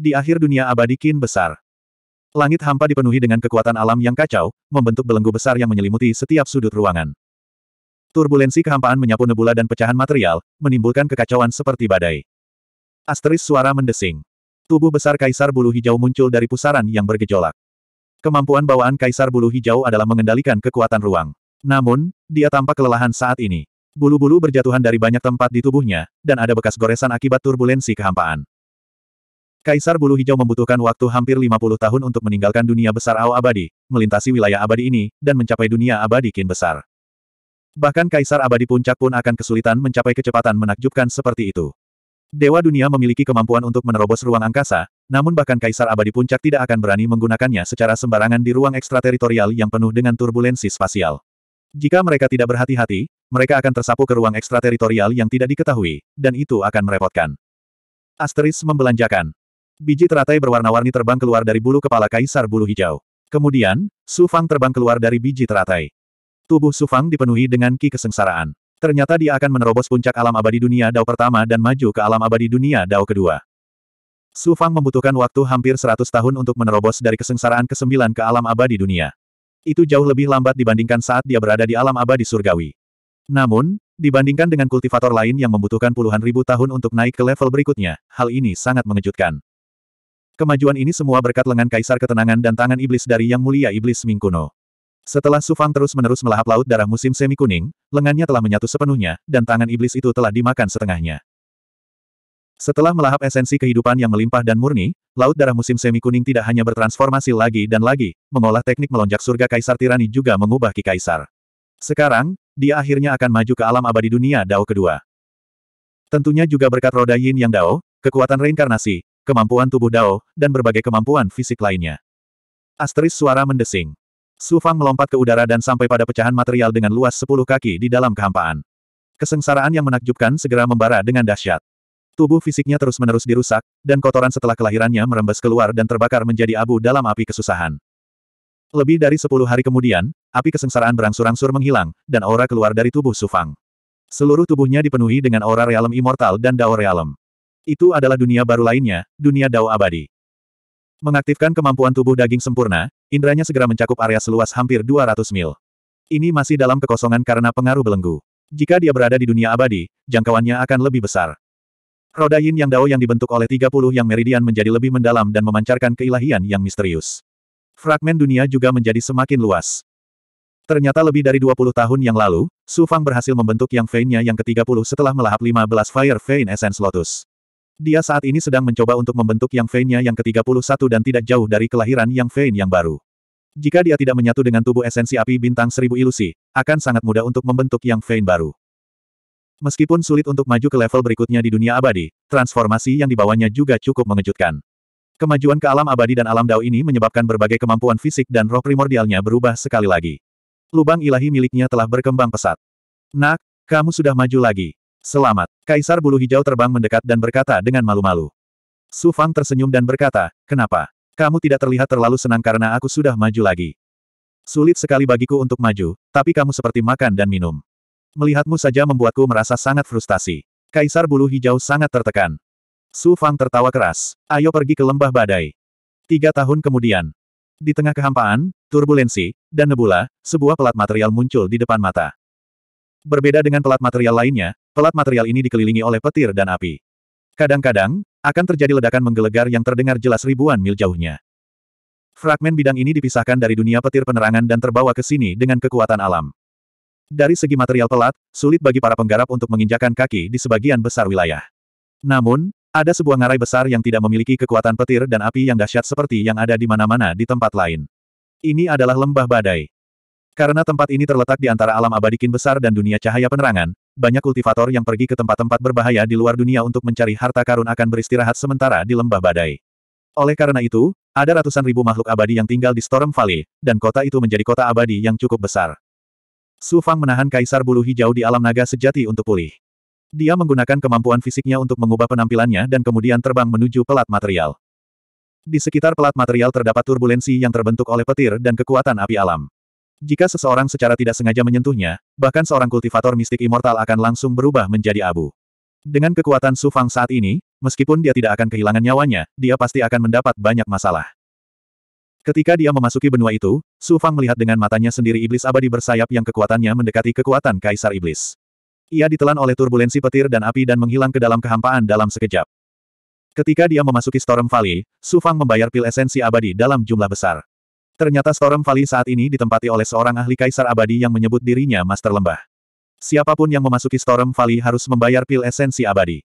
Di akhir dunia abadi kin besar. Langit hampa dipenuhi dengan kekuatan alam yang kacau, membentuk belenggu besar yang menyelimuti setiap sudut ruangan. Turbulensi kehampaan menyapu nebula dan pecahan material, menimbulkan kekacauan seperti badai. Asteris suara mendesing. Tubuh besar Kaisar Bulu Hijau muncul dari pusaran yang bergejolak. Kemampuan bawaan Kaisar Bulu Hijau adalah mengendalikan kekuatan ruang. Namun, dia tampak kelelahan saat ini. Bulu-bulu berjatuhan dari banyak tempat di tubuhnya, dan ada bekas goresan akibat turbulensi kehampaan. Kaisar Bulu Hijau membutuhkan waktu hampir 50 tahun untuk meninggalkan dunia besar Ao Abadi, melintasi wilayah abadi ini, dan mencapai dunia abadi Kin besar. Bahkan Kaisar Abadi Puncak pun akan kesulitan mencapai kecepatan menakjubkan seperti itu. Dewa Dunia memiliki kemampuan untuk menerobos ruang angkasa, namun bahkan Kaisar Abadi Puncak tidak akan berani menggunakannya secara sembarangan di ruang ekstrateritorial yang penuh dengan turbulensi spasial. Jika mereka tidak berhati-hati, mereka akan tersapu ke ruang ekstrateritorial yang tidak diketahui, dan itu akan merepotkan. Asteris membelanjakan. Biji teratai berwarna-warni terbang keluar dari bulu kepala kaisar bulu hijau. Kemudian, Su Fang terbang keluar dari biji teratai. Tubuh Su Fang dipenuhi dengan ki kesengsaraan. Ternyata dia akan menerobos puncak alam abadi dunia Dao pertama dan maju ke alam abadi dunia Dao kedua. Su Fang membutuhkan waktu hampir 100 tahun untuk menerobos dari kesengsaraan ke-9 ke alam abadi dunia. Itu jauh lebih lambat dibandingkan saat dia berada di alam abadi surgawi. Namun, dibandingkan dengan kultivator lain yang membutuhkan puluhan ribu tahun untuk naik ke level berikutnya, hal ini sangat mengejutkan. Kemajuan ini semua berkat lengan kaisar ketenangan dan tangan iblis dari Yang Mulia Iblis Mingkuno. Setelah Sufang terus-menerus melahap laut darah musim semi kuning, lengannya telah menyatu sepenuhnya, dan tangan iblis itu telah dimakan setengahnya. Setelah melahap esensi kehidupan yang melimpah dan murni, laut darah musim semi kuning tidak hanya bertransformasi lagi dan lagi, mengolah teknik melonjak surga kaisar tirani juga mengubah Ki Kaisar. Sekarang, dia akhirnya akan maju ke alam abadi dunia Dao kedua. Tentunya juga berkat roda Yin Yang Dao, kekuatan reinkarnasi, kemampuan tubuh Dao, dan berbagai kemampuan fisik lainnya. Asteris suara mendesing. Su Fang melompat ke udara dan sampai pada pecahan material dengan luas 10 kaki di dalam kehampaan. Kesengsaraan yang menakjubkan segera membara dengan dahsyat. Tubuh fisiknya terus-menerus dirusak, dan kotoran setelah kelahirannya merembes keluar dan terbakar menjadi abu dalam api kesusahan. Lebih dari sepuluh hari kemudian, api kesengsaraan berangsur-angsur menghilang, dan aura keluar dari tubuh Sufang. Seluruh tubuhnya dipenuhi dengan aura realem immortal dan dao realem. Itu adalah dunia baru lainnya, dunia Dao abadi. Mengaktifkan kemampuan tubuh daging sempurna, indranya segera mencakup area seluas hampir 200 mil. Ini masih dalam kekosongan karena pengaruh belenggu. Jika dia berada di dunia abadi, jangkauannya akan lebih besar. Roda yin yang dao yang dibentuk oleh 30 yang meridian menjadi lebih mendalam dan memancarkan keilahian yang misterius. Fragmen dunia juga menjadi semakin luas. Ternyata lebih dari 20 tahun yang lalu, Su Fang berhasil membentuk yang Fein-nya yang ke-30 setelah melahap 15 Fire Fein Essence Lotus. Dia saat ini sedang mencoba untuk membentuk Yang nya yang ke-31 dan tidak jauh dari kelahiran Yang Fein yang baru. Jika dia tidak menyatu dengan tubuh esensi api bintang seribu ilusi, akan sangat mudah untuk membentuk Yang Fein baru. Meskipun sulit untuk maju ke level berikutnya di dunia abadi, transformasi yang dibawanya juga cukup mengejutkan. Kemajuan ke alam abadi dan alam dao ini menyebabkan berbagai kemampuan fisik dan roh primordialnya berubah sekali lagi. Lubang ilahi miliknya telah berkembang pesat. Nak, kamu sudah maju lagi. Selamat. Kaisar Bulu Hijau terbang mendekat dan berkata dengan malu-malu. Su Fang tersenyum dan berkata, kenapa? Kamu tidak terlihat terlalu senang karena aku sudah maju lagi. Sulit sekali bagiku untuk maju, tapi kamu seperti makan dan minum. Melihatmu saja membuatku merasa sangat frustasi. Kaisar Bulu Hijau sangat tertekan. Su Fang tertawa keras. Ayo pergi ke lembah badai. Tiga tahun kemudian. Di tengah kehampaan, turbulensi, dan nebula, sebuah pelat material muncul di depan mata. Berbeda dengan pelat material lainnya, Pelat material ini dikelilingi oleh petir dan api. Kadang-kadang, akan terjadi ledakan menggelegar yang terdengar jelas ribuan mil jauhnya. Fragmen bidang ini dipisahkan dari dunia petir penerangan dan terbawa ke sini dengan kekuatan alam. Dari segi material pelat, sulit bagi para penggarap untuk menginjakan kaki di sebagian besar wilayah. Namun, ada sebuah ngarai besar yang tidak memiliki kekuatan petir dan api yang dahsyat seperti yang ada di mana-mana di tempat lain. Ini adalah lembah badai. Karena tempat ini terletak di antara alam abadikin besar dan dunia cahaya penerangan, banyak kultivator yang pergi ke tempat-tempat berbahaya di luar dunia untuk mencari harta karun akan beristirahat sementara di lembah badai. Oleh karena itu, ada ratusan ribu makhluk abadi yang tinggal di Storm Valley, dan kota itu menjadi kota abadi yang cukup besar. Su Fang menahan Kaisar Bulu Hijau di alam naga sejati untuk pulih. Dia menggunakan kemampuan fisiknya untuk mengubah penampilannya dan kemudian terbang menuju pelat material. Di sekitar pelat material terdapat turbulensi yang terbentuk oleh petir dan kekuatan api alam. Jika seseorang secara tidak sengaja menyentuhnya, bahkan seorang kultivator mistik immortal akan langsung berubah menjadi abu. Dengan kekuatan Su Fang saat ini, meskipun dia tidak akan kehilangan nyawanya, dia pasti akan mendapat banyak masalah. Ketika dia memasuki benua itu, Su Fang melihat dengan matanya sendiri iblis abadi bersayap yang kekuatannya mendekati kekuatan Kaisar Iblis. Ia ditelan oleh turbulensi petir dan api dan menghilang ke dalam kehampaan dalam sekejap. Ketika dia memasuki Storm Valley, Su Fang membayar pil esensi abadi dalam jumlah besar. Ternyata Storm Valley saat ini ditempati oleh seorang ahli kaisar abadi yang menyebut dirinya Master Lembah. Siapapun yang memasuki Storm Valley harus membayar pil esensi abadi.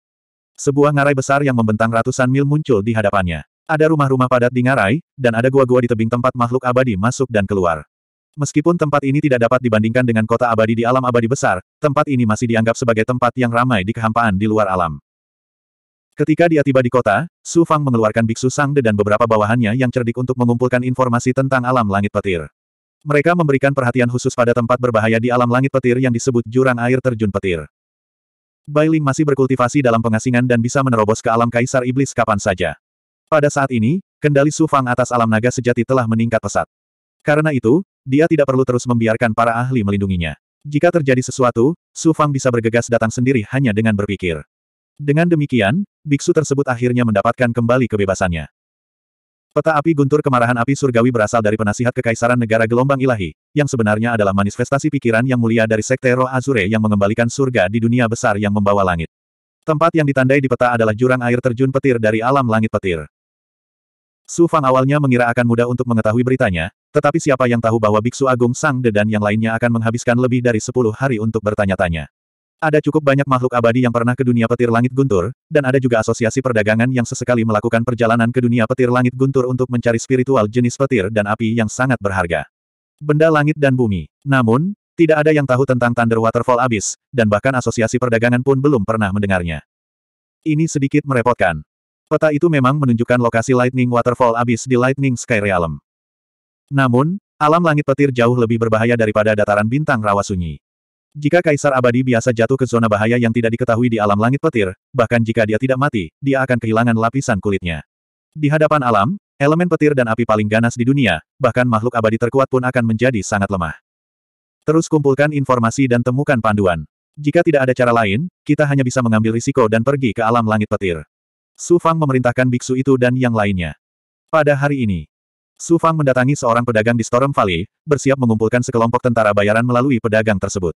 Sebuah ngarai besar yang membentang ratusan mil muncul di hadapannya. Ada rumah-rumah padat di ngarai, dan ada gua-gua di tebing tempat makhluk abadi masuk dan keluar. Meskipun tempat ini tidak dapat dibandingkan dengan kota abadi di alam abadi besar, tempat ini masih dianggap sebagai tempat yang ramai di kehampaan di luar alam. Ketika dia tiba di kota, Su Fang mengeluarkan Biksu Sangde dan beberapa bawahannya yang cerdik untuk mengumpulkan informasi tentang alam langit petir. Mereka memberikan perhatian khusus pada tempat berbahaya di alam langit petir yang disebut jurang air terjun petir. Bai Ling masih berkultivasi dalam pengasingan dan bisa menerobos ke alam kaisar iblis kapan saja. Pada saat ini, kendali Su Fang atas alam naga sejati telah meningkat pesat. Karena itu, dia tidak perlu terus membiarkan para ahli melindunginya. Jika terjadi sesuatu, Su Fang bisa bergegas datang sendiri hanya dengan berpikir. Dengan demikian, biksu tersebut akhirnya mendapatkan kembali kebebasannya. Peta api guntur kemarahan api surgawi berasal dari penasihat kekaisaran negara gelombang ilahi, yang sebenarnya adalah manifestasi pikiran yang mulia dari sekte roh Azure yang mengembalikan surga di dunia besar yang membawa langit. Tempat yang ditandai di peta adalah jurang air terjun petir dari alam langit petir. Su Fang awalnya mengira akan mudah untuk mengetahui beritanya, tetapi siapa yang tahu bahwa Biksu Agung Sang De dan yang lainnya akan menghabiskan lebih dari 10 hari untuk bertanya-tanya. Ada cukup banyak makhluk abadi yang pernah ke dunia petir langit guntur, dan ada juga asosiasi perdagangan yang sesekali melakukan perjalanan ke dunia petir langit guntur untuk mencari spiritual jenis petir dan api yang sangat berharga. Benda langit dan bumi. Namun, tidak ada yang tahu tentang Thunder Waterfall Abyss, dan bahkan asosiasi perdagangan pun belum pernah mendengarnya. Ini sedikit merepotkan. Peta itu memang menunjukkan lokasi Lightning Waterfall Abyss di Lightning Sky Realm. Namun, alam langit petir jauh lebih berbahaya daripada dataran bintang rawa sunyi. Jika Kaisar Abadi biasa jatuh ke zona bahaya yang tidak diketahui di alam langit petir, bahkan jika dia tidak mati, dia akan kehilangan lapisan kulitnya. Di hadapan alam, elemen petir dan api paling ganas di dunia, bahkan makhluk abadi terkuat pun akan menjadi sangat lemah. Terus kumpulkan informasi dan temukan panduan. Jika tidak ada cara lain, kita hanya bisa mengambil risiko dan pergi ke alam langit petir. Su Fang memerintahkan biksu itu dan yang lainnya. Pada hari ini, Su Fang mendatangi seorang pedagang di Storm Valley, bersiap mengumpulkan sekelompok tentara bayaran melalui pedagang tersebut.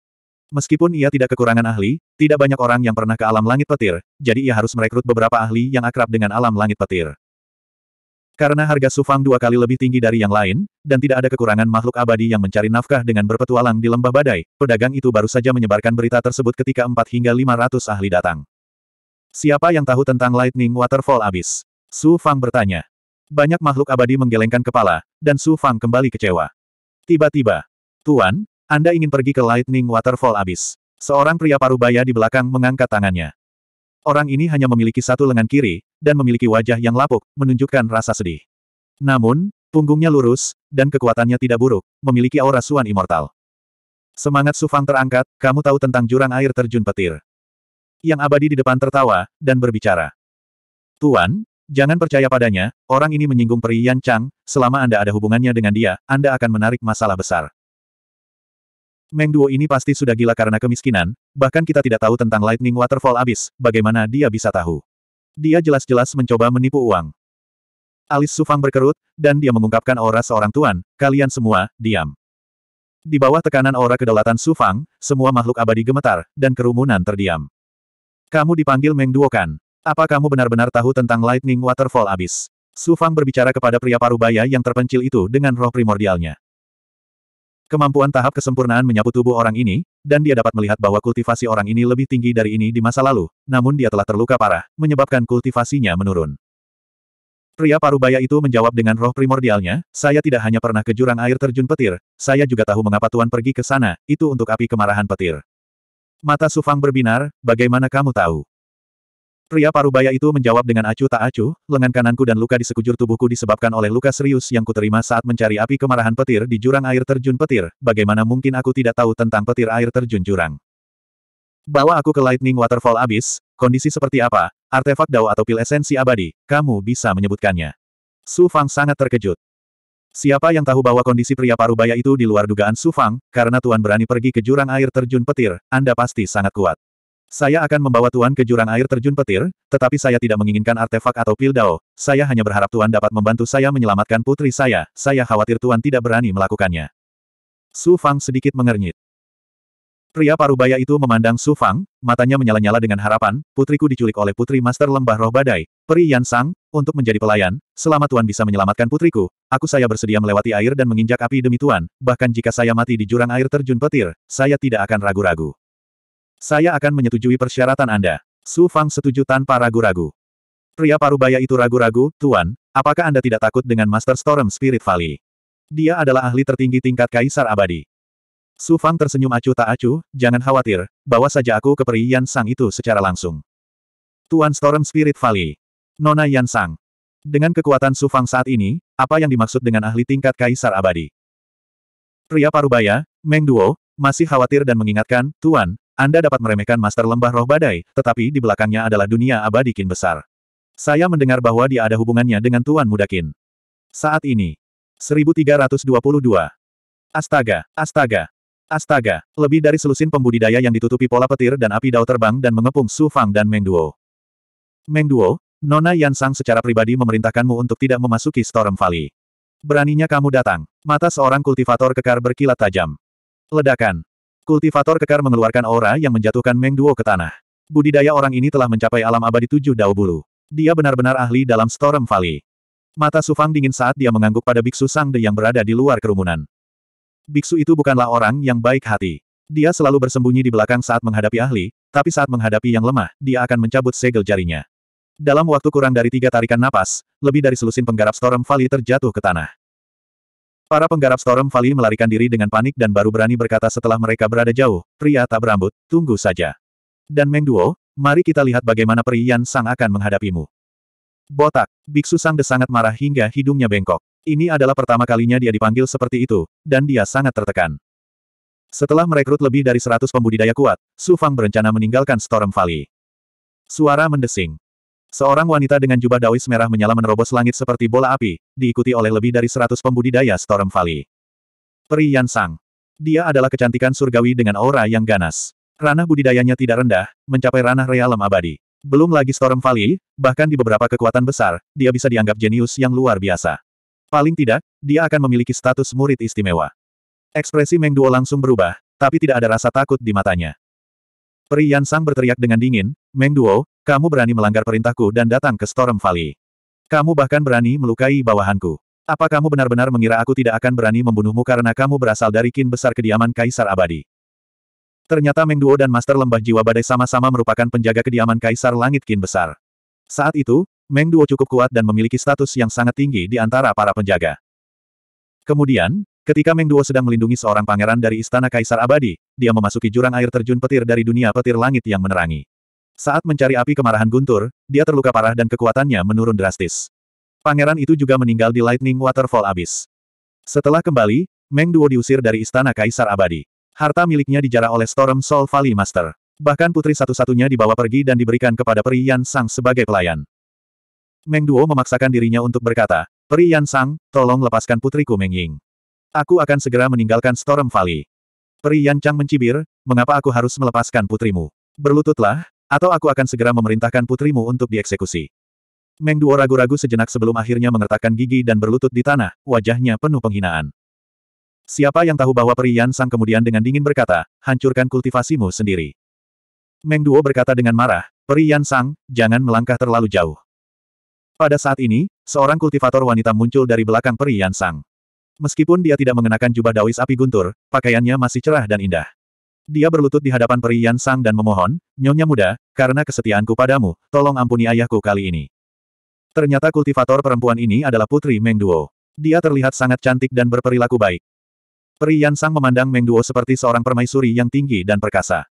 Meskipun ia tidak kekurangan ahli, tidak banyak orang yang pernah ke alam langit petir, jadi ia harus merekrut beberapa ahli yang akrab dengan alam langit petir. Karena harga Sufang dua kali lebih tinggi dari yang lain, dan tidak ada kekurangan makhluk abadi yang mencari nafkah dengan berpetualang di lembah badai, pedagang itu baru saja menyebarkan berita tersebut ketika 4 hingga 500 ahli datang. Siapa yang tahu tentang Lightning Waterfall abis? Su Fang bertanya. Banyak makhluk abadi menggelengkan kepala, dan Su Fang kembali kecewa. Tiba-tiba, Tuan, anda ingin pergi ke Lightning Waterfall abis. Seorang pria parubaya di belakang mengangkat tangannya. Orang ini hanya memiliki satu lengan kiri, dan memiliki wajah yang lapuk, menunjukkan rasa sedih. Namun, punggungnya lurus, dan kekuatannya tidak buruk, memiliki aura suan immortal. Semangat Sufang terangkat, kamu tahu tentang jurang air terjun petir. Yang abadi di depan tertawa, dan berbicara. Tuan, Jangan percaya padanya, orang ini menyinggung Peri Yan Chang, selama Anda ada hubungannya dengan dia, Anda akan menarik masalah besar. Meng Duo ini pasti sudah gila karena kemiskinan, bahkan kita tidak tahu tentang Lightning Waterfall abis, bagaimana dia bisa tahu. Dia jelas-jelas mencoba menipu uang. Alis Sufang berkerut, dan dia mengungkapkan aura seorang tuan, kalian semua, diam. Di bawah tekanan aura kedaulatan Sufang, semua makhluk abadi gemetar, dan kerumunan terdiam. Kamu dipanggil Meng Duo kan? Apa kamu benar-benar tahu tentang Lightning Waterfall abis? Sufang berbicara kepada pria parubaya yang terpencil itu dengan roh primordialnya. Kemampuan tahap kesempurnaan menyapu tubuh orang ini, dan dia dapat melihat bahwa kultivasi orang ini lebih tinggi dari ini di masa lalu, namun dia telah terluka parah, menyebabkan kultivasinya menurun. Pria parubaya itu menjawab dengan roh primordialnya, saya tidak hanya pernah ke jurang air terjun petir, saya juga tahu mengapa Tuan pergi ke sana, itu untuk api kemarahan petir. Mata Sufang berbinar, bagaimana kamu tahu? Pria parubaya itu menjawab dengan acuh tak acuh, lengan kananku dan luka di sekujur tubuhku disebabkan oleh luka serius yang kuterima saat mencari api kemarahan petir di jurang air terjun petir, bagaimana mungkin aku tidak tahu tentang petir air terjun jurang. Bawa aku ke Lightning Waterfall Abyss, kondisi seperti apa, artefak dao atau pil esensi abadi, kamu bisa menyebutkannya. Su Fang sangat terkejut. Siapa yang tahu bahwa kondisi pria parubaya itu di luar dugaan Su Fang, karena Tuan berani pergi ke jurang air terjun petir, Anda pasti sangat kuat. Saya akan membawa Tuan ke jurang air terjun petir, tetapi saya tidak menginginkan artefak atau pil dao. Saya hanya berharap Tuan dapat membantu saya menyelamatkan putri saya. Saya khawatir Tuan tidak berani melakukannya. Su Fang sedikit mengernyit. Pria parubaya itu memandang Su Fang, matanya menyala-nyala dengan harapan, putriku diculik oleh putri master lembah roh badai, peri Yan Sang, untuk menjadi pelayan, selama Tuan bisa menyelamatkan putriku, aku saya bersedia melewati air dan menginjak api demi Tuan, bahkan jika saya mati di jurang air terjun petir, saya tidak akan ragu-ragu. Saya akan menyetujui persyaratan Anda. Su Fang setuju tanpa ragu-ragu. Pria parubaya itu ragu-ragu, Tuan, apakah Anda tidak takut dengan Master Storm Spirit Valley? Dia adalah ahli tertinggi tingkat Kaisar Abadi. Su Fang tersenyum acuh tak acuh, jangan khawatir, bawa saja aku ke peri Yan Sang itu secara langsung. Tuan Storm Spirit Valley. Nona Yan Sang. Dengan kekuatan Su Fang saat ini, apa yang dimaksud dengan ahli tingkat Kaisar Abadi? Pria parubaya, Meng Duo, masih khawatir dan mengingatkan, Tuan, Anda dapat meremehkan Master Lembah Roh Badai, tetapi di belakangnya adalah dunia abadi Kin besar. Saya mendengar bahwa dia ada hubungannya dengan Tuan Muda Kin. Saat ini. 1322. Astaga, astaga, astaga. Lebih dari selusin pembudidaya yang ditutupi pola petir dan api dao terbang dan mengepung Su Fang dan Meng Duo. Meng Duo, Nona Yan Sang secara pribadi memerintahkanmu untuk tidak memasuki Storm Valley. Beraninya kamu datang. Mata seorang kultivator kekar berkilat tajam. Ledakan. Kultivator kekar mengeluarkan aura yang menjatuhkan Meng Duo ke tanah. Budidaya orang ini telah mencapai alam abadi tujuh dao bulu. Dia benar-benar ahli dalam Storm Valley. Mata Sufang dingin saat dia mengangguk pada Biksu Sang De yang berada di luar kerumunan. Biksu itu bukanlah orang yang baik hati. Dia selalu bersembunyi di belakang saat menghadapi ahli, tapi saat menghadapi yang lemah, dia akan mencabut segel jarinya. Dalam waktu kurang dari tiga tarikan napas, lebih dari selusin penggarap Storm Valley terjatuh ke tanah. Para penggarap Storm Valley melarikan diri dengan panik dan baru berani berkata setelah mereka berada jauh, pria tak berambut, tunggu saja. Dan Meng Duo, mari kita lihat bagaimana Peri Yan Sang akan menghadapimu. Botak, Biksu Sang De sangat marah hingga hidungnya bengkok. Ini adalah pertama kalinya dia dipanggil seperti itu, dan dia sangat tertekan. Setelah merekrut lebih dari seratus pembudidaya kuat, Su Fang berencana meninggalkan Storm Valley. Suara mendesing. Seorang wanita dengan jubah dawis merah menyala menerobos langit seperti bola api, diikuti oleh lebih dari seratus pembudidaya Storm Valley. Peri Yansang. Dia adalah kecantikan surgawi dengan aura yang ganas. Ranah budidayanya tidak rendah, mencapai ranah realem abadi. Belum lagi Storm Valley, bahkan di beberapa kekuatan besar, dia bisa dianggap jenius yang luar biasa. Paling tidak, dia akan memiliki status murid istimewa. Ekspresi Meng Duo langsung berubah, tapi tidak ada rasa takut di matanya. Peri Yansang berteriak dengan dingin, Meng Duo, kamu berani melanggar perintahku dan datang ke Storm Valley. Kamu bahkan berani melukai bawahanku. Apa kamu benar-benar mengira aku tidak akan berani membunuhmu karena kamu berasal dari kin besar kediaman Kaisar Abadi? Ternyata Meng Duo dan Master Lembah Jiwa Badai sama-sama merupakan penjaga kediaman Kaisar Langit Kin Besar. Saat itu, Meng Duo cukup kuat dan memiliki status yang sangat tinggi di antara para penjaga. Kemudian, ketika Meng Duo sedang melindungi seorang pangeran dari Istana Kaisar Abadi, dia memasuki jurang air terjun petir dari dunia petir langit yang menerangi. Saat mencari api kemarahan guntur, dia terluka parah dan kekuatannya menurun drastis. Pangeran itu juga meninggal di Lightning Waterfall abis. Setelah kembali, Meng Duo diusir dari Istana Kaisar Abadi. Harta miliknya dijarah oleh Storm Soul Valley Master. Bahkan putri satu-satunya dibawa pergi dan diberikan kepada Peri Yan Sang sebagai pelayan. Meng Duo memaksakan dirinya untuk berkata, Peri Yan Sang, tolong lepaskan putriku Meng Ying. Aku akan segera meninggalkan Storm Valley. Peri Yan Chang mencibir, mengapa aku harus melepaskan putrimu? Berlututlah, atau aku akan segera memerintahkan putrimu untuk dieksekusi. Meng Duo ragu-ragu sejenak sebelum akhirnya mengertakkan gigi dan berlutut di tanah, wajahnya penuh penghinaan. Siapa yang tahu bahwa Peri Yan Sang kemudian dengan dingin berkata, hancurkan kultivasimu sendiri. Meng Duo berkata dengan marah, Peri Yan Sang, jangan melangkah terlalu jauh. Pada saat ini, seorang kultivator wanita muncul dari belakang Peri Yan Sang. Meskipun dia tidak mengenakan jubah dawis api guntur, pakaiannya masih cerah dan indah. Dia berlutut di hadapan peri Yan Sang dan memohon, Nyonya muda, karena kesetiaanku padamu, tolong ampuni ayahku kali ini. Ternyata kultivator perempuan ini adalah Putri Meng Duo. Dia terlihat sangat cantik dan berperilaku baik. Peri Yan Sang memandang Meng Duo seperti seorang permaisuri yang tinggi dan perkasa.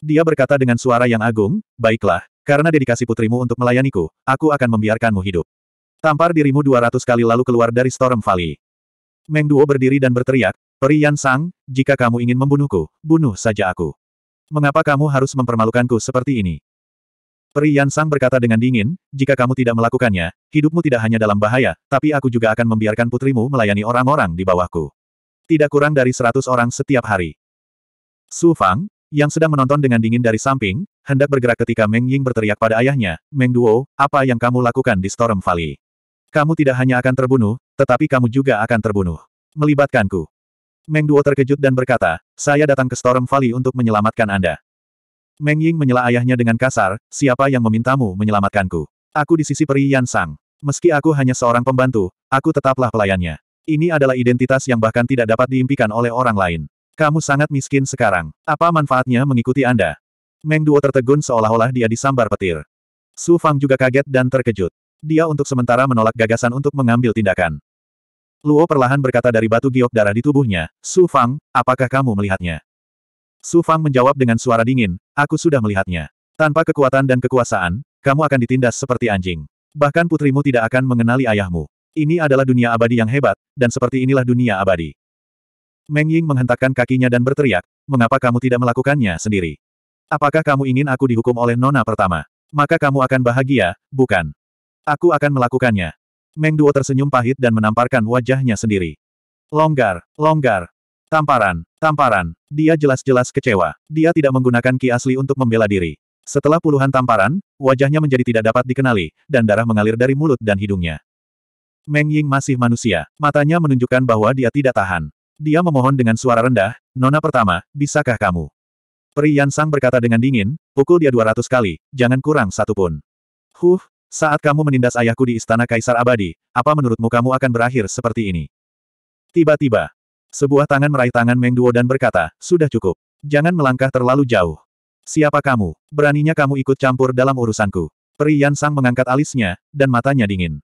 Dia berkata dengan suara yang agung, baiklah, karena dedikasi putrimu untuk melayaniku, aku akan membiarkanmu hidup. Tampar dirimu 200 kali lalu keluar dari Storm Valley. Meng Duo berdiri dan berteriak, Yan Sang, jika kamu ingin membunuhku, bunuh saja aku. Mengapa kamu harus mempermalukanku seperti ini? Peri Yan Sang berkata dengan dingin, jika kamu tidak melakukannya, hidupmu tidak hanya dalam bahaya, tapi aku juga akan membiarkan putrimu melayani orang-orang di bawahku. Tidak kurang dari seratus orang setiap hari. Su Fang, yang sedang menonton dengan dingin dari samping, hendak bergerak ketika Meng Ying berteriak pada ayahnya, Meng Duo, apa yang kamu lakukan di Storm Valley? Kamu tidak hanya akan terbunuh, tetapi kamu juga akan terbunuh. Melibatkanku. Meng Duo terkejut dan berkata, saya datang ke Storm Valley untuk menyelamatkan Anda. Meng Ying menyela ayahnya dengan kasar, siapa yang memintamu menyelamatkanku? Aku di sisi peri Yan Sang. Meski aku hanya seorang pembantu, aku tetaplah pelayannya. Ini adalah identitas yang bahkan tidak dapat diimpikan oleh orang lain. Kamu sangat miskin sekarang. Apa manfaatnya mengikuti Anda? Meng Duo tertegun seolah-olah dia disambar petir. Su Fang juga kaget dan terkejut. Dia untuk sementara menolak gagasan untuk mengambil tindakan. Luo perlahan berkata dari batu giok darah di tubuhnya, Su Fang, apakah kamu melihatnya? Su Fang menjawab dengan suara dingin, aku sudah melihatnya. Tanpa kekuatan dan kekuasaan, kamu akan ditindas seperti anjing. Bahkan putrimu tidak akan mengenali ayahmu. Ini adalah dunia abadi yang hebat, dan seperti inilah dunia abadi. Meng Ying menghentakkan kakinya dan berteriak, mengapa kamu tidak melakukannya sendiri? Apakah kamu ingin aku dihukum oleh nona pertama? Maka kamu akan bahagia, bukan? Aku akan melakukannya. Meng Duo tersenyum pahit dan menamparkan wajahnya sendiri. Longgar, longgar. Tamparan, tamparan. Dia jelas-jelas kecewa. Dia tidak menggunakan ki asli untuk membela diri. Setelah puluhan tamparan, wajahnya menjadi tidak dapat dikenali, dan darah mengalir dari mulut dan hidungnya. Meng Ying masih manusia. Matanya menunjukkan bahwa dia tidak tahan. Dia memohon dengan suara rendah, Nona pertama, bisakah kamu? Peri Yansang berkata dengan dingin, pukul dia 200 kali, jangan kurang satu pun. Huh, saat kamu menindas ayahku di Istana Kaisar Abadi, apa menurutmu kamu akan berakhir seperti ini? Tiba-tiba, sebuah tangan meraih tangan Meng Duo dan berkata, sudah cukup. Jangan melangkah terlalu jauh. Siapa kamu? Beraninya kamu ikut campur dalam urusanku. Peri Yan Sang mengangkat alisnya, dan matanya dingin.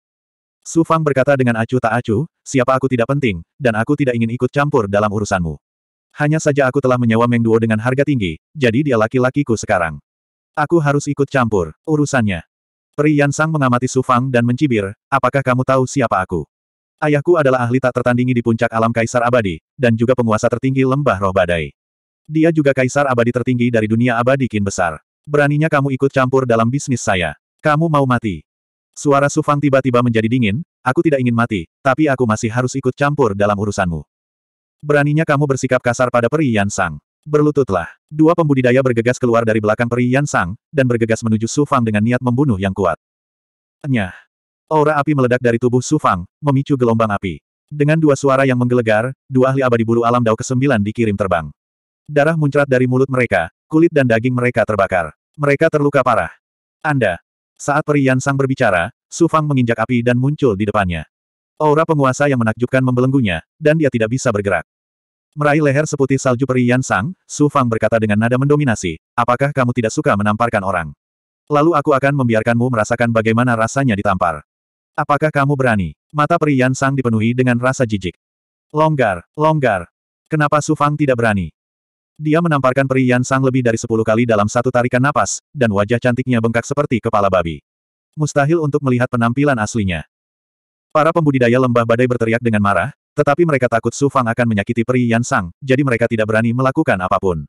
Su Fang berkata dengan acuh tak acuh, siapa aku tidak penting, dan aku tidak ingin ikut campur dalam urusanmu. Hanya saja aku telah menyewa Meng Duo dengan harga tinggi, jadi dia laki-lakiku sekarang. Aku harus ikut campur, urusannya. Yan Sang mengamati Su Fang dan mencibir, apakah kamu tahu siapa aku? Ayahku adalah ahli tak tertandingi di puncak alam Kaisar Abadi, dan juga penguasa tertinggi lembah roh badai. Dia juga Kaisar Abadi tertinggi dari dunia abadi kin besar. Beraninya kamu ikut campur dalam bisnis saya. Kamu mau mati. Suara Su Fang tiba-tiba menjadi dingin, aku tidak ingin mati, tapi aku masih harus ikut campur dalam urusanmu. Beraninya kamu bersikap kasar pada Peri Yan Sang. Berlututlah. Dua pembudidaya bergegas keluar dari belakang peri Yan Sang, dan bergegas menuju Su Fang dengan niat membunuh yang kuat. Nyah. Aura api meledak dari tubuh Su Fang, memicu gelombang api. Dengan dua suara yang menggelegar, dua ahli abadi bulu alam Dao ke-9 dikirim terbang. Darah muncrat dari mulut mereka, kulit dan daging mereka terbakar. Mereka terluka parah. Anda. Saat peri Yan Sang berbicara, Su Fang menginjak api dan muncul di depannya. Aura penguasa yang menakjubkan membelenggunya, dan dia tidak bisa bergerak. Meraih leher seputih salju peri Yan Sang, Su Fang berkata dengan nada mendominasi, apakah kamu tidak suka menamparkan orang? Lalu aku akan membiarkanmu merasakan bagaimana rasanya ditampar. Apakah kamu berani? Mata peri Yan Sang dipenuhi dengan rasa jijik. Longgar, longgar. Kenapa Su Fang tidak berani? Dia menamparkan peri Yan Sang lebih dari sepuluh kali dalam satu tarikan napas, dan wajah cantiknya bengkak seperti kepala babi. Mustahil untuk melihat penampilan aslinya. Para pembudidaya lembah badai berteriak dengan marah, tetapi mereka takut Su Fang akan menyakiti peri Yan Sang, jadi mereka tidak berani melakukan apapun.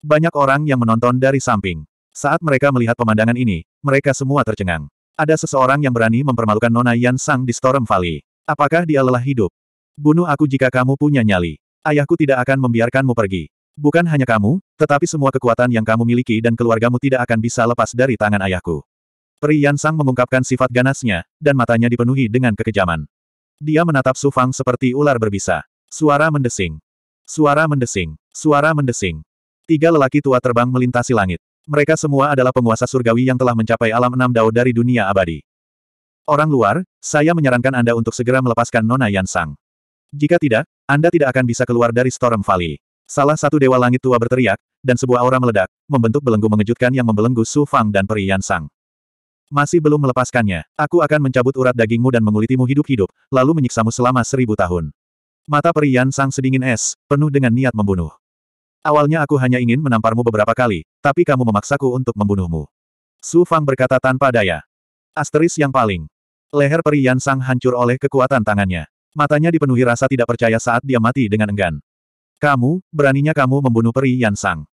Banyak orang yang menonton dari samping. Saat mereka melihat pemandangan ini, mereka semua tercengang. Ada seseorang yang berani mempermalukan Nona Yan Sang di Storm Valley. Apakah dia lelah hidup? Bunuh aku jika kamu punya nyali. Ayahku tidak akan membiarkanmu pergi. Bukan hanya kamu, tetapi semua kekuatan yang kamu miliki dan keluargamu tidak akan bisa lepas dari tangan ayahku. Peri Yan Sang mengungkapkan sifat ganasnya, dan matanya dipenuhi dengan kekejaman. Dia menatap Su Fang seperti ular berbisa. Suara mendesing. Suara mendesing. Suara mendesing. Tiga lelaki tua terbang melintasi langit. Mereka semua adalah penguasa surgawi yang telah mencapai alam enam dao dari dunia abadi. Orang luar, saya menyarankan Anda untuk segera melepaskan Nona Yan Sang. Jika tidak, Anda tidak akan bisa keluar dari Storm Valley. Salah satu dewa langit tua berteriak, dan sebuah aura meledak, membentuk belenggu mengejutkan yang membelenggu Su Fang dan Peri Yan Sang. Masih belum melepaskannya. Aku akan mencabut urat dagingmu dan mengulitimu hidup-hidup, lalu menyiksamu selama seribu tahun. Mata perian sang sedingin es, penuh dengan niat membunuh. Awalnya aku hanya ingin menamparmu beberapa kali, tapi kamu memaksaku untuk membunuhmu. Su Fang berkata tanpa daya. Asteris yang paling. Leher perian sang hancur oleh kekuatan tangannya. Matanya dipenuhi rasa tidak percaya saat dia mati dengan enggan. Kamu, beraninya kamu membunuh peri Yan Sang.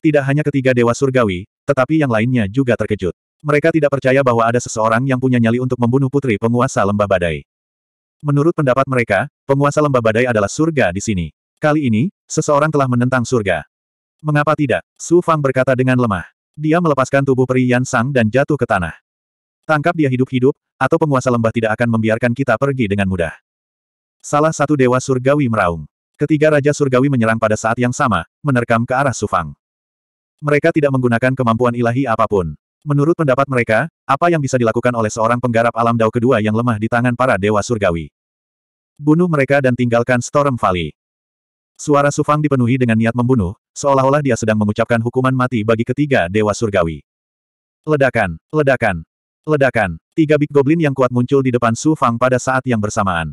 Tidak hanya ketiga dewa surgawi, tetapi yang lainnya juga terkejut. Mereka tidak percaya bahwa ada seseorang yang punya nyali untuk membunuh putri penguasa lembah badai. Menurut pendapat mereka, penguasa lembah badai adalah surga di sini. Kali ini, seseorang telah menentang surga. Mengapa tidak? Su Fang berkata dengan lemah. Dia melepaskan tubuh peri Yan Sang dan jatuh ke tanah. Tangkap dia hidup-hidup, atau penguasa lembah tidak akan membiarkan kita pergi dengan mudah. Salah satu dewa surgawi meraung. Ketiga raja surgawi menyerang pada saat yang sama, menerkam ke arah Sufang. Mereka tidak menggunakan kemampuan ilahi apapun. Menurut pendapat mereka, apa yang bisa dilakukan oleh seorang penggarap alam dao kedua yang lemah di tangan para dewa surgawi? Bunuh mereka dan tinggalkan Storm Valley. Suara Sufang dipenuhi dengan niat membunuh, seolah-olah dia sedang mengucapkan hukuman mati bagi ketiga dewa surgawi. Ledakan, ledakan, ledakan. Tiga Big Goblin yang kuat muncul di depan Sufang pada saat yang bersamaan.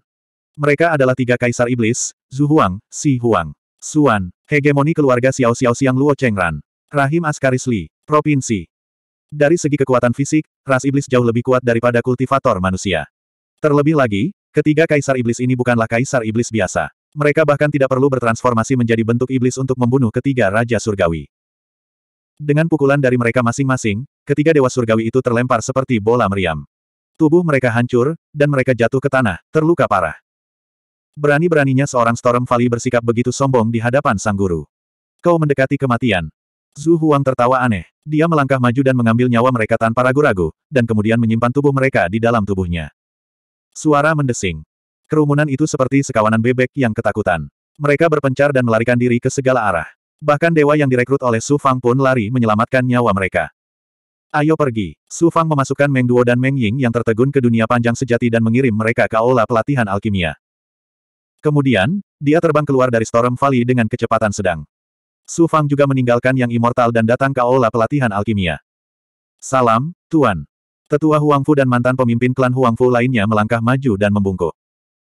Mereka adalah tiga kaisar iblis, Zhu Huang, Si Huang, Suan, hegemoni keluarga Xiao Xiao Xiang Luo Chengran, Rahim Askaris Li, Provinsi, dari segi kekuatan fisik, ras iblis jauh lebih kuat daripada kultivator manusia. Terlebih lagi, ketiga kaisar iblis ini bukanlah kaisar iblis biasa. Mereka bahkan tidak perlu bertransformasi menjadi bentuk iblis untuk membunuh ketiga raja surgawi. Dengan pukulan dari mereka masing-masing, ketiga dewa surgawi itu terlempar seperti bola meriam. Tubuh mereka hancur, dan mereka jatuh ke tanah, terluka parah. Berani-beraninya seorang Storm Valley bersikap begitu sombong di hadapan sang guru. Kau mendekati kematian, Zhu Huang tertawa aneh. Dia melangkah maju dan mengambil nyawa mereka tanpa ragu-ragu, dan kemudian menyimpan tubuh mereka di dalam tubuhnya. Suara mendesing. Kerumunan itu seperti sekawanan bebek yang ketakutan. Mereka berpencar dan melarikan diri ke segala arah. Bahkan dewa yang direkrut oleh Su Fang pun lari menyelamatkan nyawa mereka. Ayo pergi. Su Fang memasukkan Meng Duo dan Meng Ying yang tertegun ke dunia panjang sejati dan mengirim mereka ke aula pelatihan alkimia. Kemudian, dia terbang keluar dari Storm Valley dengan kecepatan sedang. Su Fang juga meninggalkan yang immortal dan datang ke aula pelatihan alkimia. Salam, Tuan. Tetua Huangfu dan mantan pemimpin klan Huangfu lainnya melangkah maju dan membungkuk.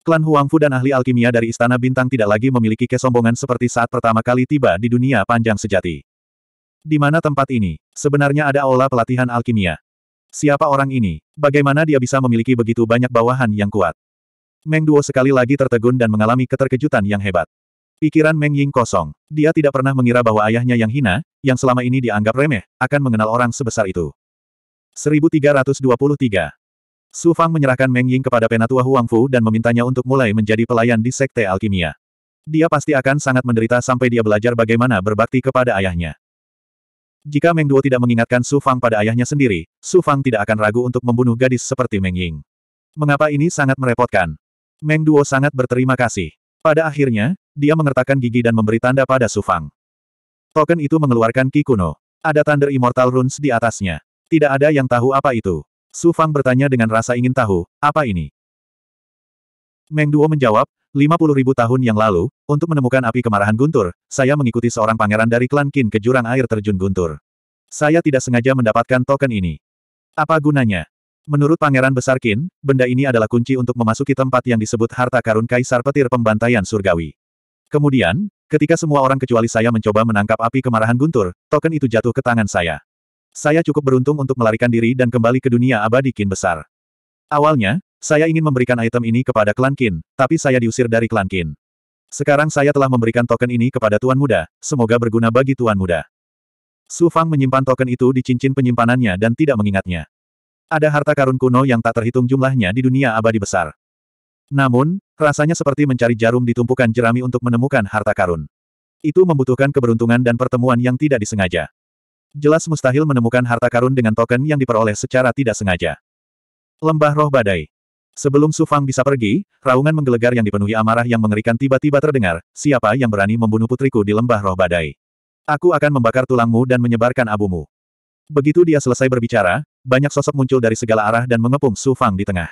Klan Huangfu dan ahli alkimia dari Istana Bintang tidak lagi memiliki kesombongan seperti saat pertama kali tiba di dunia panjang sejati. Di mana tempat ini? Sebenarnya ada aula pelatihan alkimia. Siapa orang ini? Bagaimana dia bisa memiliki begitu banyak bawahan yang kuat? Meng Duo sekali lagi tertegun dan mengalami keterkejutan yang hebat. Pikiran Meng Ying kosong. Dia tidak pernah mengira bahwa ayahnya yang hina, yang selama ini dianggap remeh, akan mengenal orang sebesar itu. 1323 Su Fang menyerahkan Meng Ying kepada penatua Huang Fu dan memintanya untuk mulai menjadi pelayan di Sekte Alkimia. Dia pasti akan sangat menderita sampai dia belajar bagaimana berbakti kepada ayahnya. Jika Meng Duo tidak mengingatkan Su Fang pada ayahnya sendiri, Su Fang tidak akan ragu untuk membunuh gadis seperti Meng Ying. Mengapa ini sangat merepotkan? Meng Duo sangat berterima kasih. Pada akhirnya, dia mengertakkan gigi dan memberi tanda pada Sufang. Token itu mengeluarkan Kikuno. Ada Thunder Immortal Runes di atasnya. Tidak ada yang tahu apa itu. Sufang bertanya dengan rasa ingin tahu, apa ini? Meng Duo menjawab, 50 ribu tahun yang lalu, untuk menemukan api kemarahan Guntur, saya mengikuti seorang pangeran dari klan Qin ke jurang air terjun Guntur. Saya tidak sengaja mendapatkan token ini. Apa gunanya? Menurut pangeran besar Qin, benda ini adalah kunci untuk memasuki tempat yang disebut harta karun kaisar petir pembantaian surgawi. Kemudian, ketika semua orang kecuali saya mencoba menangkap api kemarahan guntur, token itu jatuh ke tangan saya. Saya cukup beruntung untuk melarikan diri dan kembali ke dunia abadi kin besar. Awalnya, saya ingin memberikan item ini kepada klan kin, tapi saya diusir dari klan kin. Sekarang saya telah memberikan token ini kepada Tuan Muda, semoga berguna bagi Tuan Muda. Su Fang menyimpan token itu di cincin penyimpanannya dan tidak mengingatnya. Ada harta karun kuno yang tak terhitung jumlahnya di dunia abadi besar. Namun, rasanya seperti mencari jarum di tumpukan jerami untuk menemukan harta karun. Itu membutuhkan keberuntungan dan pertemuan yang tidak disengaja. Jelas mustahil menemukan harta karun dengan token yang diperoleh secara tidak sengaja. Lembah Roh Badai Sebelum Sufang bisa pergi, raungan menggelegar yang dipenuhi amarah yang mengerikan tiba-tiba terdengar, siapa yang berani membunuh putriku di lembah roh badai. Aku akan membakar tulangmu dan menyebarkan abumu. Begitu dia selesai berbicara, banyak sosok muncul dari segala arah dan mengepung Sufang di tengah.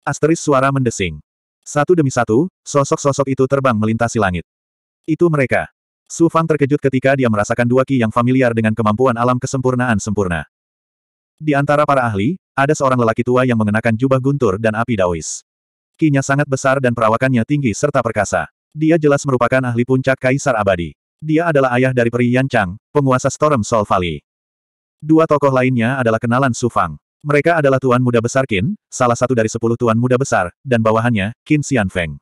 Asteris suara mendesing. Satu demi satu, sosok-sosok itu terbang melintasi langit. Itu mereka. Su Fang terkejut ketika dia merasakan dua ki yang familiar dengan kemampuan alam kesempurnaan sempurna. Di antara para ahli, ada seorang lelaki tua yang mengenakan jubah guntur dan api daois. Kinya sangat besar dan perawakannya tinggi serta perkasa. Dia jelas merupakan ahli puncak Kaisar Abadi. Dia adalah ayah dari Peri Yan Chang, penguasa Storm solvali Valley. Dua tokoh lainnya adalah kenalan Su Fang. Mereka adalah Tuan Muda Besar Qin, salah satu dari sepuluh Tuan Muda Besar, dan bawahannya, Qin Xianfeng.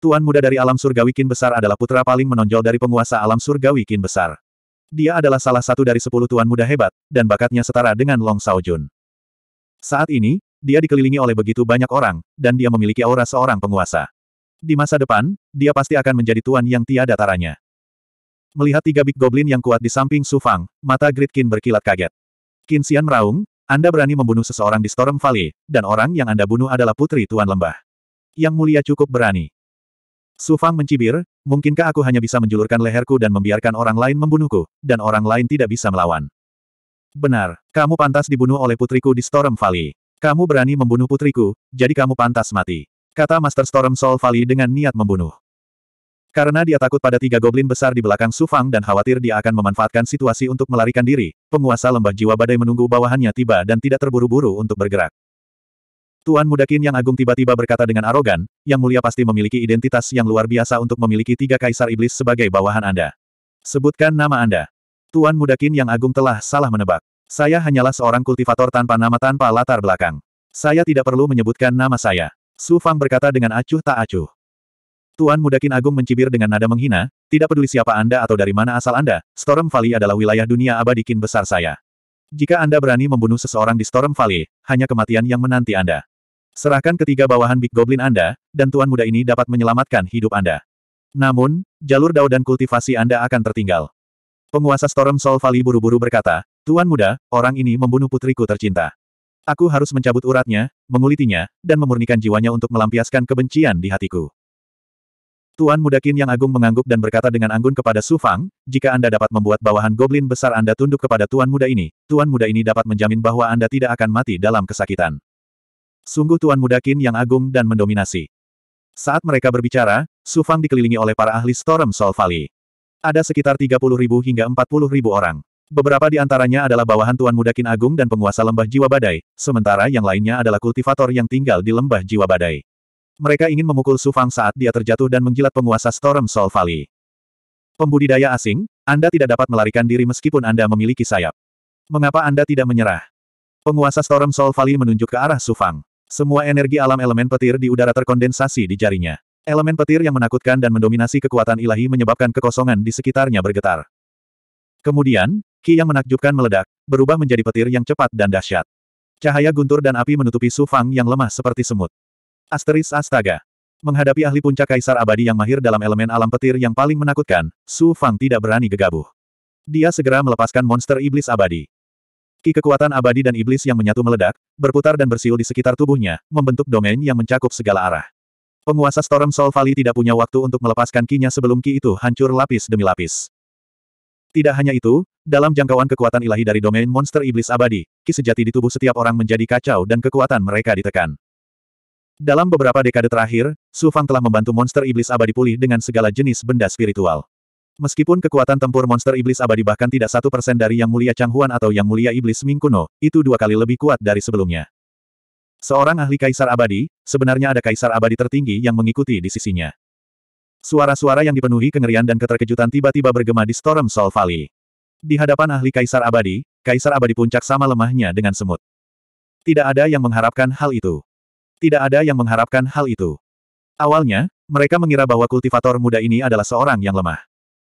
Tuan Muda dari alam surgawi Qin Besar adalah putra paling menonjol dari penguasa alam surgawi Qin Besar. Dia adalah salah satu dari sepuluh Tuan Muda hebat, dan bakatnya setara dengan Long Saojun. Saat ini, dia dikelilingi oleh begitu banyak orang, dan dia memiliki aura seorang penguasa. Di masa depan, dia pasti akan menjadi Tuan yang tiada taranya. Melihat tiga Big Goblin yang kuat di samping Su Fang, mata Grid Qin berkilat kaget. Qin Xian meraung, anda berani membunuh seseorang di Storm Valley, dan orang yang Anda bunuh adalah putri Tuan Lembah. Yang mulia cukup berani. Su Fang mencibir, mungkinkah aku hanya bisa menjulurkan leherku dan membiarkan orang lain membunuhku, dan orang lain tidak bisa melawan. Benar, kamu pantas dibunuh oleh putriku di Storm Valley. Kamu berani membunuh putriku, jadi kamu pantas mati. Kata Master Storm Soul Valley dengan niat membunuh. Karena dia takut pada tiga goblin besar di belakang Su Fang dan khawatir dia akan memanfaatkan situasi untuk melarikan diri, penguasa lembah jiwa badai menunggu bawahannya tiba dan tidak terburu-buru untuk bergerak. Tuan Mudakin yang agung tiba-tiba berkata dengan arogan, yang mulia pasti memiliki identitas yang luar biasa untuk memiliki tiga kaisar iblis sebagai bawahan Anda. Sebutkan nama Anda. Tuan Mudakin yang agung telah salah menebak. Saya hanyalah seorang kultivator tanpa nama tanpa latar belakang. Saya tidak perlu menyebutkan nama saya. Su Fang berkata dengan acuh tak acuh. Tuan Muda Kin Agung mencibir dengan nada menghina, tidak peduli siapa Anda atau dari mana asal Anda, Storm Valley adalah wilayah dunia abadi Kin besar saya. Jika Anda berani membunuh seseorang di Storm Valley, hanya kematian yang menanti Anda. Serahkan ketiga bawahan Big Goblin Anda, dan Tuan Muda ini dapat menyelamatkan hidup Anda. Namun, jalur dao dan kultivasi Anda akan tertinggal. Penguasa Storm Soul Valley buru-buru berkata, Tuan Muda, orang ini membunuh putriku tercinta. Aku harus mencabut uratnya, mengulitinya, dan memurnikan jiwanya untuk melampiaskan kebencian di hatiku. Tuan Muda Qin yang agung mengangguk dan berkata dengan anggun kepada Su Fang, jika Anda dapat membuat bawahan goblin besar Anda tunduk kepada Tuan Muda ini, Tuan Muda ini dapat menjamin bahwa Anda tidak akan mati dalam kesakitan. Sungguh Tuan Muda Qin yang agung dan mendominasi. Saat mereka berbicara, Su Fang dikelilingi oleh para ahli Storm Soul Valley. Ada sekitar 30.000 hingga 40.000 orang. Beberapa di antaranya adalah bawahan Tuan Muda Qin Agung dan penguasa lembah jiwa badai, sementara yang lainnya adalah kultivator yang tinggal di lembah jiwa badai. Mereka ingin memukul Su Fang saat dia terjatuh dan menjilat penguasa Storm Soul Valley. Pembudidaya asing, Anda tidak dapat melarikan diri meskipun Anda memiliki sayap. Mengapa Anda tidak menyerah? Penguasa Storm Soul Valley menunjuk ke arah Su Fang. Semua energi alam elemen petir di udara terkondensasi di jarinya. Elemen petir yang menakutkan dan mendominasi kekuatan ilahi menyebabkan kekosongan di sekitarnya bergetar. Kemudian, Ki yang menakjubkan meledak, berubah menjadi petir yang cepat dan dahsyat. Cahaya guntur dan api menutupi Su Fang yang lemah seperti semut. Asteris astaga. Menghadapi ahli puncak kaisar abadi yang mahir dalam elemen alam petir yang paling menakutkan, Su Fang tidak berani gegabah. Dia segera melepaskan monster iblis abadi. Ki kekuatan abadi dan iblis yang menyatu meledak, berputar dan bersiul di sekitar tubuhnya, membentuk domain yang mencakup segala arah. Penguasa Storm Soul Valley tidak punya waktu untuk melepaskan kinya sebelum ki itu hancur lapis demi lapis. Tidak hanya itu, dalam jangkauan kekuatan ilahi dari domain monster iblis abadi, ki sejati di tubuh setiap orang menjadi kacau dan kekuatan mereka ditekan. Dalam beberapa dekade terakhir, Su Fang telah membantu monster iblis abadi pulih dengan segala jenis benda spiritual. Meskipun kekuatan tempur monster iblis abadi bahkan tidak satu persen dari Yang Mulia Chang Huan atau Yang Mulia Iblis Ming Kuno, itu dua kali lebih kuat dari sebelumnya. Seorang ahli kaisar abadi, sebenarnya ada kaisar abadi tertinggi yang mengikuti di sisinya. Suara-suara yang dipenuhi kengerian dan keterkejutan tiba-tiba bergema di Storm Soul Valley. Di hadapan ahli kaisar abadi, kaisar abadi puncak sama lemahnya dengan semut. Tidak ada yang mengharapkan hal itu tidak ada yang mengharapkan hal itu. Awalnya, mereka mengira bahwa kultivator muda ini adalah seorang yang lemah.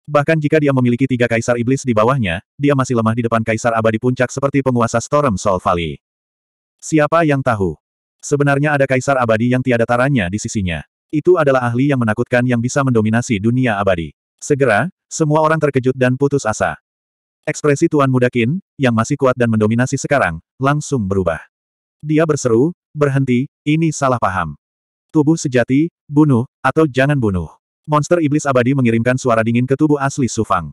Bahkan jika dia memiliki tiga kaisar iblis di bawahnya, dia masih lemah di depan kaisar abadi puncak seperti penguasa Storm Soul Valley. Siapa yang tahu? Sebenarnya ada kaisar abadi yang tiada taranya di sisinya. Itu adalah ahli yang menakutkan yang bisa mendominasi dunia abadi. Segera, semua orang terkejut dan putus asa. Ekspresi Tuan Muda Qin, yang masih kuat dan mendominasi sekarang, langsung berubah. Dia berseru, berhenti, ini salah paham. Tubuh sejati, bunuh, atau jangan bunuh. Monster iblis abadi mengirimkan suara dingin ke tubuh asli Sufang.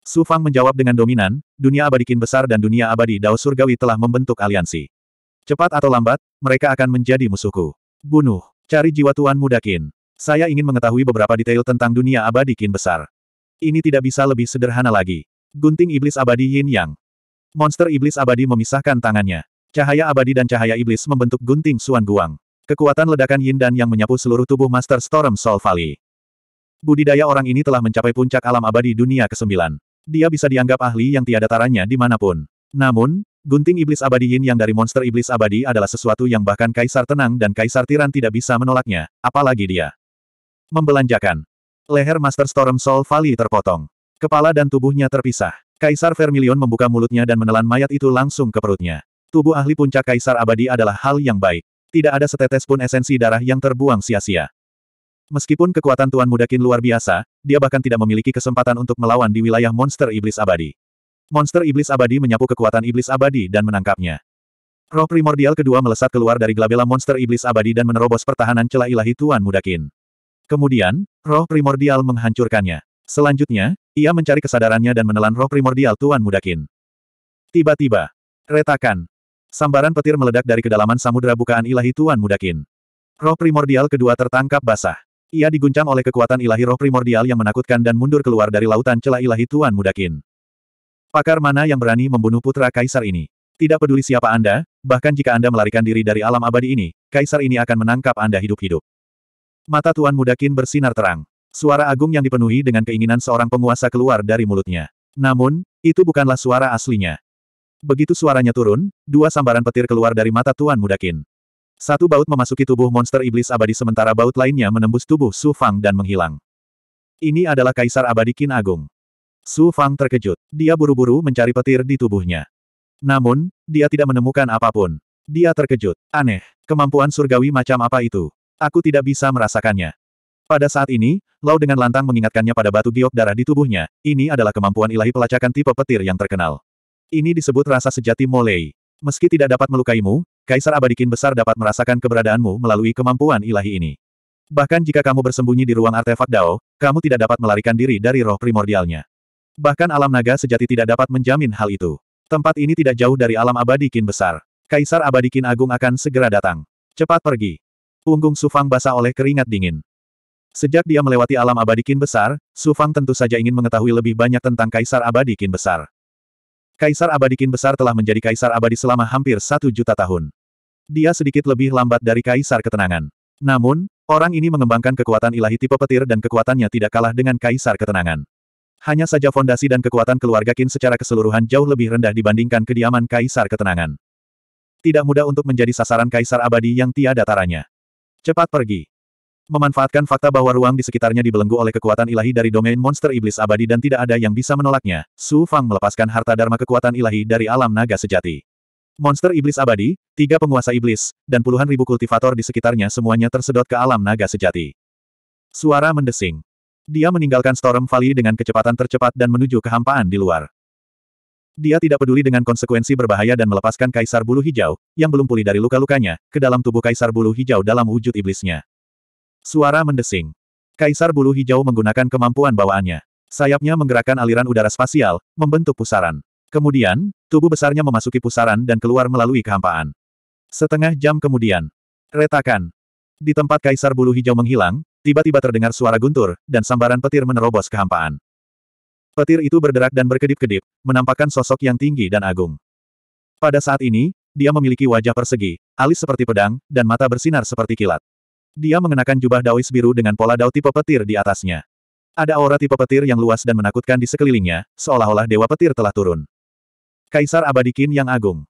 Sufang menjawab dengan dominan, dunia abadi kin besar dan dunia abadi dao surgawi telah membentuk aliansi. Cepat atau lambat, mereka akan menjadi musuhku. Bunuh, cari jiwa Tuan Muda Kin. Saya ingin mengetahui beberapa detail tentang dunia abadi kin besar. Ini tidak bisa lebih sederhana lagi. Gunting iblis abadi Yin Yang. Monster iblis abadi memisahkan tangannya. Cahaya abadi dan cahaya iblis membentuk gunting Suan Guang. Kekuatan ledakan yin dan yang menyapu seluruh tubuh Master Storm Soul Valley. Budidaya orang ini telah mencapai puncak alam abadi dunia ke-9. Dia bisa dianggap ahli yang tiada taranya dimanapun. Namun, gunting iblis abadi yin yang dari monster iblis abadi adalah sesuatu yang bahkan Kaisar Tenang dan Kaisar Tiran tidak bisa menolaknya, apalagi dia. Membelanjakan. Leher Master Storm Soul Valley terpotong. Kepala dan tubuhnya terpisah. Kaisar Vermilion membuka mulutnya dan menelan mayat itu langsung ke perutnya. Tubuh ahli puncak kaisar abadi adalah hal yang baik. Tidak ada setetes pun esensi darah yang terbuang sia-sia. Meskipun kekuatan Tuan Mudakin luar biasa, dia bahkan tidak memiliki kesempatan untuk melawan di wilayah monster iblis abadi. Monster iblis abadi menyapu kekuatan iblis abadi dan menangkapnya. Roh primordial kedua melesat keluar dari glabela monster iblis abadi dan menerobos pertahanan celah ilahi Tuan Mudakin. Kemudian, roh primordial menghancurkannya. Selanjutnya, ia mencari kesadarannya dan menelan roh primordial Tuan Mudakin. Tiba-tiba, retakan, Sambaran petir meledak dari kedalaman samudera bukaan ilahi Tuan Mudakin. Roh primordial kedua tertangkap basah. Ia diguncang oleh kekuatan ilahi roh primordial yang menakutkan dan mundur keluar dari lautan celah ilahi Tuan Mudakin. Pakar mana yang berani membunuh putra kaisar ini? Tidak peduli siapa Anda, bahkan jika Anda melarikan diri dari alam abadi ini, kaisar ini akan menangkap Anda hidup-hidup. Mata Tuan Mudakin bersinar terang. Suara agung yang dipenuhi dengan keinginan seorang penguasa keluar dari mulutnya. Namun, itu bukanlah suara aslinya. Begitu suaranya turun, dua sambaran petir keluar dari mata Tuan Mudakin. Satu baut memasuki tubuh monster iblis abadi sementara baut lainnya menembus tubuh Su Fang dan menghilang. Ini adalah Kaisar Abadi Kin Agung. Su Fang terkejut. Dia buru-buru mencari petir di tubuhnya. Namun, dia tidak menemukan apapun. Dia terkejut. Aneh. Kemampuan surgawi macam apa itu? Aku tidak bisa merasakannya. Pada saat ini, Lau dengan lantang mengingatkannya pada batu giok darah di tubuhnya, ini adalah kemampuan ilahi pelacakan tipe petir yang terkenal. Ini disebut rasa sejati Molei. Meski tidak dapat melukaimu, Kaisar Abadikin Besar dapat merasakan keberadaanmu melalui kemampuan ilahi ini. Bahkan jika kamu bersembunyi di ruang artefak Dao, kamu tidak dapat melarikan diri dari roh primordialnya. Bahkan alam naga sejati tidak dapat menjamin hal itu. Tempat ini tidak jauh dari alam abadikin besar. Kaisar abadikin agung akan segera datang. Cepat pergi. Punggung Sufang basah oleh keringat dingin. Sejak dia melewati alam abadikin besar, Sufang tentu saja ingin mengetahui lebih banyak tentang Kaisar abadikin besar. Kaisar Abadikin Besar telah menjadi Kaisar Abadi selama hampir satu juta tahun. Dia sedikit lebih lambat dari Kaisar Ketenangan. Namun, orang ini mengembangkan kekuatan ilahi tipe petir dan kekuatannya tidak kalah dengan Kaisar Ketenangan. Hanya saja fondasi dan kekuatan keluarga Kin secara keseluruhan jauh lebih rendah dibandingkan kediaman Kaisar Ketenangan. Tidak mudah untuk menjadi sasaran Kaisar Abadi yang tiada taranya. Cepat pergi. Memanfaatkan fakta bahwa ruang di sekitarnya dibelenggu oleh kekuatan ilahi dari domain monster iblis abadi dan tidak ada yang bisa menolaknya, Su Fang melepaskan harta dharma kekuatan ilahi dari alam naga sejati. Monster iblis abadi, tiga penguasa iblis, dan puluhan ribu kultivator di sekitarnya semuanya tersedot ke alam naga sejati. Suara mendesing. Dia meninggalkan Storm Valley dengan kecepatan tercepat dan menuju kehampaan di luar. Dia tidak peduli dengan konsekuensi berbahaya dan melepaskan kaisar bulu hijau, yang belum pulih dari luka-lukanya, ke dalam tubuh kaisar bulu hijau dalam wujud iblisnya. Suara mendesing. Kaisar bulu hijau menggunakan kemampuan bawaannya. Sayapnya menggerakkan aliran udara spasial, membentuk pusaran. Kemudian, tubuh besarnya memasuki pusaran dan keluar melalui kehampaan. Setengah jam kemudian, retakan. Di tempat kaisar bulu hijau menghilang, tiba-tiba terdengar suara guntur, dan sambaran petir menerobos kehampaan. Petir itu berderak dan berkedip-kedip, menampakkan sosok yang tinggi dan agung. Pada saat ini, dia memiliki wajah persegi, alis seperti pedang, dan mata bersinar seperti kilat. Dia mengenakan jubah daois biru dengan pola dao tipe petir di atasnya. Ada aura tipe petir yang luas dan menakutkan di sekelilingnya, seolah-olah dewa petir telah turun. Kaisar Abadikin yang Agung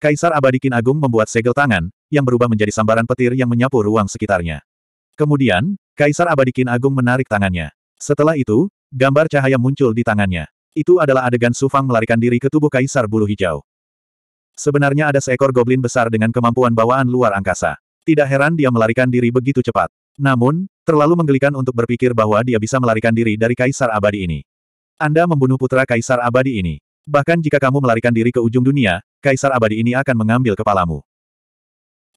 Kaisar Abadikin Agung membuat segel tangan, yang berubah menjadi sambaran petir yang menyapu ruang sekitarnya. Kemudian, Kaisar Abadikin Agung menarik tangannya. Setelah itu, gambar cahaya muncul di tangannya. Itu adalah adegan Sufang melarikan diri ke tubuh Kaisar Bulu Hijau. Sebenarnya ada seekor goblin besar dengan kemampuan bawaan luar angkasa. Tidak heran dia melarikan diri begitu cepat. Namun, terlalu menggelikan untuk berpikir bahwa dia bisa melarikan diri dari kaisar abadi ini. Anda membunuh putra kaisar abadi ini. Bahkan jika kamu melarikan diri ke ujung dunia, kaisar abadi ini akan mengambil kepalamu.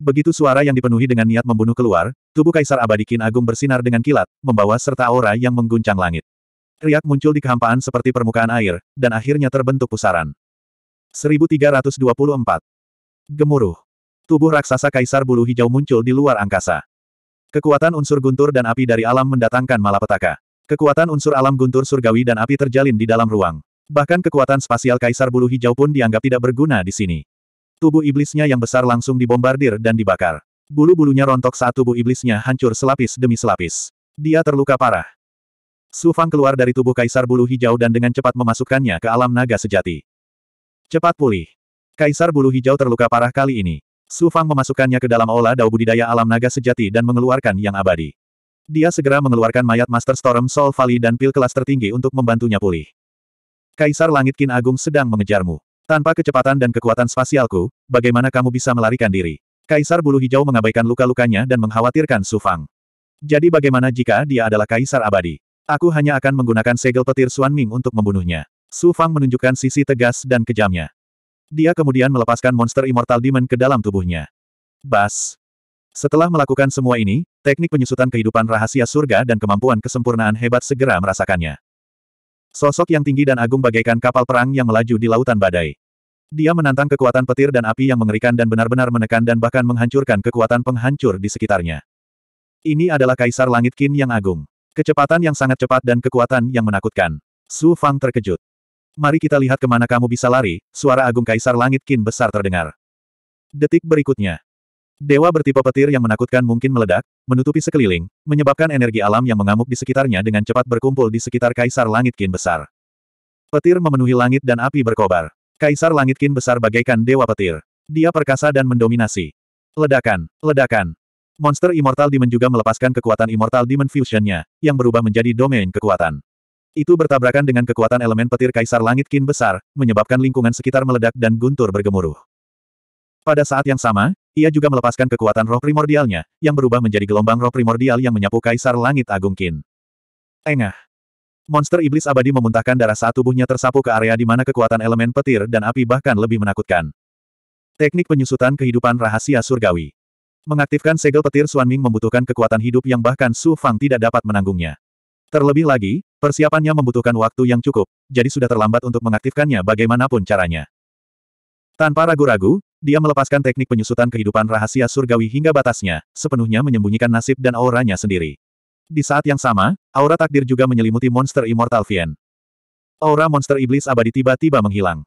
Begitu suara yang dipenuhi dengan niat membunuh keluar, tubuh kaisar abadi Kin Agung bersinar dengan kilat, membawa serta aura yang mengguncang langit. Riak muncul di kehampaan seperti permukaan air, dan akhirnya terbentuk pusaran. 1324. Gemuruh. Tubuh raksasa Kaisar Bulu Hijau muncul di luar angkasa. Kekuatan unsur guntur dan api dari alam mendatangkan malapetaka. Kekuatan unsur alam guntur surgawi dan api terjalin di dalam ruang. Bahkan kekuatan spasial Kaisar Bulu Hijau pun dianggap tidak berguna di sini. Tubuh iblisnya yang besar langsung dibombardir dan dibakar. Bulu-bulunya rontok saat tubuh iblisnya hancur selapis demi selapis. Dia terluka parah. Su Fang keluar dari tubuh Kaisar Bulu Hijau dan dengan cepat memasukkannya ke alam naga sejati. Cepat pulih. Kaisar Bulu Hijau terluka parah kali ini. Su Fang memasukkannya ke dalam olah dao budidaya alam naga sejati dan mengeluarkan yang abadi. Dia segera mengeluarkan mayat Master Storm Soul Valley dan pil kelas tertinggi untuk membantunya pulih. Kaisar Langit Kin Agung sedang mengejarmu. Tanpa kecepatan dan kekuatan spasialku, bagaimana kamu bisa melarikan diri? Kaisar Bulu Hijau mengabaikan luka-lukanya dan mengkhawatirkan Su Fang. Jadi bagaimana jika dia adalah Kaisar Abadi? Aku hanya akan menggunakan segel petir Suan Ming untuk membunuhnya. Su Fang menunjukkan sisi tegas dan kejamnya. Dia kemudian melepaskan monster Immortal Demon ke dalam tubuhnya. Bas. Setelah melakukan semua ini, teknik penyusutan kehidupan rahasia surga dan kemampuan kesempurnaan hebat segera merasakannya. Sosok yang tinggi dan agung bagaikan kapal perang yang melaju di lautan badai. Dia menantang kekuatan petir dan api yang mengerikan dan benar-benar menekan dan bahkan menghancurkan kekuatan penghancur di sekitarnya. Ini adalah Kaisar Langit Qin yang agung. Kecepatan yang sangat cepat dan kekuatan yang menakutkan. Su Fang terkejut. Mari kita lihat kemana kamu bisa lari, suara agung Kaisar Langit Kin besar terdengar. Detik berikutnya. Dewa bertipe petir yang menakutkan mungkin meledak, menutupi sekeliling, menyebabkan energi alam yang mengamuk di sekitarnya dengan cepat berkumpul di sekitar Kaisar Langit Kin besar. Petir memenuhi langit dan api berkobar. Kaisar Langit Kin besar bagaikan Dewa Petir. Dia perkasa dan mendominasi. Ledakan, ledakan. Monster Immortal Demon juga melepaskan kekuatan Immortal Demon Fusion-nya, yang berubah menjadi domain kekuatan. Itu bertabrakan dengan kekuatan elemen petir Kaisar Langit Kin besar, menyebabkan lingkungan sekitar meledak dan guntur bergemuruh. Pada saat yang sama, ia juga melepaskan kekuatan roh primordialnya, yang berubah menjadi gelombang roh primordial yang menyapu Kaisar Langit Agung Kin. Engah. Monster iblis abadi memuntahkan darah saat tubuhnya tersapu ke area di mana kekuatan elemen petir dan api bahkan lebih menakutkan. Teknik penyusutan kehidupan rahasia surgawi. Mengaktifkan segel petir Suan Ming membutuhkan kekuatan hidup yang bahkan Su Fang tidak dapat menanggungnya. Terlebih lagi, persiapannya membutuhkan waktu yang cukup, jadi sudah terlambat untuk mengaktifkannya bagaimanapun caranya. Tanpa ragu-ragu, dia melepaskan teknik penyusutan kehidupan rahasia surgawi hingga batasnya, sepenuhnya menyembunyikan nasib dan auranya sendiri. Di saat yang sama, aura takdir juga menyelimuti monster Immortal Vian. Aura monster iblis abadi tiba-tiba menghilang.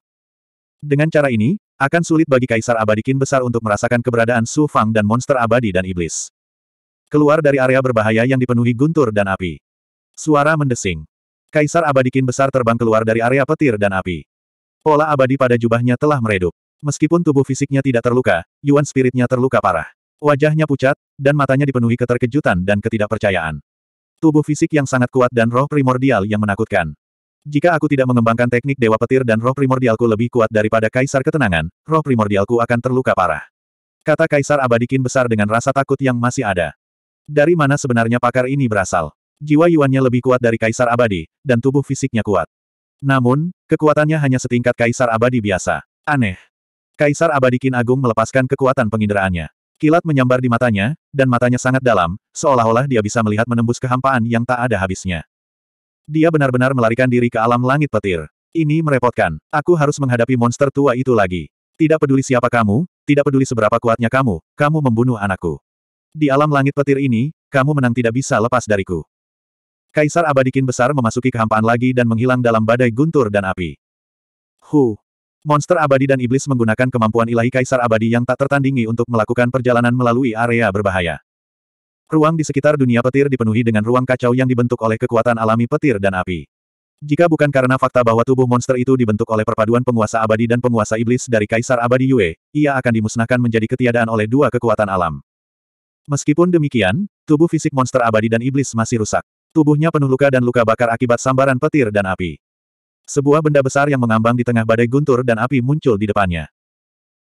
Dengan cara ini, akan sulit bagi Kaisar Abadi Kin Besar untuk merasakan keberadaan Su Fang dan monster abadi dan iblis. Keluar dari area berbahaya yang dipenuhi guntur dan api. Suara mendesing. Kaisar Abadikin besar terbang keluar dari area petir dan api. Pola abadi pada jubahnya telah meredup. Meskipun tubuh fisiknya tidak terluka, Yuan spiritnya terluka parah. Wajahnya pucat, dan matanya dipenuhi keterkejutan dan ketidakpercayaan. Tubuh fisik yang sangat kuat dan roh primordial yang menakutkan. Jika aku tidak mengembangkan teknik Dewa Petir dan roh primordialku lebih kuat daripada Kaisar Ketenangan, roh primordialku akan terluka parah. Kata Kaisar Abadikin besar dengan rasa takut yang masih ada. Dari mana sebenarnya pakar ini berasal? Jiwa Yuannya lebih kuat dari Kaisar Abadi, dan tubuh fisiknya kuat. Namun, kekuatannya hanya setingkat Kaisar Abadi biasa. Aneh. Kaisar Abadi Kin Agung melepaskan kekuatan penginderaannya. Kilat menyambar di matanya, dan matanya sangat dalam, seolah-olah dia bisa melihat menembus kehampaan yang tak ada habisnya. Dia benar-benar melarikan diri ke alam langit petir. Ini merepotkan. Aku harus menghadapi monster tua itu lagi. Tidak peduli siapa kamu, tidak peduli seberapa kuatnya kamu, kamu membunuh anakku. Di alam langit petir ini, kamu menang tidak bisa lepas dariku. Kaisar Abadikin besar memasuki kehampaan lagi dan menghilang dalam badai guntur dan api. Hu. Monster abadi dan iblis menggunakan kemampuan ilahi Kaisar Abadi yang tak tertandingi untuk melakukan perjalanan melalui area berbahaya. Ruang di sekitar dunia petir dipenuhi dengan ruang kacau yang dibentuk oleh kekuatan alami petir dan api. Jika bukan karena fakta bahwa tubuh monster itu dibentuk oleh perpaduan penguasa abadi dan penguasa iblis dari Kaisar Abadi Yue, ia akan dimusnahkan menjadi ketiadaan oleh dua kekuatan alam. Meskipun demikian, tubuh fisik monster abadi dan iblis masih rusak. Tubuhnya penuh luka dan luka bakar akibat sambaran petir dan api. Sebuah benda besar yang mengambang di tengah badai guntur dan api muncul di depannya.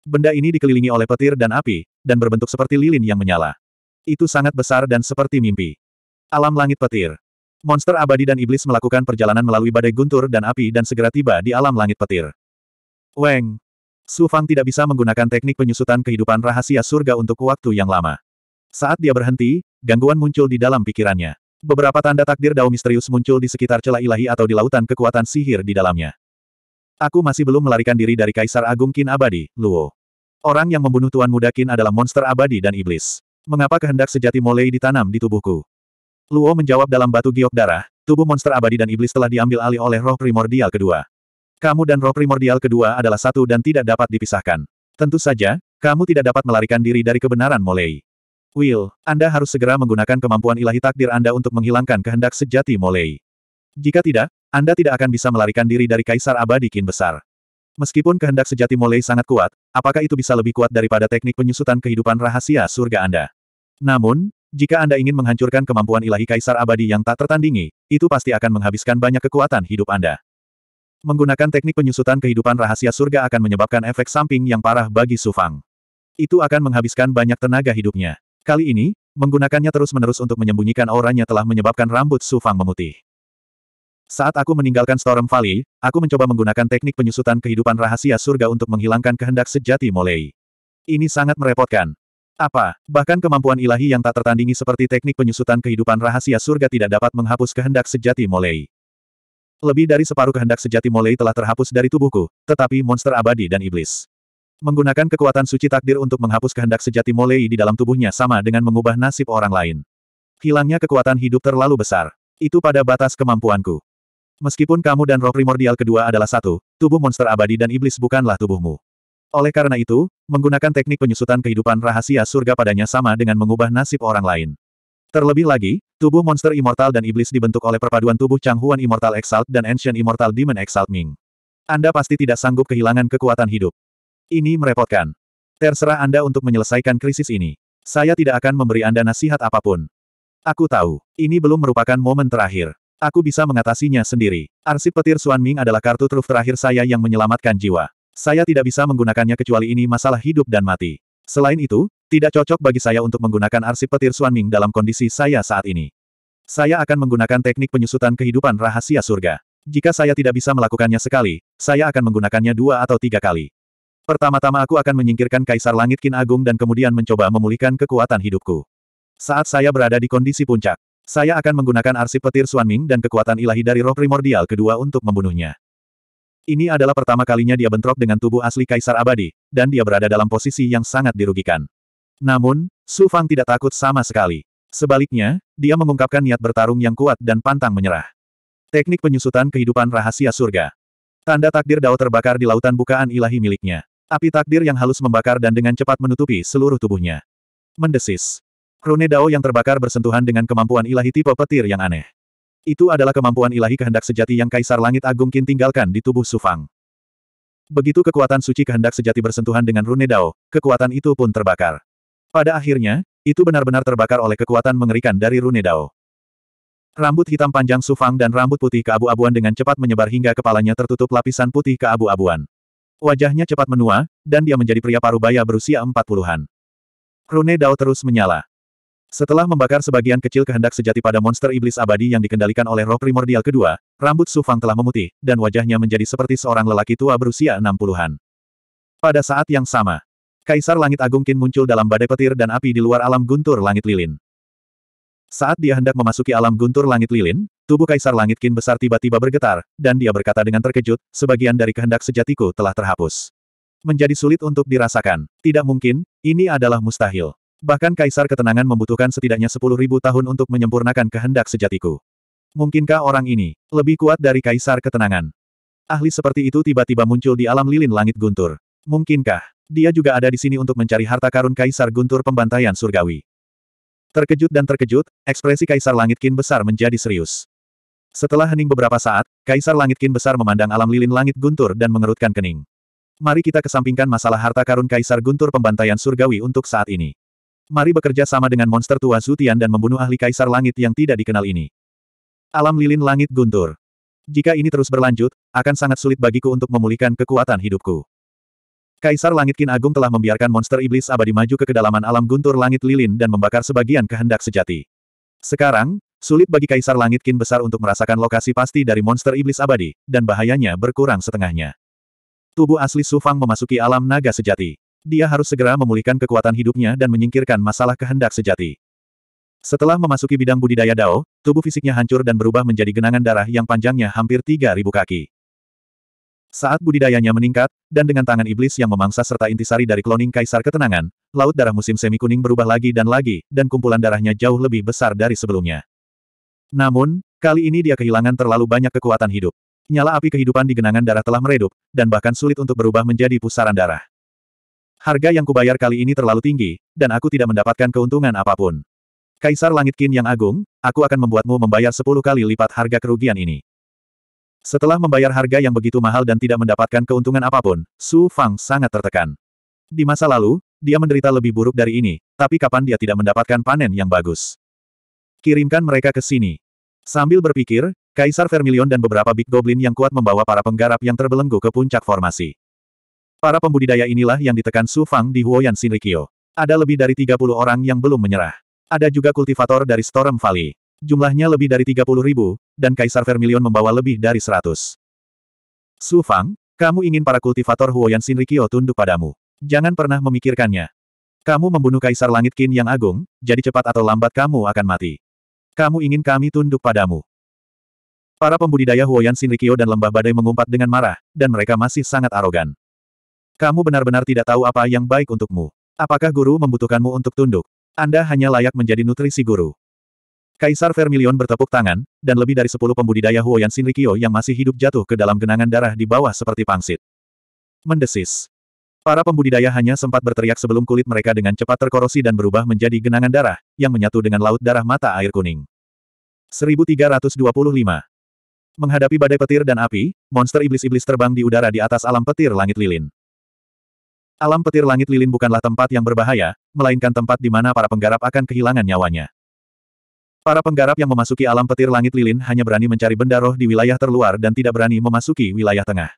Benda ini dikelilingi oleh petir dan api, dan berbentuk seperti lilin yang menyala. Itu sangat besar dan seperti mimpi. Alam langit petir. Monster abadi dan iblis melakukan perjalanan melalui badai guntur dan api dan segera tiba di alam langit petir. Weng. Su Fang tidak bisa menggunakan teknik penyusutan kehidupan rahasia surga untuk waktu yang lama. Saat dia berhenti, gangguan muncul di dalam pikirannya. Beberapa tanda takdir dao misterius muncul di sekitar celah ilahi atau di lautan kekuatan sihir di dalamnya. Aku masih belum melarikan diri dari Kaisar Agung Kin Abadi, Luo. Orang yang membunuh Tuan Muda Kin adalah monster abadi dan iblis. Mengapa kehendak sejati Molei ditanam di tubuhku? Luo menjawab dalam batu giok darah, tubuh monster abadi dan iblis telah diambil alih oleh roh primordial kedua. Kamu dan roh primordial kedua adalah satu dan tidak dapat dipisahkan. Tentu saja, kamu tidak dapat melarikan diri dari kebenaran Molei. Will, Anda harus segera menggunakan kemampuan ilahi takdir Anda untuk menghilangkan kehendak sejati Molei. Jika tidak, Anda tidak akan bisa melarikan diri dari Kaisar Abadi Kin Besar. Meskipun kehendak sejati Molei sangat kuat, apakah itu bisa lebih kuat daripada teknik penyusutan kehidupan rahasia surga Anda? Namun, jika Anda ingin menghancurkan kemampuan ilahi Kaisar Abadi yang tak tertandingi, itu pasti akan menghabiskan banyak kekuatan hidup Anda. Menggunakan teknik penyusutan kehidupan rahasia surga akan menyebabkan efek samping yang parah bagi Sufang. Itu akan menghabiskan banyak tenaga hidupnya. Kali ini, menggunakannya terus-menerus untuk menyembunyikan auranya telah menyebabkan rambut Su Fang memutih. Saat aku meninggalkan Storm Valley, aku mencoba menggunakan teknik penyusutan kehidupan rahasia surga untuk menghilangkan kehendak sejati Molei. Ini sangat merepotkan. Apa, bahkan kemampuan ilahi yang tak tertandingi seperti teknik penyusutan kehidupan rahasia surga tidak dapat menghapus kehendak sejati Molei. Lebih dari separuh kehendak sejati Molei telah terhapus dari tubuhku, tetapi monster abadi dan iblis. Menggunakan kekuatan suci takdir untuk menghapus kehendak sejati Molei di dalam tubuhnya sama dengan mengubah nasib orang lain. Hilangnya kekuatan hidup terlalu besar. Itu pada batas kemampuanku. Meskipun kamu dan roh primordial kedua adalah satu, tubuh monster abadi dan iblis bukanlah tubuhmu. Oleh karena itu, menggunakan teknik penyusutan kehidupan rahasia surga padanya sama dengan mengubah nasib orang lain. Terlebih lagi, tubuh monster immortal dan iblis dibentuk oleh perpaduan tubuh Changhuan Immortal Exalt dan Ancient Immortal Demon Exalt Ming. Anda pasti tidak sanggup kehilangan kekuatan hidup. Ini merepotkan. Terserah Anda untuk menyelesaikan krisis ini. Saya tidak akan memberi Anda nasihat apapun. Aku tahu, ini belum merupakan momen terakhir. Aku bisa mengatasinya sendiri. Arsip petir Suan Ming adalah kartu truf terakhir saya yang menyelamatkan jiwa. Saya tidak bisa menggunakannya kecuali ini masalah hidup dan mati. Selain itu, tidak cocok bagi saya untuk menggunakan arsip petir Suan Ming dalam kondisi saya saat ini. Saya akan menggunakan teknik penyusutan kehidupan rahasia surga. Jika saya tidak bisa melakukannya sekali, saya akan menggunakannya dua atau tiga kali. Pertama-tama aku akan menyingkirkan Kaisar Langit Kin Agung dan kemudian mencoba memulihkan kekuatan hidupku. Saat saya berada di kondisi puncak, saya akan menggunakan arsip petir Suanming dan kekuatan ilahi dari roh primordial kedua untuk membunuhnya. Ini adalah pertama kalinya dia bentrok dengan tubuh asli Kaisar Abadi, dan dia berada dalam posisi yang sangat dirugikan. Namun, Su Fang tidak takut sama sekali. Sebaliknya, dia mengungkapkan niat bertarung yang kuat dan pantang menyerah. Teknik penyusutan kehidupan rahasia surga. Tanda takdir Dao terbakar di lautan bukaan ilahi miliknya. Api takdir yang halus membakar dan dengan cepat menutupi seluruh tubuhnya. Mendesis. Rune Dao yang terbakar bersentuhan dengan kemampuan ilahi tipe petir yang aneh. Itu adalah kemampuan ilahi kehendak sejati yang Kaisar Langit Agung Qin tinggalkan di tubuh Sufang. Begitu kekuatan suci kehendak sejati bersentuhan dengan Rune Dao, kekuatan itu pun terbakar. Pada akhirnya, itu benar-benar terbakar oleh kekuatan mengerikan dari Rune Dao. Rambut hitam panjang Sufang dan rambut putih keabu-abuan dengan cepat menyebar hingga kepalanya tertutup lapisan putih keabu-abuan. Wajahnya cepat menua, dan dia menjadi pria parubaya berusia empat puluhan. Rune Dao terus menyala. Setelah membakar sebagian kecil kehendak sejati pada monster iblis abadi yang dikendalikan oleh roh primordial kedua, rambut Sufang telah memutih, dan wajahnya menjadi seperti seorang lelaki tua berusia enam puluhan. Pada saat yang sama, Kaisar Langit Agung Qin muncul dalam badai petir dan api di luar alam guntur langit lilin. Saat dia hendak memasuki alam guntur langit lilin, Tubuh Kaisar Langit Kin besar tiba-tiba bergetar, dan dia berkata dengan terkejut, sebagian dari kehendak sejatiku telah terhapus. Menjadi sulit untuk dirasakan. Tidak mungkin, ini adalah mustahil. Bahkan Kaisar Ketenangan membutuhkan setidaknya sepuluh ribu tahun untuk menyempurnakan kehendak sejatiku. Mungkinkah orang ini lebih kuat dari Kaisar Ketenangan? Ahli seperti itu tiba-tiba muncul di alam lilin langit guntur. Mungkinkah dia juga ada di sini untuk mencari harta karun Kaisar Guntur pembantaian surgawi? Terkejut dan terkejut, ekspresi Kaisar Langit Kin besar menjadi serius. Setelah hening beberapa saat, Kaisar Langit Kin besar memandang alam lilin langit guntur dan mengerutkan kening. Mari kita kesampingkan masalah harta karun Kaisar Guntur pembantaian surgawi untuk saat ini. Mari bekerja sama dengan monster tua Zutian dan membunuh ahli Kaisar Langit yang tidak dikenal ini. Alam lilin langit guntur. Jika ini terus berlanjut, akan sangat sulit bagiku untuk memulihkan kekuatan hidupku. Kaisar Langit Kin Agung telah membiarkan monster iblis abadi maju ke kedalaman alam guntur langit lilin dan membakar sebagian kehendak sejati. Sekarang, Sulit bagi Kaisar Langit Kin Besar untuk merasakan lokasi pasti dari monster iblis abadi, dan bahayanya berkurang setengahnya. Tubuh asli Sufang memasuki alam naga sejati. Dia harus segera memulihkan kekuatan hidupnya dan menyingkirkan masalah kehendak sejati. Setelah memasuki bidang budidaya Dao, tubuh fisiknya hancur dan berubah menjadi genangan darah yang panjangnya hampir 3.000 kaki. Saat budidayanya meningkat, dan dengan tangan iblis yang memangsa serta intisari dari kloning Kaisar Ketenangan, Laut Darah musim semi kuning berubah lagi dan lagi, dan kumpulan darahnya jauh lebih besar dari sebelumnya. Namun, kali ini dia kehilangan terlalu banyak kekuatan hidup. Nyala api kehidupan di genangan darah telah meredup, dan bahkan sulit untuk berubah menjadi pusaran darah. Harga yang kubayar kali ini terlalu tinggi, dan aku tidak mendapatkan keuntungan apapun. Kaisar Langit Kin yang agung, aku akan membuatmu membayar sepuluh kali lipat harga kerugian ini. Setelah membayar harga yang begitu mahal dan tidak mendapatkan keuntungan apapun, Su Fang sangat tertekan. Di masa lalu, dia menderita lebih buruk dari ini, tapi kapan dia tidak mendapatkan panen yang bagus? Kirimkan mereka ke sini. Sambil berpikir, Kaisar Vermilion dan beberapa Big Goblin yang kuat membawa para penggarap yang terbelenggu ke puncak formasi. Para pembudidaya inilah yang ditekan Su Fang di Huoyan Shinrikyo. Ada lebih dari 30 orang yang belum menyerah. Ada juga kultivator dari Storm Valley. Jumlahnya lebih dari 30 ribu, dan Kaisar Vermilion membawa lebih dari 100. Su Fang, kamu ingin para kultivator Huoyan Shinrikyo tunduk padamu. Jangan pernah memikirkannya. Kamu membunuh Kaisar Langit Qin yang agung, jadi cepat atau lambat kamu akan mati. Kamu ingin kami tunduk padamu. Para pembudidaya Huoyan Sinrikyo dan Lembah Badai mengumpat dengan marah, dan mereka masih sangat arogan. Kamu benar-benar tidak tahu apa yang baik untukmu. Apakah guru membutuhkanmu untuk tunduk? Anda hanya layak menjadi nutrisi guru. Kaisar Vermilion bertepuk tangan, dan lebih dari sepuluh pembudidaya Huoyan Sinrikyo yang masih hidup jatuh ke dalam genangan darah di bawah seperti pangsit. Mendesis. Para pembudidaya hanya sempat berteriak sebelum kulit mereka dengan cepat terkorosi dan berubah menjadi genangan darah, yang menyatu dengan laut darah mata air kuning. 1325 Menghadapi badai petir dan api, monster iblis-iblis terbang di udara di atas alam petir langit lilin. Alam petir langit lilin bukanlah tempat yang berbahaya, melainkan tempat di mana para penggarap akan kehilangan nyawanya. Para penggarap yang memasuki alam petir langit lilin hanya berani mencari benda roh di wilayah terluar dan tidak berani memasuki wilayah tengah.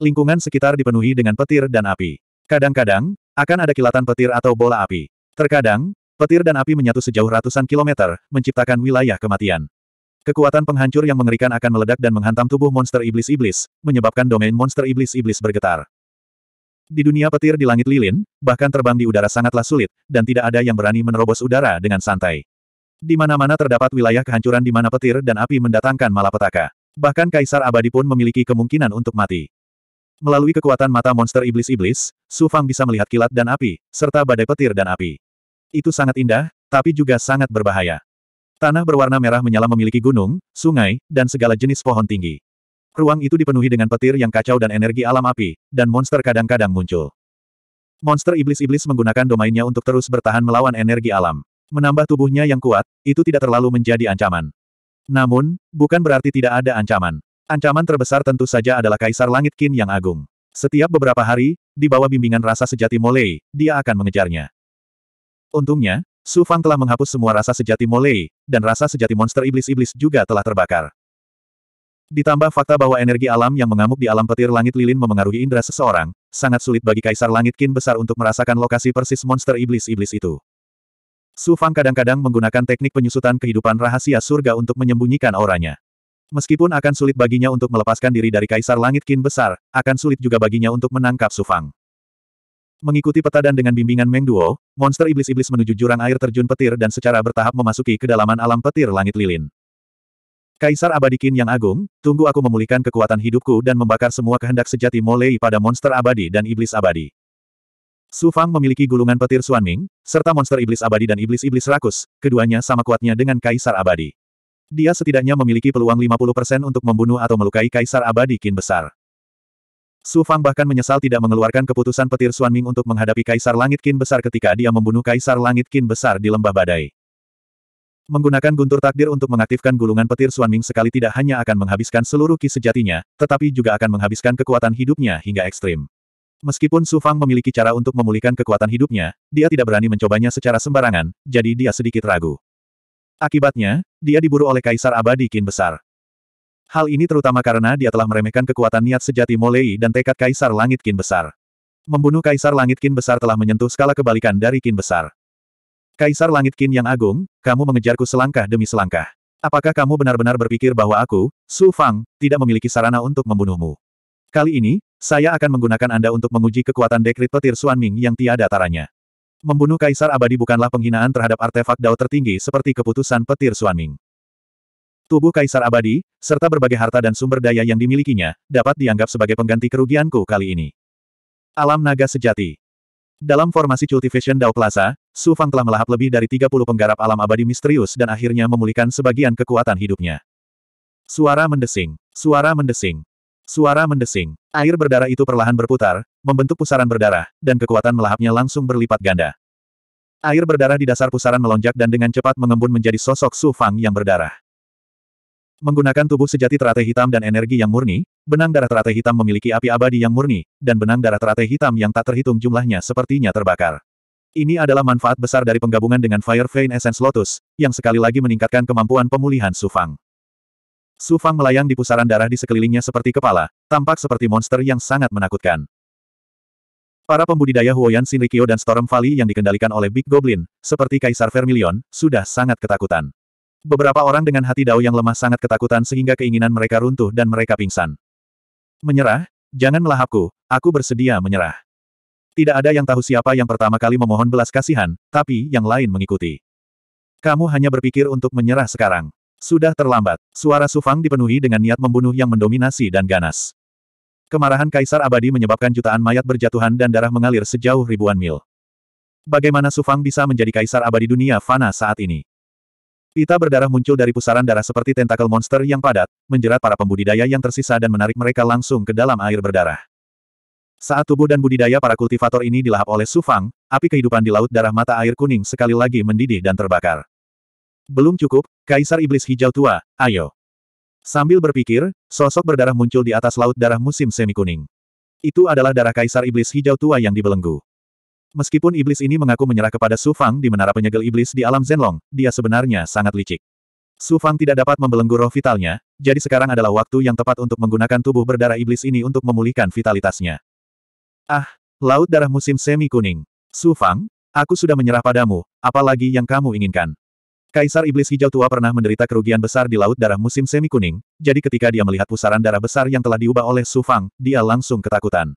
Lingkungan sekitar dipenuhi dengan petir dan api. Kadang-kadang, akan ada kilatan petir atau bola api. Terkadang, petir dan api menyatu sejauh ratusan kilometer, menciptakan wilayah kematian. Kekuatan penghancur yang mengerikan akan meledak dan menghantam tubuh monster iblis-iblis, menyebabkan domain monster iblis-iblis bergetar. Di dunia petir di langit lilin, bahkan terbang di udara sangatlah sulit, dan tidak ada yang berani menerobos udara dengan santai. Di mana-mana terdapat wilayah kehancuran di mana petir dan api mendatangkan malapetaka. Bahkan Kaisar Abadi pun memiliki kemungkinan untuk mati. Melalui kekuatan mata monster iblis-iblis, Su Fang bisa melihat kilat dan api, serta badai petir dan api. Itu sangat indah, tapi juga sangat berbahaya. Tanah berwarna merah menyala memiliki gunung, sungai, dan segala jenis pohon tinggi. Ruang itu dipenuhi dengan petir yang kacau dan energi alam api, dan monster kadang-kadang muncul. Monster iblis-iblis menggunakan domainnya untuk terus bertahan melawan energi alam. Menambah tubuhnya yang kuat, itu tidak terlalu menjadi ancaman. Namun, bukan berarti tidak ada ancaman. Ancaman terbesar tentu saja adalah Kaisar Langit Qin yang agung. Setiap beberapa hari, di bawah bimbingan rasa sejati Molei, dia akan mengejarnya. Untungnya, Su Fang telah menghapus semua rasa sejati Molei, dan rasa sejati monster iblis-iblis juga telah terbakar. Ditambah fakta bahwa energi alam yang mengamuk di alam petir langit lilin memengaruhi indera seseorang, sangat sulit bagi Kaisar Langit Qin besar untuk merasakan lokasi persis monster iblis-iblis itu. Su Fang kadang-kadang menggunakan teknik penyusutan kehidupan rahasia surga untuk menyembunyikan auranya. Meskipun akan sulit baginya untuk melepaskan diri dari Kaisar Langit Kin Besar, akan sulit juga baginya untuk menangkap Sufang. Mengikuti peta dan dengan bimbingan Meng Duo, monster iblis-iblis menuju jurang air terjun petir dan secara bertahap memasuki kedalaman alam petir langit lilin. Kaisar abadi Kin yang agung, tunggu aku memulihkan kekuatan hidupku dan membakar semua kehendak sejati Molei pada monster abadi dan iblis abadi. Su Fang memiliki gulungan petir Suan Ming, serta monster iblis abadi dan iblis-iblis rakus, keduanya sama kuatnya dengan Kaisar abadi. Dia setidaknya memiliki peluang 50% untuk membunuh atau melukai Kaisar Abadi Kin Besar. Su Fang bahkan menyesal tidak mengeluarkan keputusan petir Suan Ming untuk menghadapi Kaisar Langit Kin Besar ketika dia membunuh Kaisar Langit Kin Besar di Lembah Badai. Menggunakan guntur takdir untuk mengaktifkan gulungan petir Suan Ming sekali tidak hanya akan menghabiskan seluruh ki sejatinya, tetapi juga akan menghabiskan kekuatan hidupnya hingga ekstrim. Meskipun Su Fang memiliki cara untuk memulihkan kekuatan hidupnya, dia tidak berani mencobanya secara sembarangan, jadi dia sedikit ragu. Akibatnya, dia diburu oleh Kaisar Abadi Kin Besar. Hal ini terutama karena dia telah meremehkan kekuatan niat sejati Molei dan tekad Kaisar Langit Kin Besar. Membunuh Kaisar Langit Kin Besar telah menyentuh skala kebalikan dari Kin Besar. Kaisar Langit Kin yang agung, kamu mengejarku selangkah demi selangkah. Apakah kamu benar-benar berpikir bahwa aku, Su Fang, tidak memiliki sarana untuk membunuhmu? Kali ini, saya akan menggunakan Anda untuk menguji kekuatan dekrit petir Suan Ming yang tiada taranya. Membunuh Kaisar Abadi bukanlah penghinaan terhadap artefak Dao tertinggi seperti keputusan petir Suanming. Tubuh Kaisar Abadi, serta berbagai harta dan sumber daya yang dimilikinya, dapat dianggap sebagai pengganti kerugianku kali ini. Alam Naga Sejati Dalam formasi Cultivation Dao Plaza, Su Fang telah melahap lebih dari 30 penggarap alam abadi misterius dan akhirnya memulihkan sebagian kekuatan hidupnya. Suara mendesing. Suara mendesing. Suara mendesing. Air berdarah itu perlahan berputar, membentuk pusaran berdarah, dan kekuatan melahapnya langsung berlipat ganda. Air berdarah di dasar pusaran melonjak dan dengan cepat mengembun menjadi sosok Su Fang yang berdarah. Menggunakan tubuh sejati teratai hitam dan energi yang murni, benang darah teratai hitam memiliki api abadi yang murni, dan benang darah teratai hitam yang tak terhitung jumlahnya sepertinya terbakar. Ini adalah manfaat besar dari penggabungan dengan Fire Vein Essence Lotus, yang sekali lagi meningkatkan kemampuan pemulihan Su Fang. Su Fang melayang di pusaran darah di sekelilingnya seperti kepala, tampak seperti monster yang sangat menakutkan. Para pembudidaya Huoyan Shinrikyo dan Storm Valley yang dikendalikan oleh Big Goblin, seperti Kaisar Vermilion, sudah sangat ketakutan. Beberapa orang dengan hati dao yang lemah sangat ketakutan sehingga keinginan mereka runtuh dan mereka pingsan. Menyerah? Jangan melahapku, aku bersedia menyerah. Tidak ada yang tahu siapa yang pertama kali memohon belas kasihan, tapi yang lain mengikuti. Kamu hanya berpikir untuk menyerah sekarang. Sudah terlambat. Suara Sufang dipenuhi dengan niat membunuh yang mendominasi dan ganas. Kemarahan Kaisar Abadi menyebabkan jutaan mayat berjatuhan dan darah mengalir sejauh ribuan mil. Bagaimana Sufang bisa menjadi Kaisar Abadi dunia fana saat ini? Pita berdarah muncul dari pusaran darah seperti tentakel monster yang padat, menjerat para pembudidaya yang tersisa dan menarik mereka langsung ke dalam air berdarah. Saat tubuh dan budidaya para kultivator ini dilahap oleh Sufang, api kehidupan di Laut Darah Mata Air Kuning sekali lagi mendidih dan terbakar. Belum cukup, Kaisar Iblis Hijau Tua, ayo. Sambil berpikir, sosok berdarah muncul di atas laut darah musim semi kuning. Itu adalah darah Kaisar Iblis Hijau Tua yang dibelenggu. Meskipun iblis ini mengaku menyerah kepada Su Fang di menara penyegel iblis di alam Zenlong, dia sebenarnya sangat licik. Su Fang tidak dapat membelenggu roh vitalnya, jadi sekarang adalah waktu yang tepat untuk menggunakan tubuh berdarah iblis ini untuk memulihkan vitalitasnya. Ah, laut darah musim semi kuning. Su Fang, aku sudah menyerah padamu, apalagi yang kamu inginkan. Kaisar Iblis Hijau Tua pernah menderita kerugian besar di Laut Darah musim semi kuning, jadi ketika dia melihat pusaran darah besar yang telah diubah oleh Su Fang, dia langsung ketakutan.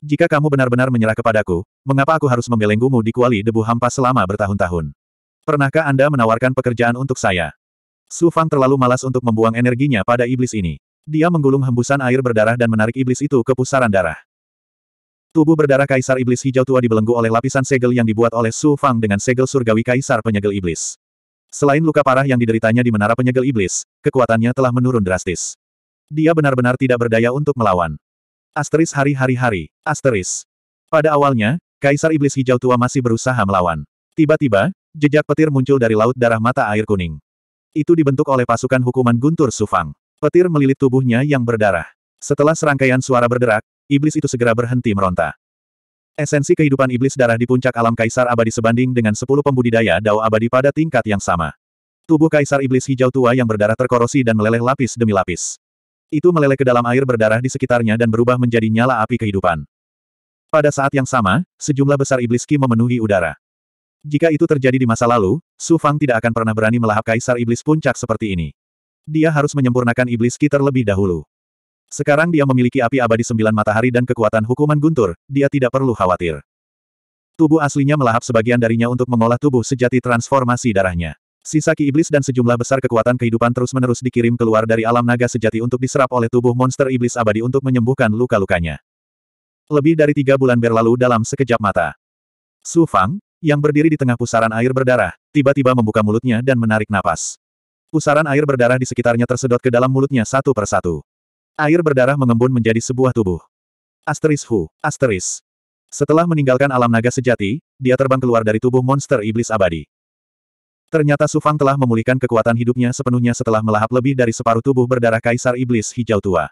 Jika kamu benar-benar menyerah kepadaku, mengapa aku harus membelenggumu di kuali debu hampa selama bertahun-tahun? Pernahkah Anda menawarkan pekerjaan untuk saya? Su Fang terlalu malas untuk membuang energinya pada iblis ini. Dia menggulung hembusan air berdarah dan menarik iblis itu ke pusaran darah. Tubuh berdarah Kaisar Iblis Hijau Tua dibelenggu oleh lapisan segel yang dibuat oleh Su Fang dengan segel surgawi Kaisar Penyegel Iblis. Selain luka parah yang dideritanya di Menara Penyegel Iblis, kekuatannya telah menurun drastis. Dia benar-benar tidak berdaya untuk melawan. Asteris hari-hari-hari. Asteris. Pada awalnya, Kaisar Iblis Hijau Tua masih berusaha melawan. Tiba-tiba, jejak petir muncul dari laut darah mata air kuning. Itu dibentuk oleh pasukan hukuman Guntur Sufang. Petir melilit tubuhnya yang berdarah. Setelah serangkaian suara berderak, iblis itu segera berhenti meronta. Esensi kehidupan iblis darah di puncak alam kaisar abadi sebanding dengan sepuluh pembudidaya dao abadi pada tingkat yang sama. Tubuh kaisar iblis hijau tua yang berdarah terkorosi dan meleleh lapis demi lapis. Itu meleleh ke dalam air berdarah di sekitarnya dan berubah menjadi nyala api kehidupan. Pada saat yang sama, sejumlah besar iblis Ki memenuhi udara. Jika itu terjadi di masa lalu, Su Fang tidak akan pernah berani melahap kaisar iblis puncak seperti ini. Dia harus menyempurnakan iblis Ki terlebih dahulu. Sekarang dia memiliki api abadi sembilan matahari dan kekuatan hukuman guntur, dia tidak perlu khawatir. Tubuh aslinya melahap sebagian darinya untuk mengolah tubuh sejati transformasi darahnya. Sisa ki iblis dan sejumlah besar kekuatan kehidupan terus-menerus dikirim keluar dari alam naga sejati untuk diserap oleh tubuh monster iblis abadi untuk menyembuhkan luka-lukanya. Lebih dari tiga bulan berlalu dalam sekejap mata. Su Fang, yang berdiri di tengah pusaran air berdarah, tiba-tiba membuka mulutnya dan menarik napas. Pusaran air berdarah di sekitarnya tersedot ke dalam mulutnya satu persatu. Air berdarah mengembun menjadi sebuah tubuh. Asteris Hu, asteris. Setelah meninggalkan alam naga sejati, dia terbang keluar dari tubuh monster iblis abadi. Ternyata Sufang telah memulihkan kekuatan hidupnya sepenuhnya setelah melahap lebih dari separuh tubuh berdarah kaisar iblis hijau tua.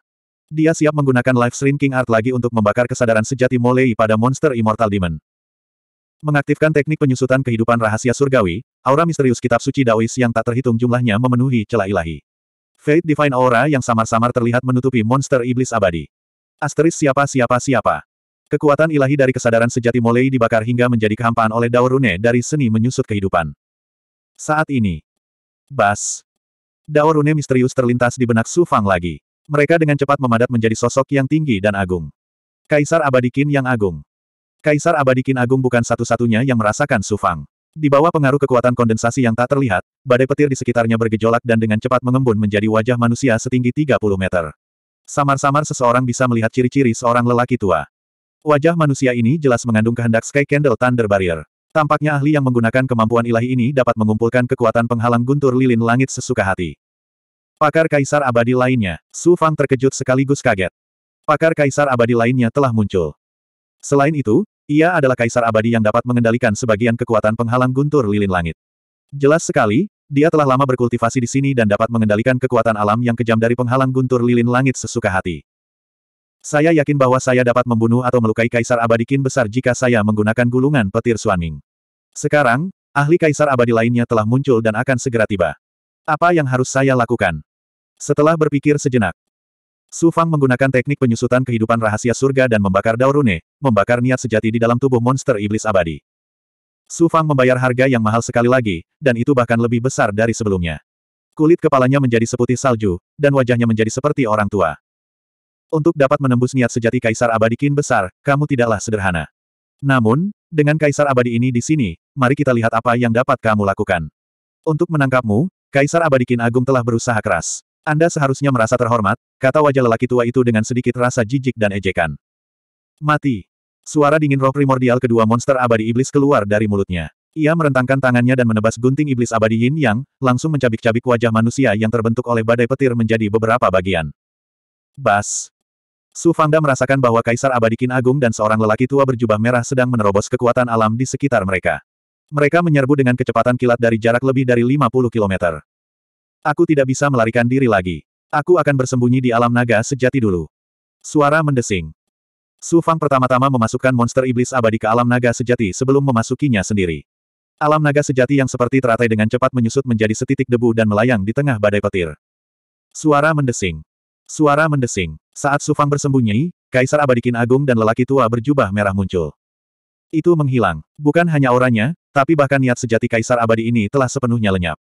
Dia siap menggunakan Life Shrinking Art lagi untuk membakar kesadaran sejati Molei pada monster Immortal Demon. Mengaktifkan teknik penyusutan kehidupan rahasia surgawi, aura misterius kitab suci Daois yang tak terhitung jumlahnya memenuhi celah ilahi. Fate Divine Aura yang samar-samar terlihat menutupi monster iblis abadi. Asteris siapa-siapa-siapa. Kekuatan ilahi dari kesadaran sejati mulai dibakar hingga menjadi kehampaan oleh daur dari seni menyusut kehidupan. Saat ini. Bas. Daur misterius terlintas di benak Su Fang lagi. Mereka dengan cepat memadat menjadi sosok yang tinggi dan agung. Kaisar Abadikin yang agung. Kaisar Abadikin agung bukan satu-satunya yang merasakan Su Fang. Di bawah pengaruh kekuatan kondensasi yang tak terlihat, badai petir di sekitarnya bergejolak dan dengan cepat mengembun menjadi wajah manusia setinggi 30 meter. Samar-samar seseorang bisa melihat ciri-ciri seorang lelaki tua. Wajah manusia ini jelas mengandung kehendak Sky Candle Thunder Barrier. Tampaknya ahli yang menggunakan kemampuan ilahi ini dapat mengumpulkan kekuatan penghalang guntur lilin langit sesuka hati. Pakar Kaisar Abadi lainnya, Su Fang terkejut sekaligus kaget. Pakar Kaisar Abadi lainnya telah muncul. Selain itu, ia adalah kaisar abadi yang dapat mengendalikan sebagian kekuatan penghalang guntur lilin langit. Jelas sekali, dia telah lama berkultivasi di sini dan dapat mengendalikan kekuatan alam yang kejam dari penghalang guntur lilin langit sesuka hati. Saya yakin bahwa saya dapat membunuh atau melukai kaisar abadi kin besar jika saya menggunakan gulungan petir suaming. Sekarang, ahli kaisar abadi lainnya telah muncul dan akan segera tiba. Apa yang harus saya lakukan? Setelah berpikir sejenak, Su Fang menggunakan teknik penyusutan kehidupan rahasia surga dan membakar daurune, membakar niat sejati di dalam tubuh monster iblis abadi. Su Fang membayar harga yang mahal sekali lagi, dan itu bahkan lebih besar dari sebelumnya. Kulit kepalanya menjadi seputih salju, dan wajahnya menjadi seperti orang tua. Untuk dapat menembus niat sejati Kaisar Abadi Kin besar, kamu tidaklah sederhana. Namun, dengan Kaisar Abadi ini di sini, mari kita lihat apa yang dapat kamu lakukan. Untuk menangkapmu, Kaisar Abadi Kin Agung telah berusaha keras. Anda seharusnya merasa terhormat, kata wajah lelaki tua itu dengan sedikit rasa jijik dan ejekan. Mati. Suara dingin roh primordial kedua monster abadi iblis keluar dari mulutnya. Ia merentangkan tangannya dan menebas gunting iblis abadi yin yang, langsung mencabik-cabik wajah manusia yang terbentuk oleh badai petir menjadi beberapa bagian. Bas. Su Fangda merasakan bahwa Kaisar Abadi Kin Agung dan seorang lelaki tua berjubah merah sedang menerobos kekuatan alam di sekitar mereka. Mereka menyerbu dengan kecepatan kilat dari jarak lebih dari 50 kilometer. Aku tidak bisa melarikan diri lagi. Aku akan bersembunyi di alam naga sejati dulu. Suara mendesing. Su Fang pertama-tama memasukkan monster iblis abadi ke alam naga sejati sebelum memasukinya sendiri. Alam naga sejati yang seperti teratai dengan cepat menyusut menjadi setitik debu dan melayang di tengah badai petir. Suara mendesing. Suara mendesing. Saat Su Fang bersembunyi, Kaisar Abadi Qin Agung dan lelaki tua berjubah merah muncul. Itu menghilang. Bukan hanya auranya, tapi bahkan niat sejati Kaisar Abadi ini telah sepenuhnya lenyap.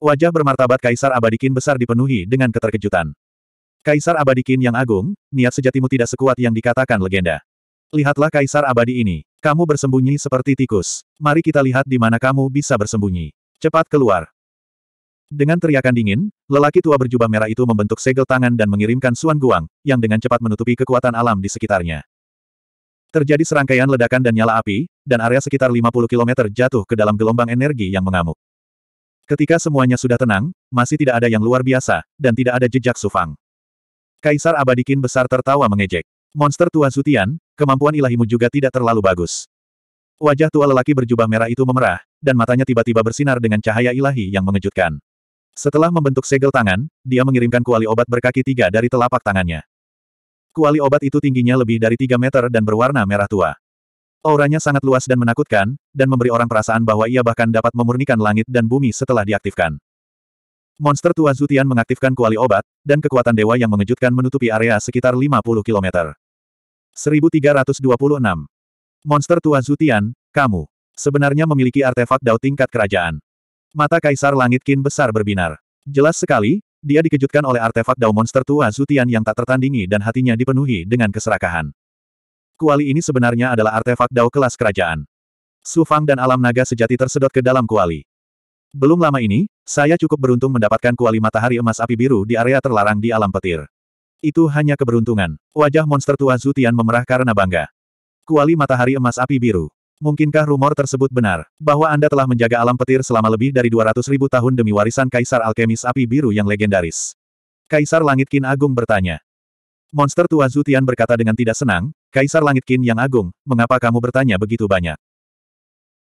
Wajah bermartabat Kaisar Abadikin besar dipenuhi dengan keterkejutan. Kaisar Abadikin yang agung, niat sejatimu tidak sekuat yang dikatakan legenda. Lihatlah Kaisar Abadi ini. Kamu bersembunyi seperti tikus. Mari kita lihat di mana kamu bisa bersembunyi. Cepat keluar. Dengan teriakan dingin, lelaki tua berjubah merah itu membentuk segel tangan dan mengirimkan Suan Guang, yang dengan cepat menutupi kekuatan alam di sekitarnya. Terjadi serangkaian ledakan dan nyala api, dan area sekitar 50 km jatuh ke dalam gelombang energi yang mengamuk. Ketika semuanya sudah tenang, masih tidak ada yang luar biasa, dan tidak ada jejak Sufang. Kaisar Abadikin besar tertawa mengejek. Monster tua Zutian, kemampuan ilahimu juga tidak terlalu bagus. Wajah tua lelaki berjubah merah itu memerah, dan matanya tiba-tiba bersinar dengan cahaya ilahi yang mengejutkan. Setelah membentuk segel tangan, dia mengirimkan kuali obat berkaki tiga dari telapak tangannya. Kuali obat itu tingginya lebih dari tiga meter dan berwarna merah tua. Auranya sangat luas dan menakutkan, dan memberi orang perasaan bahwa ia bahkan dapat memurnikan langit dan bumi setelah diaktifkan. Monster tua Zutian mengaktifkan kuali obat, dan kekuatan dewa yang mengejutkan menutupi area sekitar 50 km. 1326. Monster tua Zutian, kamu. Sebenarnya memiliki artefak dao tingkat kerajaan. Mata Kaisar Langit Kin besar berbinar. Jelas sekali, dia dikejutkan oleh artefak dao monster tua Zutian yang tak tertandingi dan hatinya dipenuhi dengan keserakahan. Kuali ini sebenarnya adalah artefak Dao kelas kerajaan. Sufang dan alam naga sejati tersedot ke dalam kuali. Belum lama ini, saya cukup beruntung mendapatkan kuali matahari emas api biru di area terlarang di alam petir. Itu hanya keberuntungan. Wajah monster tua Zutian memerah karena bangga. Kuali matahari emas api biru. Mungkinkah rumor tersebut benar, bahwa Anda telah menjaga alam petir selama lebih dari 200 ribu tahun demi warisan Kaisar Alkemis Api Biru yang legendaris? Kaisar Langit Kin Agung bertanya. Monster tua Zutian berkata dengan tidak senang, Kaisar Langit Qin yang agung, mengapa kamu bertanya begitu banyak?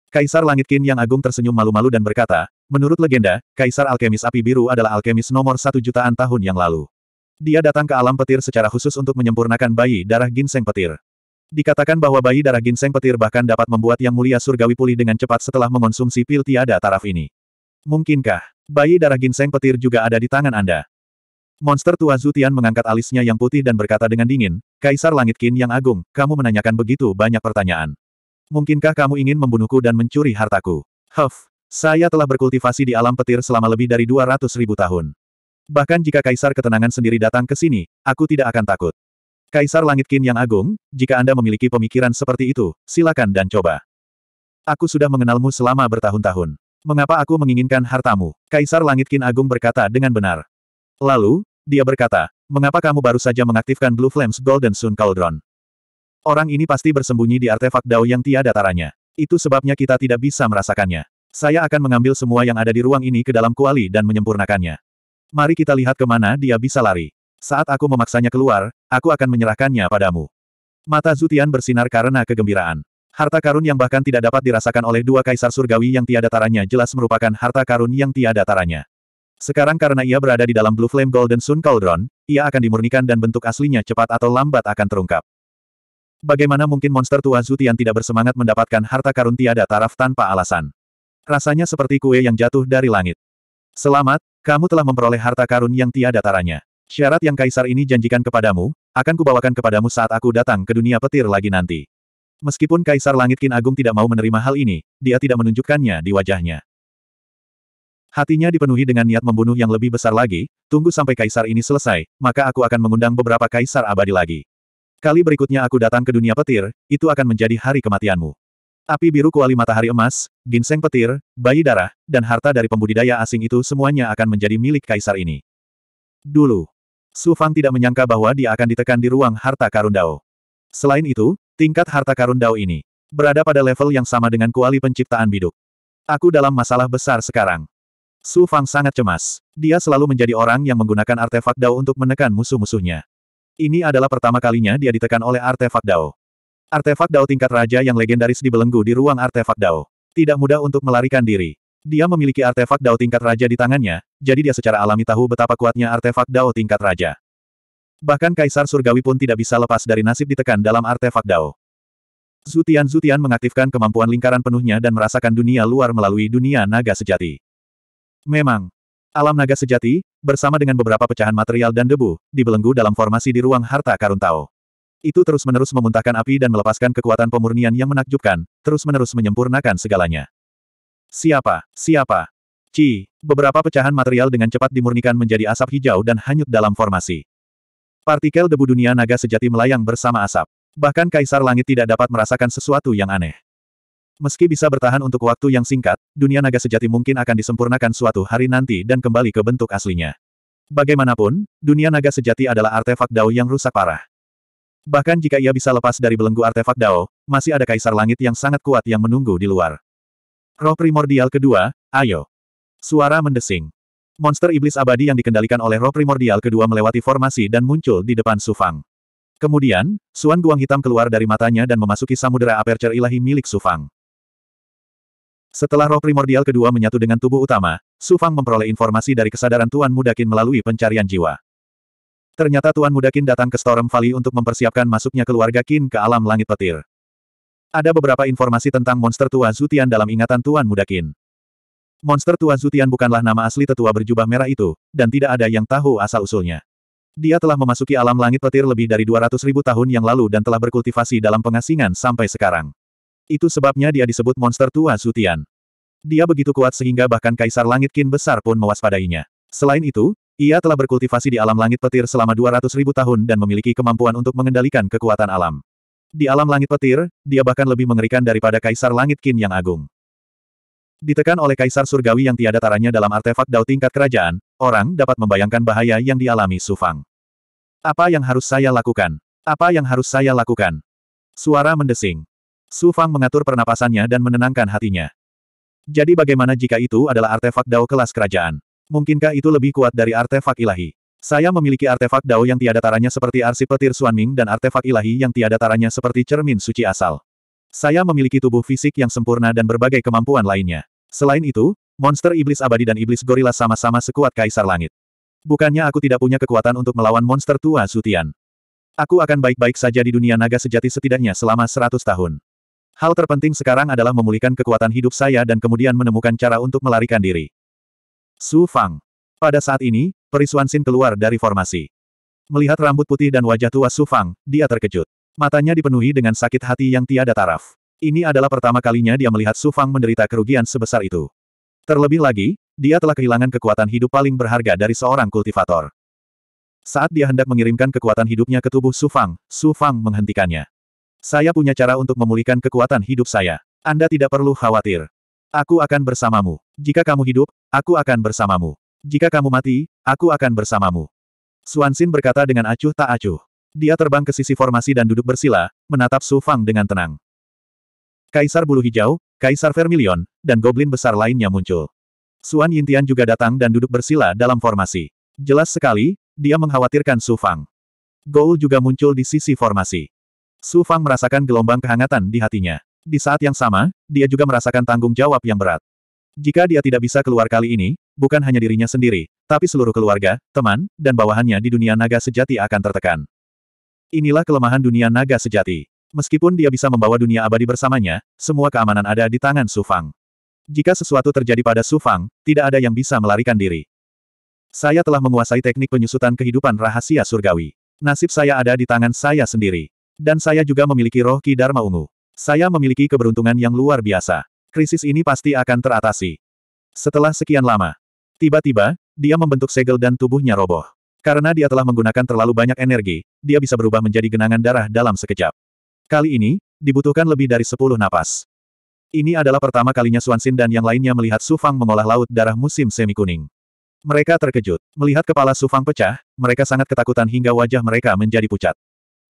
Kaisar Langit Qin yang agung tersenyum malu-malu dan berkata, menurut legenda, Kaisar Alkemis Api Biru adalah alkemis nomor satu jutaan tahun yang lalu. Dia datang ke alam petir secara khusus untuk menyempurnakan bayi darah ginseng petir. Dikatakan bahwa bayi darah ginseng petir bahkan dapat membuat Yang Mulia Surgawi pulih dengan cepat setelah mengonsumsi pil tiada taraf ini. Mungkinkah, bayi darah ginseng petir juga ada di tangan Anda? Monster tua Zutian mengangkat alisnya yang putih dan berkata dengan dingin, Kaisar Langit Qin yang agung, kamu menanyakan begitu banyak pertanyaan. Mungkinkah kamu ingin membunuhku dan mencuri hartaku? Huff, saya telah berkultivasi di alam petir selama lebih dari 200 ribu tahun. Bahkan jika Kaisar Ketenangan sendiri datang ke sini, aku tidak akan takut. Kaisar Langit Qin yang agung, jika Anda memiliki pemikiran seperti itu, silakan dan coba. Aku sudah mengenalmu selama bertahun-tahun. Mengapa aku menginginkan hartamu? Kaisar Langit Qin Agung berkata dengan benar. Lalu, dia berkata, mengapa kamu baru saja mengaktifkan Blue Flames Golden Sun Cauldron? Orang ini pasti bersembunyi di artefak Dao yang tiada taranya. Itu sebabnya kita tidak bisa merasakannya. Saya akan mengambil semua yang ada di ruang ini ke dalam kuali dan menyempurnakannya. Mari kita lihat kemana dia bisa lari. Saat aku memaksanya keluar, aku akan menyerahkannya padamu. Mata Zutian bersinar karena kegembiraan. Harta karun yang bahkan tidak dapat dirasakan oleh dua kaisar surgawi yang tiada taranya jelas merupakan harta karun yang tiada taranya. Sekarang karena ia berada di dalam Blue Flame Golden Sun Cauldron, ia akan dimurnikan dan bentuk aslinya cepat atau lambat akan terungkap. Bagaimana mungkin monster tua Zutian tidak bersemangat mendapatkan harta karun tiada taraf tanpa alasan? Rasanya seperti kue yang jatuh dari langit. Selamat, kamu telah memperoleh harta karun yang tiada taranya. Syarat yang kaisar ini janjikan kepadamu, akan kubawakan kepadamu saat aku datang ke dunia petir lagi nanti. Meskipun Kaisar Langit Kin Agung tidak mau menerima hal ini, dia tidak menunjukkannya di wajahnya. Hatinya dipenuhi dengan niat membunuh yang lebih besar lagi, tunggu sampai kaisar ini selesai, maka aku akan mengundang beberapa kaisar abadi lagi. Kali berikutnya aku datang ke dunia petir, itu akan menjadi hari kematianmu. Api biru kuali matahari emas, ginseng petir, bayi darah, dan harta dari pembudidaya asing itu semuanya akan menjadi milik kaisar ini. Dulu, Su Fang tidak menyangka bahwa dia akan ditekan di ruang harta karun Dao. Selain itu, tingkat harta karun Dao ini berada pada level yang sama dengan kuali penciptaan biduk. Aku dalam masalah besar sekarang. Su Fang sangat cemas. Dia selalu menjadi orang yang menggunakan artefak Dao untuk menekan musuh-musuhnya. Ini adalah pertama kalinya dia ditekan oleh artefak Dao. Artefak Dao tingkat raja yang legendaris dibelenggu di ruang artefak Dao. Tidak mudah untuk melarikan diri. Dia memiliki artefak Dao tingkat raja di tangannya, jadi dia secara alami tahu betapa kuatnya artefak Dao tingkat raja. Bahkan Kaisar Surgawi pun tidak bisa lepas dari nasib ditekan dalam artefak Dao. Zutian Zutian mengaktifkan kemampuan lingkaran penuhnya dan merasakan dunia luar melalui dunia naga sejati. Memang. Alam naga sejati, bersama dengan beberapa pecahan material dan debu, dibelenggu dalam formasi di ruang harta karun Tao. Itu terus-menerus memuntahkan api dan melepaskan kekuatan pemurnian yang menakjubkan, terus-menerus menyempurnakan segalanya. Siapa? Siapa? Ci, beberapa pecahan material dengan cepat dimurnikan menjadi asap hijau dan hanyut dalam formasi. Partikel debu dunia naga sejati melayang bersama asap. Bahkan Kaisar Langit tidak dapat merasakan sesuatu yang aneh. Meski bisa bertahan untuk waktu yang singkat, dunia naga sejati mungkin akan disempurnakan suatu hari nanti dan kembali ke bentuk aslinya. Bagaimanapun, dunia naga sejati adalah artefak Dao yang rusak parah. Bahkan jika ia bisa lepas dari belenggu artefak Dao, masih ada kaisar langit yang sangat kuat yang menunggu di luar. Roh primordial kedua, ayo. Suara mendesing. Monster iblis abadi yang dikendalikan oleh roh primordial kedua melewati formasi dan muncul di depan Sufang. Kemudian, suan guang hitam keluar dari matanya dan memasuki samudera aperture ilahi milik Sufang. Setelah roh primordial kedua menyatu dengan tubuh utama, Su Fang memperoleh informasi dari kesadaran Tuan Mudakin melalui pencarian jiwa. Ternyata Tuan Mudakin datang ke Storm Valley untuk mempersiapkan masuknya keluarga Qin ke alam langit petir. Ada beberapa informasi tentang monster tua Zutian dalam ingatan Tuan Mudakin. Monster tua Zutian bukanlah nama asli tetua berjubah merah itu, dan tidak ada yang tahu asal-usulnya. Dia telah memasuki alam langit petir lebih dari 200 ribu tahun yang lalu dan telah berkultivasi dalam pengasingan sampai sekarang. Itu sebabnya dia disebut monster tua Zutian. Dia begitu kuat sehingga bahkan Kaisar Langit Kin Besar pun mewaspadainya. Selain itu, ia telah berkultivasi di alam langit petir selama 200 ribu tahun dan memiliki kemampuan untuk mengendalikan kekuatan alam. Di alam langit petir, dia bahkan lebih mengerikan daripada Kaisar Langit Kin yang agung. Ditekan oleh Kaisar Surgawi yang tiada taranya dalam artefak dao tingkat kerajaan, orang dapat membayangkan bahaya yang dialami Sufang. Apa yang harus saya lakukan? Apa yang harus saya lakukan? Suara mendesing. Su Fang mengatur pernapasannya dan menenangkan hatinya. Jadi bagaimana jika itu adalah artefak Dao kelas kerajaan? Mungkinkah itu lebih kuat dari artefak ilahi? Saya memiliki artefak Dao yang tiada taranya seperti arsip petir Suanming dan artefak ilahi yang tiada taranya seperti cermin suci asal. Saya memiliki tubuh fisik yang sempurna dan berbagai kemampuan lainnya. Selain itu, monster iblis abadi dan iblis gorila sama-sama sekuat kaisar langit. Bukannya aku tidak punya kekuatan untuk melawan monster tua Sutian. Aku akan baik-baik saja di dunia naga sejati setidaknya selama seratus tahun. Hal terpenting sekarang adalah memulihkan kekuatan hidup saya dan kemudian menemukan cara untuk melarikan diri. Su Fang. Pada saat ini, Perisuan Sin keluar dari formasi. Melihat rambut putih dan wajah tua Su Fang, dia terkejut. Matanya dipenuhi dengan sakit hati yang tiada taraf. Ini adalah pertama kalinya dia melihat Su Fang menderita kerugian sebesar itu. Terlebih lagi, dia telah kehilangan kekuatan hidup paling berharga dari seorang kultivator. Saat dia hendak mengirimkan kekuatan hidupnya ke tubuh Su Fang, Su Fang menghentikannya. Saya punya cara untuk memulihkan kekuatan hidup saya. Anda tidak perlu khawatir. Aku akan bersamamu. Jika kamu hidup, aku akan bersamamu. Jika kamu mati, aku akan bersamamu. Suansin berkata dengan acuh tak acuh. Dia terbang ke sisi formasi dan duduk bersila, menatap Su Fang dengan tenang. Kaisar Bulu Hijau, Kaisar Vermilion, dan Goblin besar lainnya muncul. Suan Yintian juga datang dan duduk bersila dalam formasi. Jelas sekali, dia mengkhawatirkan Su Fang. Goul juga muncul di sisi formasi. Su Fang merasakan gelombang kehangatan di hatinya. Di saat yang sama, dia juga merasakan tanggung jawab yang berat. Jika dia tidak bisa keluar kali ini, bukan hanya dirinya sendiri, tapi seluruh keluarga, teman, dan bawahannya di dunia naga sejati akan tertekan. Inilah kelemahan dunia naga sejati. Meskipun dia bisa membawa dunia abadi bersamanya, semua keamanan ada di tangan Su Fang. Jika sesuatu terjadi pada Su Fang, tidak ada yang bisa melarikan diri. Saya telah menguasai teknik penyusutan kehidupan rahasia surgawi. Nasib saya ada di tangan saya sendiri. Dan saya juga memiliki roh Ki Dharma Ungu. Saya memiliki keberuntungan yang luar biasa. Krisis ini pasti akan teratasi. Setelah sekian lama, tiba-tiba, dia membentuk segel dan tubuhnya roboh. Karena dia telah menggunakan terlalu banyak energi, dia bisa berubah menjadi genangan darah dalam sekejap. Kali ini, dibutuhkan lebih dari 10 napas. Ini adalah pertama kalinya Suansin dan yang lainnya melihat Sufang mengolah laut darah musim semi kuning. Mereka terkejut. Melihat kepala Sufang pecah, mereka sangat ketakutan hingga wajah mereka menjadi pucat.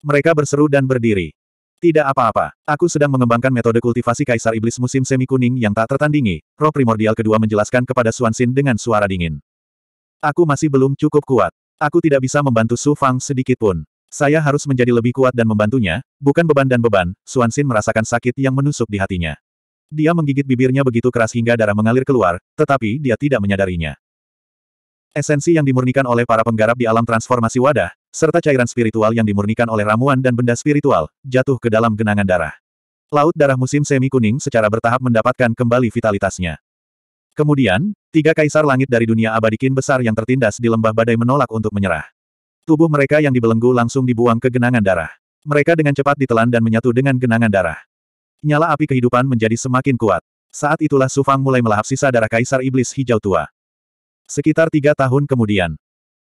Mereka berseru dan berdiri. Tidak apa-apa. Aku sedang mengembangkan metode kultivasi Kaisar Iblis musim semi kuning yang tak tertandingi. Roh primordial kedua menjelaskan kepada Suansin dengan suara dingin. Aku masih belum cukup kuat. Aku tidak bisa membantu Su Fang sedikitpun. Saya harus menjadi lebih kuat dan membantunya, bukan beban dan beban. Suansin merasakan sakit yang menusuk di hatinya. Dia menggigit bibirnya begitu keras hingga darah mengalir keluar, tetapi dia tidak menyadarinya. Esensi yang dimurnikan oleh para penggarap di alam transformasi wadah, serta cairan spiritual yang dimurnikan oleh ramuan dan benda spiritual, jatuh ke dalam genangan darah. Laut darah musim semi kuning secara bertahap mendapatkan kembali vitalitasnya. Kemudian, tiga kaisar langit dari dunia abadikin besar yang tertindas di lembah badai menolak untuk menyerah. Tubuh mereka yang dibelenggu langsung dibuang ke genangan darah. Mereka dengan cepat ditelan dan menyatu dengan genangan darah. Nyala api kehidupan menjadi semakin kuat. Saat itulah Sufang mulai melahap sisa darah kaisar iblis hijau tua. Sekitar tiga tahun kemudian,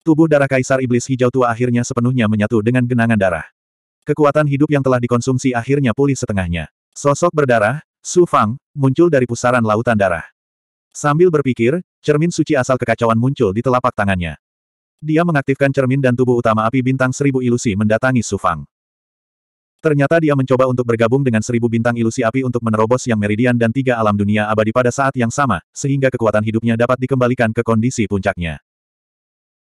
Tubuh darah Kaisar Iblis Hijau Tua akhirnya sepenuhnya menyatu dengan genangan darah. Kekuatan hidup yang telah dikonsumsi akhirnya pulih setengahnya. Sosok berdarah, Su Fang, muncul dari pusaran lautan darah. Sambil berpikir, cermin suci asal kekacauan muncul di telapak tangannya. Dia mengaktifkan cermin dan tubuh utama api bintang seribu ilusi mendatangi Su Fang. Ternyata dia mencoba untuk bergabung dengan seribu bintang ilusi api untuk menerobos yang meridian dan tiga alam dunia abadi pada saat yang sama, sehingga kekuatan hidupnya dapat dikembalikan ke kondisi puncaknya.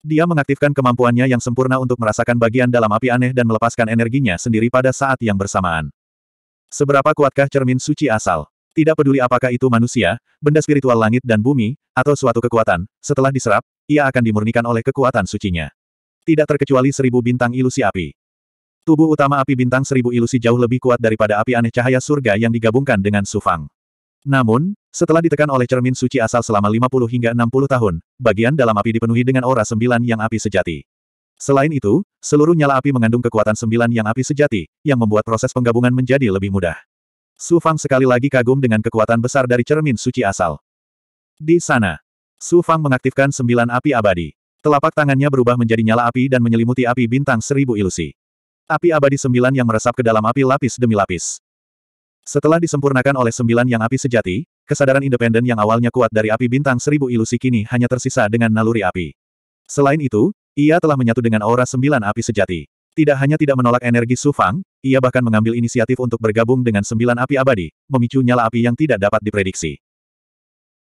Dia mengaktifkan kemampuannya yang sempurna untuk merasakan bagian dalam api aneh dan melepaskan energinya sendiri pada saat yang bersamaan. Seberapa kuatkah cermin suci asal? Tidak peduli apakah itu manusia, benda spiritual langit dan bumi, atau suatu kekuatan, setelah diserap, ia akan dimurnikan oleh kekuatan sucinya. Tidak terkecuali seribu bintang ilusi api. Tubuh utama api bintang seribu ilusi jauh lebih kuat daripada api aneh cahaya surga yang digabungkan dengan sufang. Namun, setelah ditekan oleh cermin suci asal selama 50 hingga 60 tahun, bagian dalam api dipenuhi dengan aura sembilan yang api sejati. Selain itu, seluruh nyala api mengandung kekuatan sembilan yang api sejati, yang membuat proses penggabungan menjadi lebih mudah. Su Fang sekali lagi kagum dengan kekuatan besar dari cermin suci asal. Di sana, Su Fang mengaktifkan sembilan api abadi. Telapak tangannya berubah menjadi nyala api dan menyelimuti api bintang seribu ilusi. Api abadi sembilan yang meresap ke dalam api lapis demi lapis. Setelah disempurnakan oleh sembilan yang api sejati, kesadaran independen yang awalnya kuat dari api bintang seribu ilusi kini hanya tersisa dengan naluri api. Selain itu, ia telah menyatu dengan aura sembilan api sejati. Tidak hanya tidak menolak energi Sufang, ia bahkan mengambil inisiatif untuk bergabung dengan sembilan api abadi, memicu nyala api yang tidak dapat diprediksi.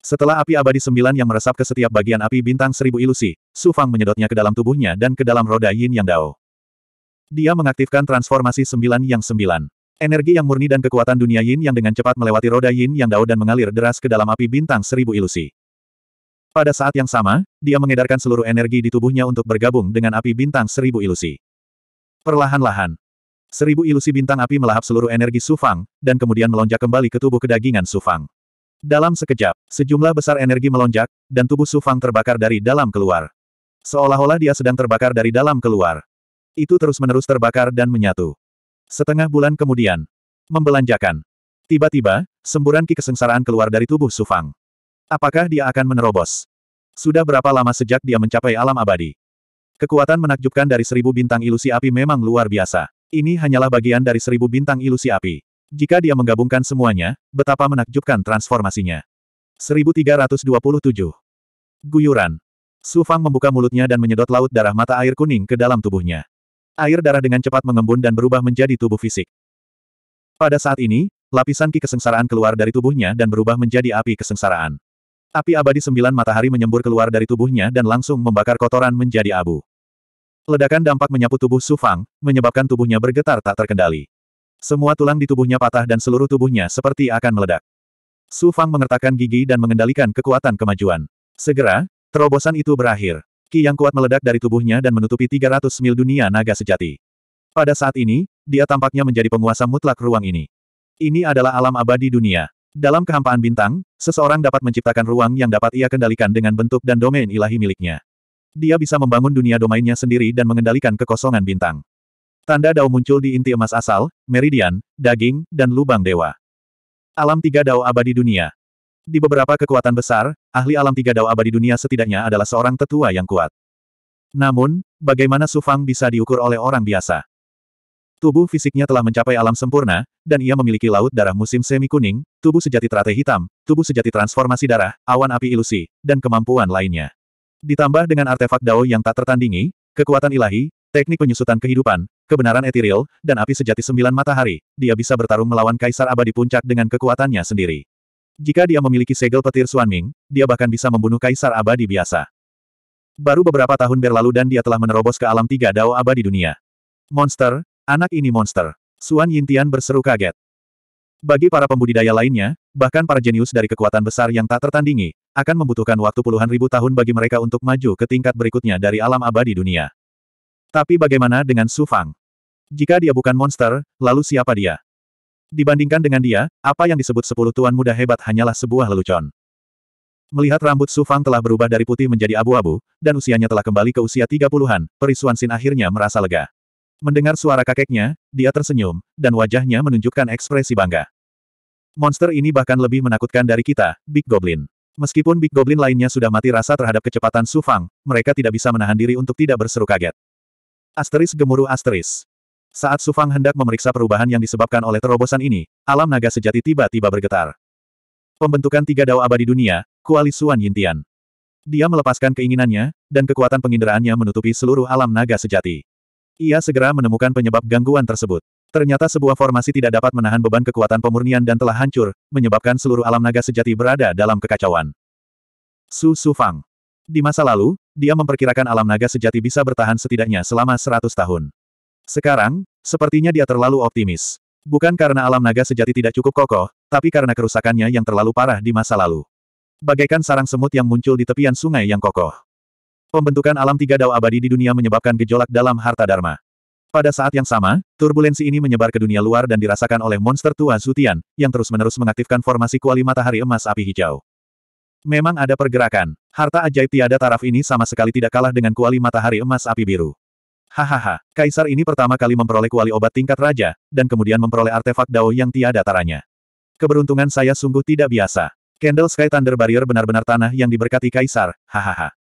Setelah api abadi sembilan yang meresap ke setiap bagian api bintang seribu ilusi, Sufang menyedotnya ke dalam tubuhnya dan ke dalam roda yin yang dao. Dia mengaktifkan transformasi sembilan yang sembilan. Energi yang murni dan kekuatan dunia yin yang dengan cepat melewati roda yin yang dao dan mengalir deras ke dalam api bintang seribu ilusi. Pada saat yang sama, dia mengedarkan seluruh energi di tubuhnya untuk bergabung dengan api bintang seribu ilusi. Perlahan-lahan, seribu ilusi bintang api melahap seluruh energi Sufang, dan kemudian melonjak kembali ke tubuh kedagingan Sufang. Dalam sekejap, sejumlah besar energi melonjak, dan tubuh Sufang terbakar dari dalam keluar. Seolah-olah dia sedang terbakar dari dalam keluar. Itu terus-menerus terbakar dan menyatu. Setengah bulan kemudian. Membelanjakan. Tiba-tiba, semburan ki kesengsaraan keluar dari tubuh Sufang. Apakah dia akan menerobos? Sudah berapa lama sejak dia mencapai alam abadi? Kekuatan menakjubkan dari seribu bintang ilusi api memang luar biasa. Ini hanyalah bagian dari seribu bintang ilusi api. Jika dia menggabungkan semuanya, betapa menakjubkan transformasinya. 1327. Guyuran. Sufang membuka mulutnya dan menyedot laut darah mata air kuning ke dalam tubuhnya. Air darah dengan cepat mengembun dan berubah menjadi tubuh fisik. Pada saat ini, lapisan ki kesengsaraan keluar dari tubuhnya dan berubah menjadi api kesengsaraan. Api abadi sembilan matahari menyembur keluar dari tubuhnya dan langsung membakar kotoran menjadi abu. Ledakan dampak menyapu tubuh Sufang, menyebabkan tubuhnya bergetar tak terkendali. Semua tulang di tubuhnya patah dan seluruh tubuhnya seperti akan meledak. Sufang mengertakkan gigi dan mengendalikan kekuatan kemajuan. Segera, terobosan itu berakhir. Ki yang kuat meledak dari tubuhnya dan menutupi 300 mil dunia naga sejati. Pada saat ini, dia tampaknya menjadi penguasa mutlak ruang ini. Ini adalah alam abadi dunia. Dalam kehampaan bintang, seseorang dapat menciptakan ruang yang dapat ia kendalikan dengan bentuk dan domain ilahi miliknya. Dia bisa membangun dunia domainnya sendiri dan mengendalikan kekosongan bintang. Tanda dao muncul di inti emas asal, meridian, daging, dan lubang dewa. Alam tiga dao abadi dunia. Di beberapa kekuatan besar, ahli alam tiga dao abadi dunia setidaknya adalah seorang tetua yang kuat. Namun, bagaimana Sufang bisa diukur oleh orang biasa? Tubuh fisiknya telah mencapai alam sempurna, dan ia memiliki laut darah musim semi kuning, tubuh sejati teratai hitam, tubuh sejati transformasi darah, awan api ilusi, dan kemampuan lainnya. Ditambah dengan artefak Dao yang tak tertandingi, kekuatan ilahi, teknik penyusutan kehidupan, kebenaran etiril, dan api sejati sembilan matahari, dia bisa bertarung melawan Kaisar Abadi Puncak dengan kekuatannya sendiri. Jika dia memiliki segel petir Suan Ming, dia bahkan bisa membunuh kaisar abadi biasa. Baru beberapa tahun berlalu dan dia telah menerobos ke alam tiga dao abadi dunia. Monster, anak ini monster. Suan Yintian berseru kaget. Bagi para pembudidaya lainnya, bahkan para jenius dari kekuatan besar yang tak tertandingi, akan membutuhkan waktu puluhan ribu tahun bagi mereka untuk maju ke tingkat berikutnya dari alam abadi dunia. Tapi bagaimana dengan Su Fang? Jika dia bukan monster, lalu siapa dia? Dibandingkan dengan dia, apa yang disebut sepuluh tuan muda hebat hanyalah sebuah lelucon. Melihat rambut Su Fang telah berubah dari putih menjadi abu-abu, dan usianya telah kembali ke usia tiga puluhan, Perisuan Sin akhirnya merasa lega. Mendengar suara kakeknya, dia tersenyum, dan wajahnya menunjukkan ekspresi bangga. Monster ini bahkan lebih menakutkan dari kita, Big Goblin. Meskipun Big Goblin lainnya sudah mati rasa terhadap kecepatan Su Fang, mereka tidak bisa menahan diri untuk tidak berseru kaget. Asteris gemuruh asteris. Saat Sufang hendak memeriksa perubahan yang disebabkan oleh terobosan ini, alam naga sejati tiba-tiba bergetar. Pembentukan tiga dao abadi dunia, Kuali Suan Yintian. Dia melepaskan keinginannya, dan kekuatan penginderaannya menutupi seluruh alam naga sejati. Ia segera menemukan penyebab gangguan tersebut. Ternyata sebuah formasi tidak dapat menahan beban kekuatan pemurnian dan telah hancur, menyebabkan seluruh alam naga sejati berada dalam kekacauan. Su Sufang. Di masa lalu, dia memperkirakan alam naga sejati bisa bertahan setidaknya selama seratus tahun. Sekarang, sepertinya dia terlalu optimis. Bukan karena alam naga sejati tidak cukup kokoh, tapi karena kerusakannya yang terlalu parah di masa lalu. Bagaikan sarang semut yang muncul di tepian sungai yang kokoh. Pembentukan alam tiga dao abadi di dunia menyebabkan gejolak dalam harta dharma. Pada saat yang sama, turbulensi ini menyebar ke dunia luar dan dirasakan oleh monster tua Zutian, yang terus-menerus mengaktifkan formasi kuali matahari emas api hijau. Memang ada pergerakan. Harta ajaib tiada taraf ini sama sekali tidak kalah dengan kuali matahari emas api biru. Hahaha, kaisar ini pertama kali memperoleh kuali obat tingkat raja, dan kemudian memperoleh artefak dao yang tiada taranya. Keberuntungan saya sungguh tidak biasa. Candle Sky Thunder Barrier benar-benar tanah yang diberkati kaisar, hahaha.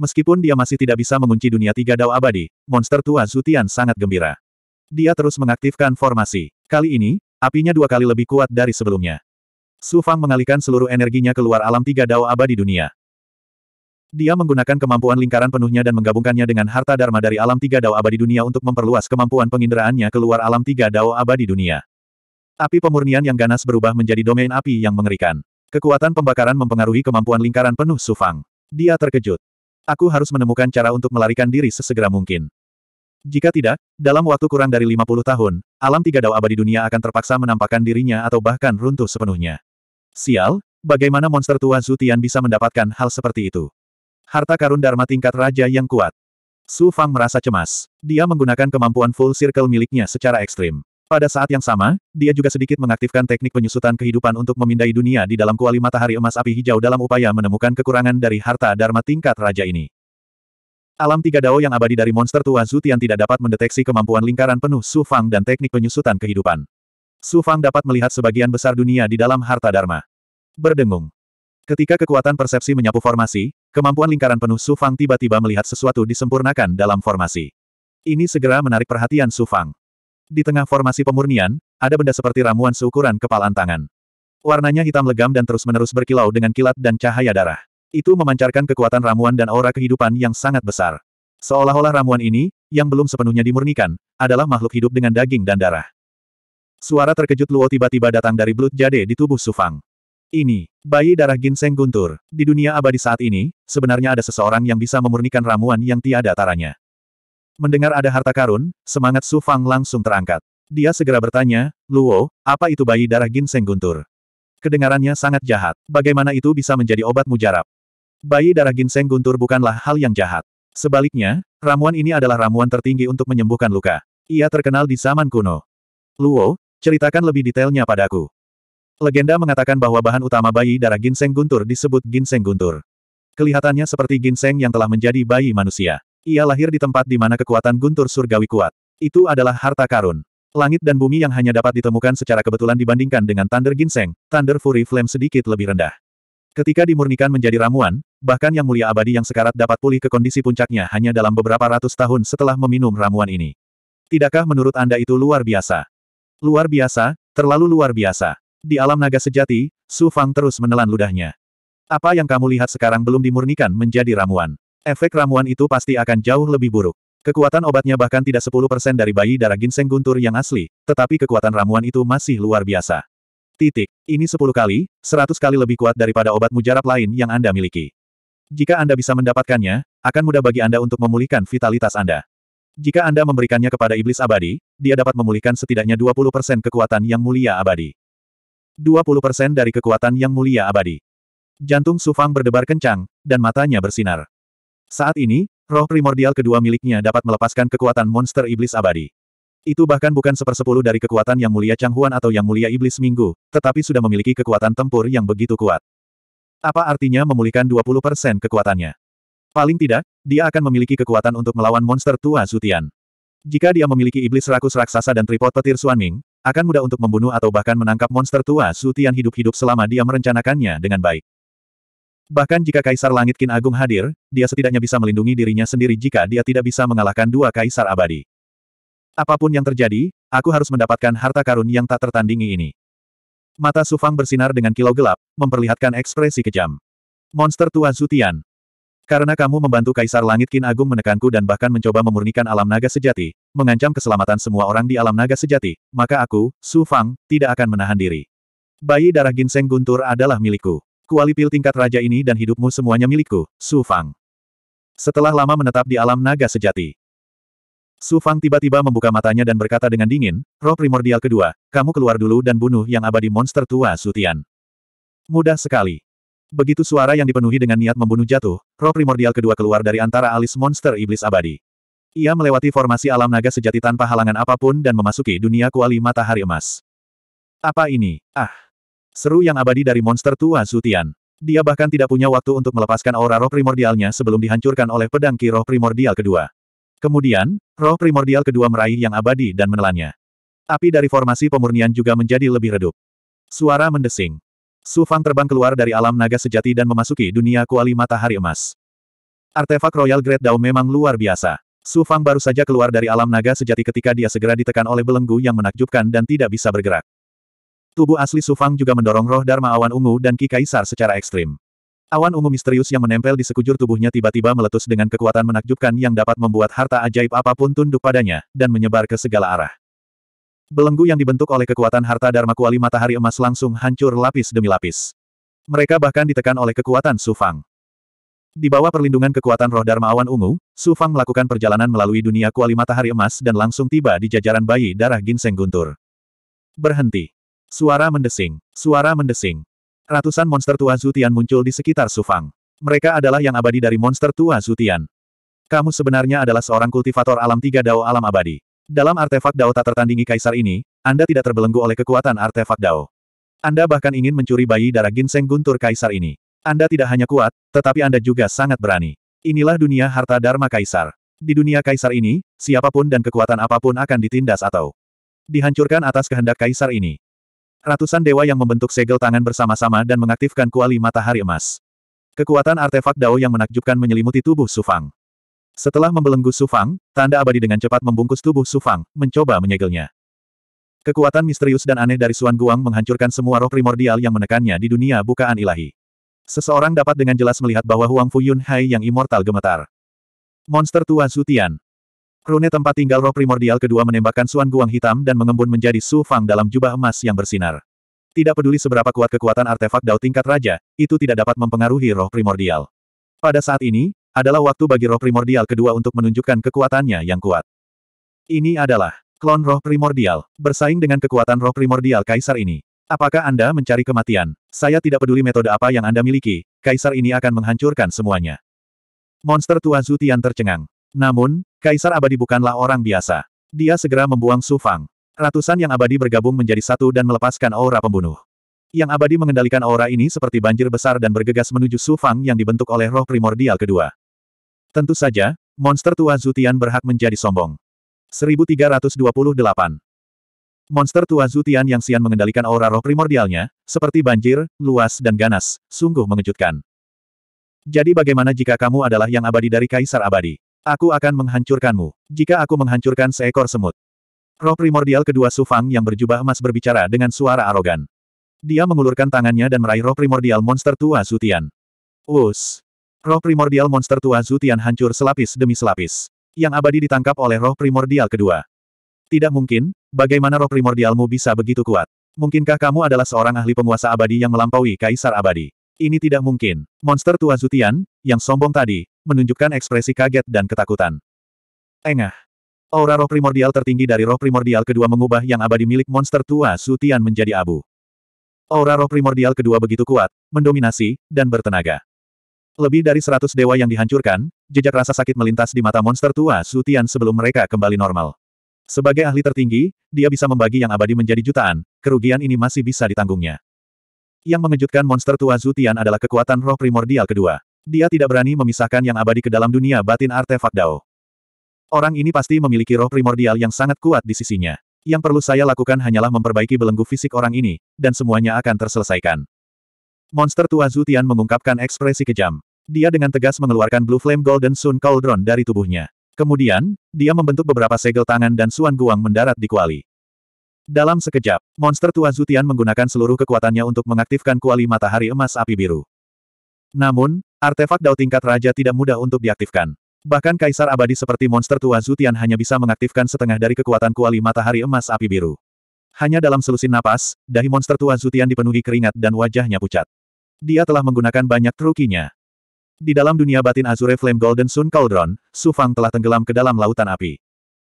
Meskipun dia masih tidak bisa mengunci dunia tiga dao abadi, monster tua Zutian sangat gembira. Dia terus mengaktifkan formasi. Kali ini, apinya dua kali lebih kuat dari sebelumnya. Su Fang mengalihkan seluruh energinya keluar alam tiga dao abadi dunia. Dia menggunakan kemampuan lingkaran penuhnya dan menggabungkannya dengan harta dharma dari alam tiga dao abadi dunia untuk memperluas kemampuan penginderaannya keluar alam tiga dao abadi dunia. Api pemurnian yang ganas berubah menjadi domain api yang mengerikan. Kekuatan pembakaran mempengaruhi kemampuan lingkaran penuh Sufang. Dia terkejut. Aku harus menemukan cara untuk melarikan diri sesegera mungkin. Jika tidak, dalam waktu kurang dari 50 tahun, alam tiga dao abadi dunia akan terpaksa menampakkan dirinya atau bahkan runtuh sepenuhnya. Sial, bagaimana monster tua Zutian bisa mendapatkan hal seperti itu? Harta karun Dharma tingkat raja yang kuat. Su Fang merasa cemas. Dia menggunakan kemampuan full circle miliknya secara ekstrim. Pada saat yang sama, dia juga sedikit mengaktifkan teknik penyusutan kehidupan untuk memindai dunia di dalam kuali matahari emas api hijau dalam upaya menemukan kekurangan dari harta Dharma tingkat raja ini. Alam tiga dao yang abadi dari monster tua Zutian tidak dapat mendeteksi kemampuan lingkaran penuh Su Fang dan teknik penyusutan kehidupan. Su Fang dapat melihat sebagian besar dunia di dalam harta Dharma. Berdengung, Ketika kekuatan persepsi menyapu formasi, kemampuan lingkaran penuh Su Fang tiba-tiba melihat sesuatu disempurnakan dalam formasi. Ini segera menarik perhatian Su Fang. Di tengah formasi pemurnian, ada benda seperti ramuan seukuran kepalan tangan. Warnanya hitam legam dan terus-menerus berkilau dengan kilat dan cahaya darah. Itu memancarkan kekuatan ramuan dan aura kehidupan yang sangat besar. Seolah-olah ramuan ini, yang belum sepenuhnya dimurnikan, adalah makhluk hidup dengan daging dan darah. Suara terkejut Luo tiba-tiba datang dari belut jade di tubuh Sufang. Ini, bayi darah ginseng guntur. Di dunia abadi saat ini, sebenarnya ada seseorang yang bisa memurnikan ramuan yang tiada taranya. Mendengar ada harta karun, semangat Su Fang langsung terangkat. Dia segera bertanya, Luo, apa itu bayi darah ginseng guntur? Kedengarannya sangat jahat. Bagaimana itu bisa menjadi obat mujarab? Bayi darah ginseng guntur bukanlah hal yang jahat. Sebaliknya, ramuan ini adalah ramuan tertinggi untuk menyembuhkan luka. Ia terkenal di zaman kuno. Luo, ceritakan lebih detailnya padaku. Legenda mengatakan bahwa bahan utama bayi darah ginseng guntur disebut ginseng guntur. Kelihatannya seperti ginseng yang telah menjadi bayi manusia. Ia lahir di tempat di mana kekuatan guntur surgawi kuat. Itu adalah harta karun. Langit dan bumi yang hanya dapat ditemukan secara kebetulan dibandingkan dengan Thunder Ginseng, Thunder Fury Flame sedikit lebih rendah. Ketika dimurnikan menjadi ramuan, bahkan yang mulia abadi yang sekarat dapat pulih ke kondisi puncaknya hanya dalam beberapa ratus tahun setelah meminum ramuan ini. Tidakkah menurut Anda itu luar biasa? Luar biasa, terlalu luar biasa. Di alam naga sejati, Su Fang terus menelan ludahnya. Apa yang kamu lihat sekarang belum dimurnikan menjadi ramuan. Efek ramuan itu pasti akan jauh lebih buruk. Kekuatan obatnya bahkan tidak 10% dari bayi darah ginseng guntur yang asli, tetapi kekuatan ramuan itu masih luar biasa. Titik. Ini 10 kali, 100 kali lebih kuat daripada obat mujarab lain yang Anda miliki. Jika Anda bisa mendapatkannya, akan mudah bagi Anda untuk memulihkan vitalitas Anda. Jika Anda memberikannya kepada iblis abadi, dia dapat memulihkan setidaknya 20% kekuatan yang mulia abadi. 20% dari kekuatan yang mulia abadi. Jantung Sufang berdebar kencang, dan matanya bersinar. Saat ini, roh primordial kedua miliknya dapat melepaskan kekuatan monster iblis abadi. Itu bahkan bukan sepersepuluh dari kekuatan yang mulia Chang Huan atau yang mulia iblis minggu, tetapi sudah memiliki kekuatan tempur yang begitu kuat. Apa artinya memulihkan 20% kekuatannya? Paling tidak, dia akan memiliki kekuatan untuk melawan monster tua Zutian. Jika dia memiliki iblis rakus raksasa dan tripod petir Ming. Akan mudah untuk membunuh atau bahkan menangkap monster tua Sutian hidup-hidup selama dia merencanakannya dengan baik. Bahkan jika Kaisar Langit Kin Agung hadir, dia setidaknya bisa melindungi dirinya sendiri jika dia tidak bisa mengalahkan dua Kaisar Abadi. Apapun yang terjadi, aku harus mendapatkan harta karun yang tak tertandingi ini. Mata Sufang bersinar dengan kilau gelap, memperlihatkan ekspresi kejam. Monster tua Zutian, karena kamu membantu Kaisar Langit Kin Agung menekanku dan bahkan mencoba memurnikan alam naga sejati, mengancam keselamatan semua orang di alam naga sejati, maka aku, Su Fang, tidak akan menahan diri. Bayi darah ginseng guntur adalah milikku. Kualipil tingkat raja ini dan hidupmu semuanya milikku, Su Fang. Setelah lama menetap di alam naga sejati, Su Fang tiba-tiba membuka matanya dan berkata dengan dingin, roh primordial kedua, kamu keluar dulu dan bunuh yang abadi monster tua Sutian. Mudah sekali. Begitu suara yang dipenuhi dengan niat membunuh jatuh, roh primordial kedua keluar dari antara alis monster iblis abadi. Ia melewati formasi alam naga sejati tanpa halangan apapun dan memasuki dunia kuali matahari emas. Apa ini? Ah! Seru yang abadi dari monster tua Sutian. Dia bahkan tidak punya waktu untuk melepaskan aura roh primordialnya sebelum dihancurkan oleh pedang ki roh primordial kedua. Kemudian, roh primordial kedua meraih yang abadi dan menelannya. Api dari formasi pemurnian juga menjadi lebih redup. Suara mendesing. Su Fang terbang keluar dari alam naga sejati dan memasuki dunia kuali matahari emas. Artefak Royal Great Dao memang luar biasa. Su Fang baru saja keluar dari alam naga sejati ketika dia segera ditekan oleh belenggu yang menakjubkan dan tidak bisa bergerak. Tubuh asli Su Fang juga mendorong roh Dharma Awan Ungu dan Ki Kaisar secara ekstrim. Awan ungu misterius yang menempel di sekujur tubuhnya tiba-tiba meletus dengan kekuatan menakjubkan yang dapat membuat harta ajaib apapun tunduk padanya, dan menyebar ke segala arah. Belenggu yang dibentuk oleh kekuatan harta Dharma Kuali Matahari Emas langsung hancur lapis demi lapis. Mereka bahkan ditekan oleh kekuatan Sufang. Di bawah perlindungan kekuatan roh Dharma Awan Ungu, Sufang melakukan perjalanan melalui dunia kuali matahari emas dan langsung tiba di jajaran bayi darah ginseng guntur. Berhenti. Suara mendesing. Suara mendesing. Ratusan monster tua Zutian muncul di sekitar Sufang. Mereka adalah yang abadi dari monster tua Zutian. Kamu sebenarnya adalah seorang kultivator alam tiga dao alam abadi. Dalam artefak Dao tak tertandingi kaisar ini, Anda tidak terbelenggu oleh kekuatan artefak Dao. Anda bahkan ingin mencuri bayi darah ginseng guntur kaisar ini. Anda tidak hanya kuat, tetapi Anda juga sangat berani. Inilah dunia harta Dharma Kaisar. Di dunia kaisar ini, siapapun dan kekuatan apapun akan ditindas atau dihancurkan atas kehendak kaisar ini. Ratusan dewa yang membentuk segel tangan bersama-sama dan mengaktifkan kuali matahari emas. Kekuatan artefak Dao yang menakjubkan menyelimuti tubuh Sufang. Setelah membelenggu Sufang, tanda abadi dengan cepat membungkus tubuh Sufang, mencoba menyegelnya. Kekuatan misterius dan aneh dari Suan Guang menghancurkan semua roh primordial yang menekannya di dunia bukaan ilahi. Seseorang dapat dengan jelas melihat bahwa Huang Fuyun Hai yang immortal gemetar. Monster tua Sutian. Rune tempat tinggal roh primordial kedua menembakkan Suan Guang hitam dan mengembun menjadi Su Fang dalam jubah emas yang bersinar. Tidak peduli seberapa kuat kekuatan artefak Dao tingkat raja, itu tidak dapat mempengaruhi roh primordial. Pada saat ini, adalah waktu bagi roh primordial kedua untuk menunjukkan kekuatannya yang kuat. Ini adalah klon roh primordial, bersaing dengan kekuatan roh primordial kaisar ini. Apakah Anda mencari kematian? Saya tidak peduli metode apa yang Anda miliki, kaisar ini akan menghancurkan semuanya. Monster tua Zutian tercengang. Namun, kaisar abadi bukanlah orang biasa. Dia segera membuang Sufang. Ratusan yang abadi bergabung menjadi satu dan melepaskan aura pembunuh. Yang abadi mengendalikan aura ini seperti banjir besar dan bergegas menuju Sufang yang dibentuk oleh roh primordial kedua. Tentu saja, monster tua Zutian berhak menjadi sombong. 1328 Monster tua Zutian yang Sian mengendalikan aura roh primordialnya, seperti banjir, luas dan ganas, sungguh mengejutkan. Jadi bagaimana jika kamu adalah yang abadi dari Kaisar Abadi? Aku akan menghancurkanmu, jika aku menghancurkan seekor semut. Roh primordial kedua Sufang yang berjubah emas berbicara dengan suara arogan. Dia mengulurkan tangannya dan meraih roh primordial monster tua Zutian. Us. Roh primordial monster tua Zutian hancur selapis demi selapis. Yang abadi ditangkap oleh roh primordial kedua. Tidak mungkin, bagaimana roh primordialmu bisa begitu kuat? Mungkinkah kamu adalah seorang ahli penguasa abadi yang melampaui kaisar abadi? Ini tidak mungkin. Monster tua Zutian, yang sombong tadi, menunjukkan ekspresi kaget dan ketakutan. Engah. Aura roh primordial tertinggi dari roh primordial kedua mengubah yang abadi milik monster tua Zutian menjadi abu. Aura roh primordial kedua begitu kuat, mendominasi, dan bertenaga. Lebih dari seratus dewa yang dihancurkan, jejak rasa sakit melintas di mata monster tua Sutian sebelum mereka kembali normal. Sebagai ahli tertinggi, dia bisa membagi yang abadi menjadi jutaan, kerugian ini masih bisa ditanggungnya. Yang mengejutkan monster tua Zutian adalah kekuatan roh primordial kedua. Dia tidak berani memisahkan yang abadi ke dalam dunia batin artefak Dao. Orang ini pasti memiliki roh primordial yang sangat kuat di sisinya. Yang perlu saya lakukan hanyalah memperbaiki belenggu fisik orang ini, dan semuanya akan terselesaikan. Monster tua Zutian mengungkapkan ekspresi kejam. Dia dengan tegas mengeluarkan Blue Flame Golden Sun Cauldron dari tubuhnya. Kemudian, dia membentuk beberapa segel tangan dan Suan Guang mendarat di kuali. Dalam sekejap, monster tua Zutian menggunakan seluruh kekuatannya untuk mengaktifkan kuali matahari emas api biru. Namun, artefak Dao tingkat raja tidak mudah untuk diaktifkan. Bahkan kaisar abadi seperti monster tua Zutian hanya bisa mengaktifkan setengah dari kekuatan kuali matahari emas api biru. Hanya dalam selusin napas, dahi monster tua Zutian dipenuhi keringat dan wajahnya pucat. Dia telah menggunakan banyak trukinya. Di dalam dunia batin Azure Flame Golden Sun Cauldron, Su Fang telah tenggelam ke dalam lautan api.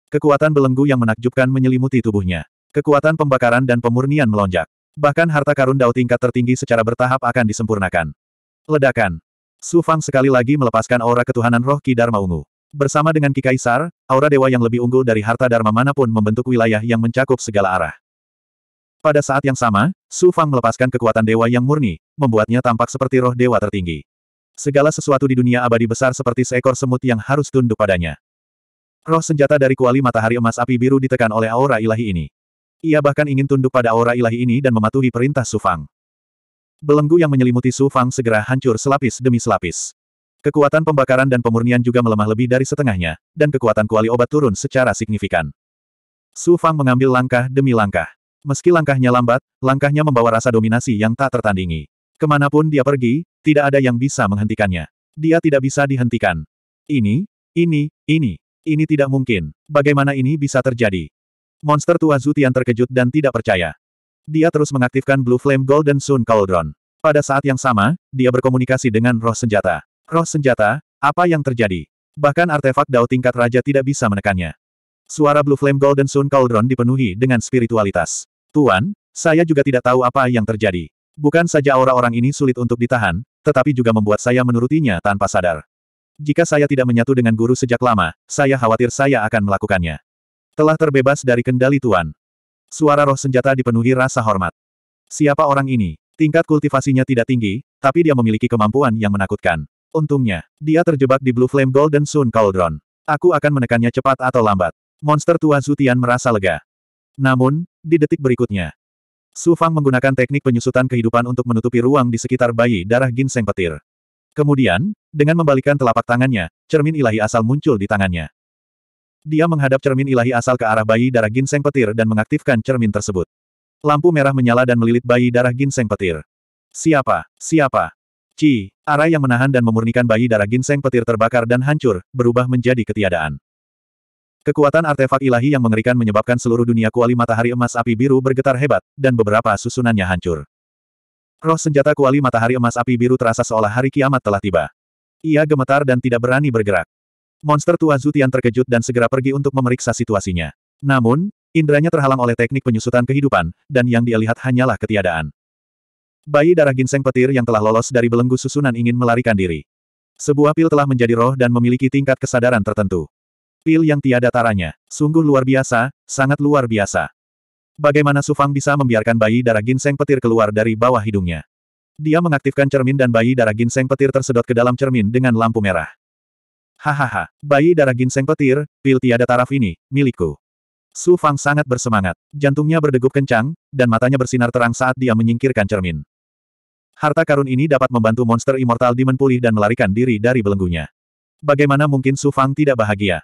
Kekuatan belenggu yang menakjubkan menyelimuti tubuhnya. Kekuatan pembakaran dan pemurnian melonjak. Bahkan harta karun dao tingkat tertinggi secara bertahap akan disempurnakan. Ledakan. Su Fang sekali lagi melepaskan aura ketuhanan roh Ki Dharma Ungu. Bersama dengan Ki Kaisar, aura dewa yang lebih unggul dari harta dharma manapun membentuk wilayah yang mencakup segala arah. Pada saat yang sama, Su Fang melepaskan kekuatan dewa yang murni, membuatnya tampak seperti roh dewa tertinggi. Segala sesuatu di dunia abadi besar seperti seekor semut yang harus tunduk padanya. Roh senjata dari kuali matahari emas api biru ditekan oleh aura ilahi ini. Ia bahkan ingin tunduk pada aura ilahi ini dan mematuhi perintah Su Fang. Belenggu yang menyelimuti Su Fang segera hancur selapis demi selapis. Kekuatan pembakaran dan pemurnian juga melemah lebih dari setengahnya, dan kekuatan kuali obat turun secara signifikan. Su Fang mengambil langkah demi langkah. Meski langkahnya lambat, langkahnya membawa rasa dominasi yang tak tertandingi. Kemanapun dia pergi, tidak ada yang bisa menghentikannya. Dia tidak bisa dihentikan. Ini, ini, ini, ini tidak mungkin. Bagaimana ini bisa terjadi? Monster tua Zutian terkejut dan tidak percaya. Dia terus mengaktifkan Blue Flame Golden Sun Cauldron. Pada saat yang sama, dia berkomunikasi dengan roh senjata. Roh senjata, apa yang terjadi? Bahkan artefak Dao tingkat raja tidak bisa menekannya. Suara Blue Flame Golden Sun Cauldron dipenuhi dengan spiritualitas. Tuan, saya juga tidak tahu apa yang terjadi. Bukan saja aura orang ini sulit untuk ditahan, tetapi juga membuat saya menurutinya tanpa sadar. Jika saya tidak menyatu dengan guru sejak lama, saya khawatir saya akan melakukannya. Telah terbebas dari kendali Tuan. Suara roh senjata dipenuhi rasa hormat. Siapa orang ini? Tingkat kultivasinya tidak tinggi, tapi dia memiliki kemampuan yang menakutkan. Untungnya, dia terjebak di Blue Flame Golden Sun Cauldron. Aku akan menekannya cepat atau lambat. Monster tua Zutian merasa lega. Namun, di detik berikutnya, Su Fang menggunakan teknik penyusutan kehidupan untuk menutupi ruang di sekitar bayi darah ginseng petir. Kemudian, dengan membalikkan telapak tangannya, cermin ilahi asal muncul di tangannya. Dia menghadap cermin ilahi asal ke arah bayi darah ginseng petir dan mengaktifkan cermin tersebut. Lampu merah menyala dan melilit bayi darah ginseng petir. Siapa? Siapa? Ci, arah yang menahan dan memurnikan bayi darah ginseng petir terbakar dan hancur, berubah menjadi ketiadaan. Kekuatan artefak ilahi yang mengerikan menyebabkan seluruh dunia kuali matahari emas api biru bergetar hebat, dan beberapa susunannya hancur. Roh senjata kuali matahari emas api biru terasa seolah hari kiamat telah tiba. Ia gemetar dan tidak berani bergerak. Monster tua Zutian terkejut dan segera pergi untuk memeriksa situasinya. Namun, inderanya terhalang oleh teknik penyusutan kehidupan, dan yang dia lihat hanyalah ketiadaan. Bayi darah ginseng petir yang telah lolos dari belenggu susunan ingin melarikan diri. Sebuah pil telah menjadi roh dan memiliki tingkat kesadaran tertentu. Pil yang tiada taranya. Sungguh luar biasa, sangat luar biasa. Bagaimana Sufang bisa membiarkan bayi darah ginseng petir keluar dari bawah hidungnya? Dia mengaktifkan cermin dan bayi darah ginseng petir tersedot ke dalam cermin dengan lampu merah. Hahaha, bayi darah ginseng petir, pil tiada taraf ini, milikku. Su Fang sangat bersemangat. Jantungnya berdegup kencang, dan matanya bersinar terang saat dia menyingkirkan cermin. Harta karun ini dapat membantu monster immortal Demon pulih dan melarikan diri dari belenggunya. Bagaimana mungkin Su Fang tidak bahagia?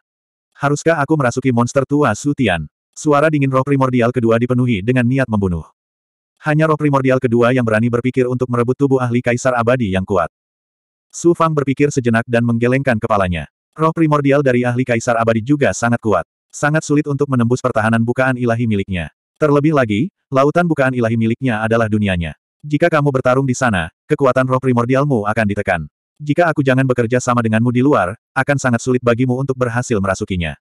Haruskah aku merasuki monster tua Sutian? Suara dingin roh primordial kedua dipenuhi dengan niat membunuh. Hanya roh primordial kedua yang berani berpikir untuk merebut tubuh ahli kaisar abadi yang kuat. Su Fang berpikir sejenak dan menggelengkan kepalanya. Roh primordial dari ahli kaisar abadi juga sangat kuat. Sangat sulit untuk menembus pertahanan bukaan ilahi miliknya. Terlebih lagi, lautan bukaan ilahi miliknya adalah dunianya. Jika kamu bertarung di sana, kekuatan roh primordialmu akan ditekan. Jika aku jangan bekerja sama denganmu di luar, akan sangat sulit bagimu untuk berhasil merasukinya.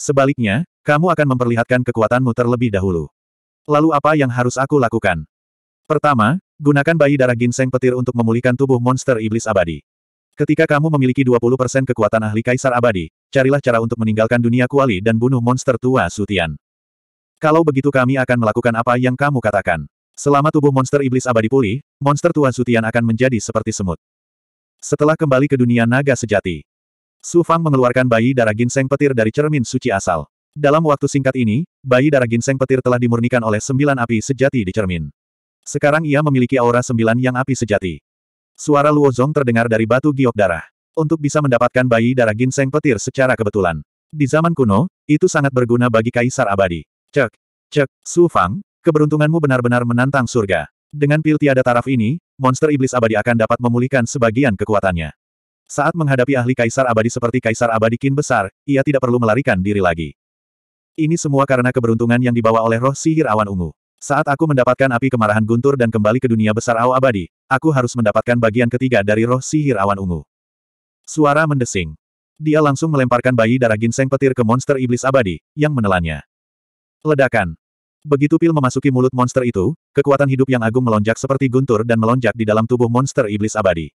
Sebaliknya, kamu akan memperlihatkan kekuatanmu terlebih dahulu. Lalu apa yang harus aku lakukan? Pertama, gunakan bayi darah ginseng petir untuk memulihkan tubuh monster iblis abadi. Ketika kamu memiliki 20% kekuatan ahli kaisar abadi, carilah cara untuk meninggalkan dunia kuali dan bunuh monster tua Sutian. Kalau begitu kami akan melakukan apa yang kamu katakan. Selama tubuh monster iblis abadi pulih, monster tua Sutian akan menjadi seperti semut. Setelah kembali ke dunia naga sejati, Su Fang mengeluarkan bayi darah ginseng petir dari cermin suci asal. Dalam waktu singkat ini, bayi darah ginseng petir telah dimurnikan oleh sembilan api sejati di cermin. Sekarang ia memiliki aura sembilan yang api sejati. Suara Luo Zong terdengar dari batu giok darah. Untuk bisa mendapatkan bayi darah ginseng petir secara kebetulan. Di zaman kuno, itu sangat berguna bagi kaisar abadi. Cek, cek, Su Fang, keberuntunganmu benar-benar menantang surga. Dengan pil tiada taraf ini, monster iblis abadi akan dapat memulihkan sebagian kekuatannya. Saat menghadapi ahli kaisar abadi seperti kaisar abadi kin besar, ia tidak perlu melarikan diri lagi. Ini semua karena keberuntungan yang dibawa oleh roh sihir awan ungu. Saat aku mendapatkan api kemarahan guntur dan kembali ke dunia besar awa abadi, aku harus mendapatkan bagian ketiga dari roh sihir awan ungu. Suara mendesing. Dia langsung melemparkan bayi darah ginseng petir ke monster iblis abadi, yang menelannya. Ledakan. Begitu pil memasuki mulut monster itu, kekuatan hidup yang agung melonjak seperti guntur dan melonjak di dalam tubuh monster iblis abadi.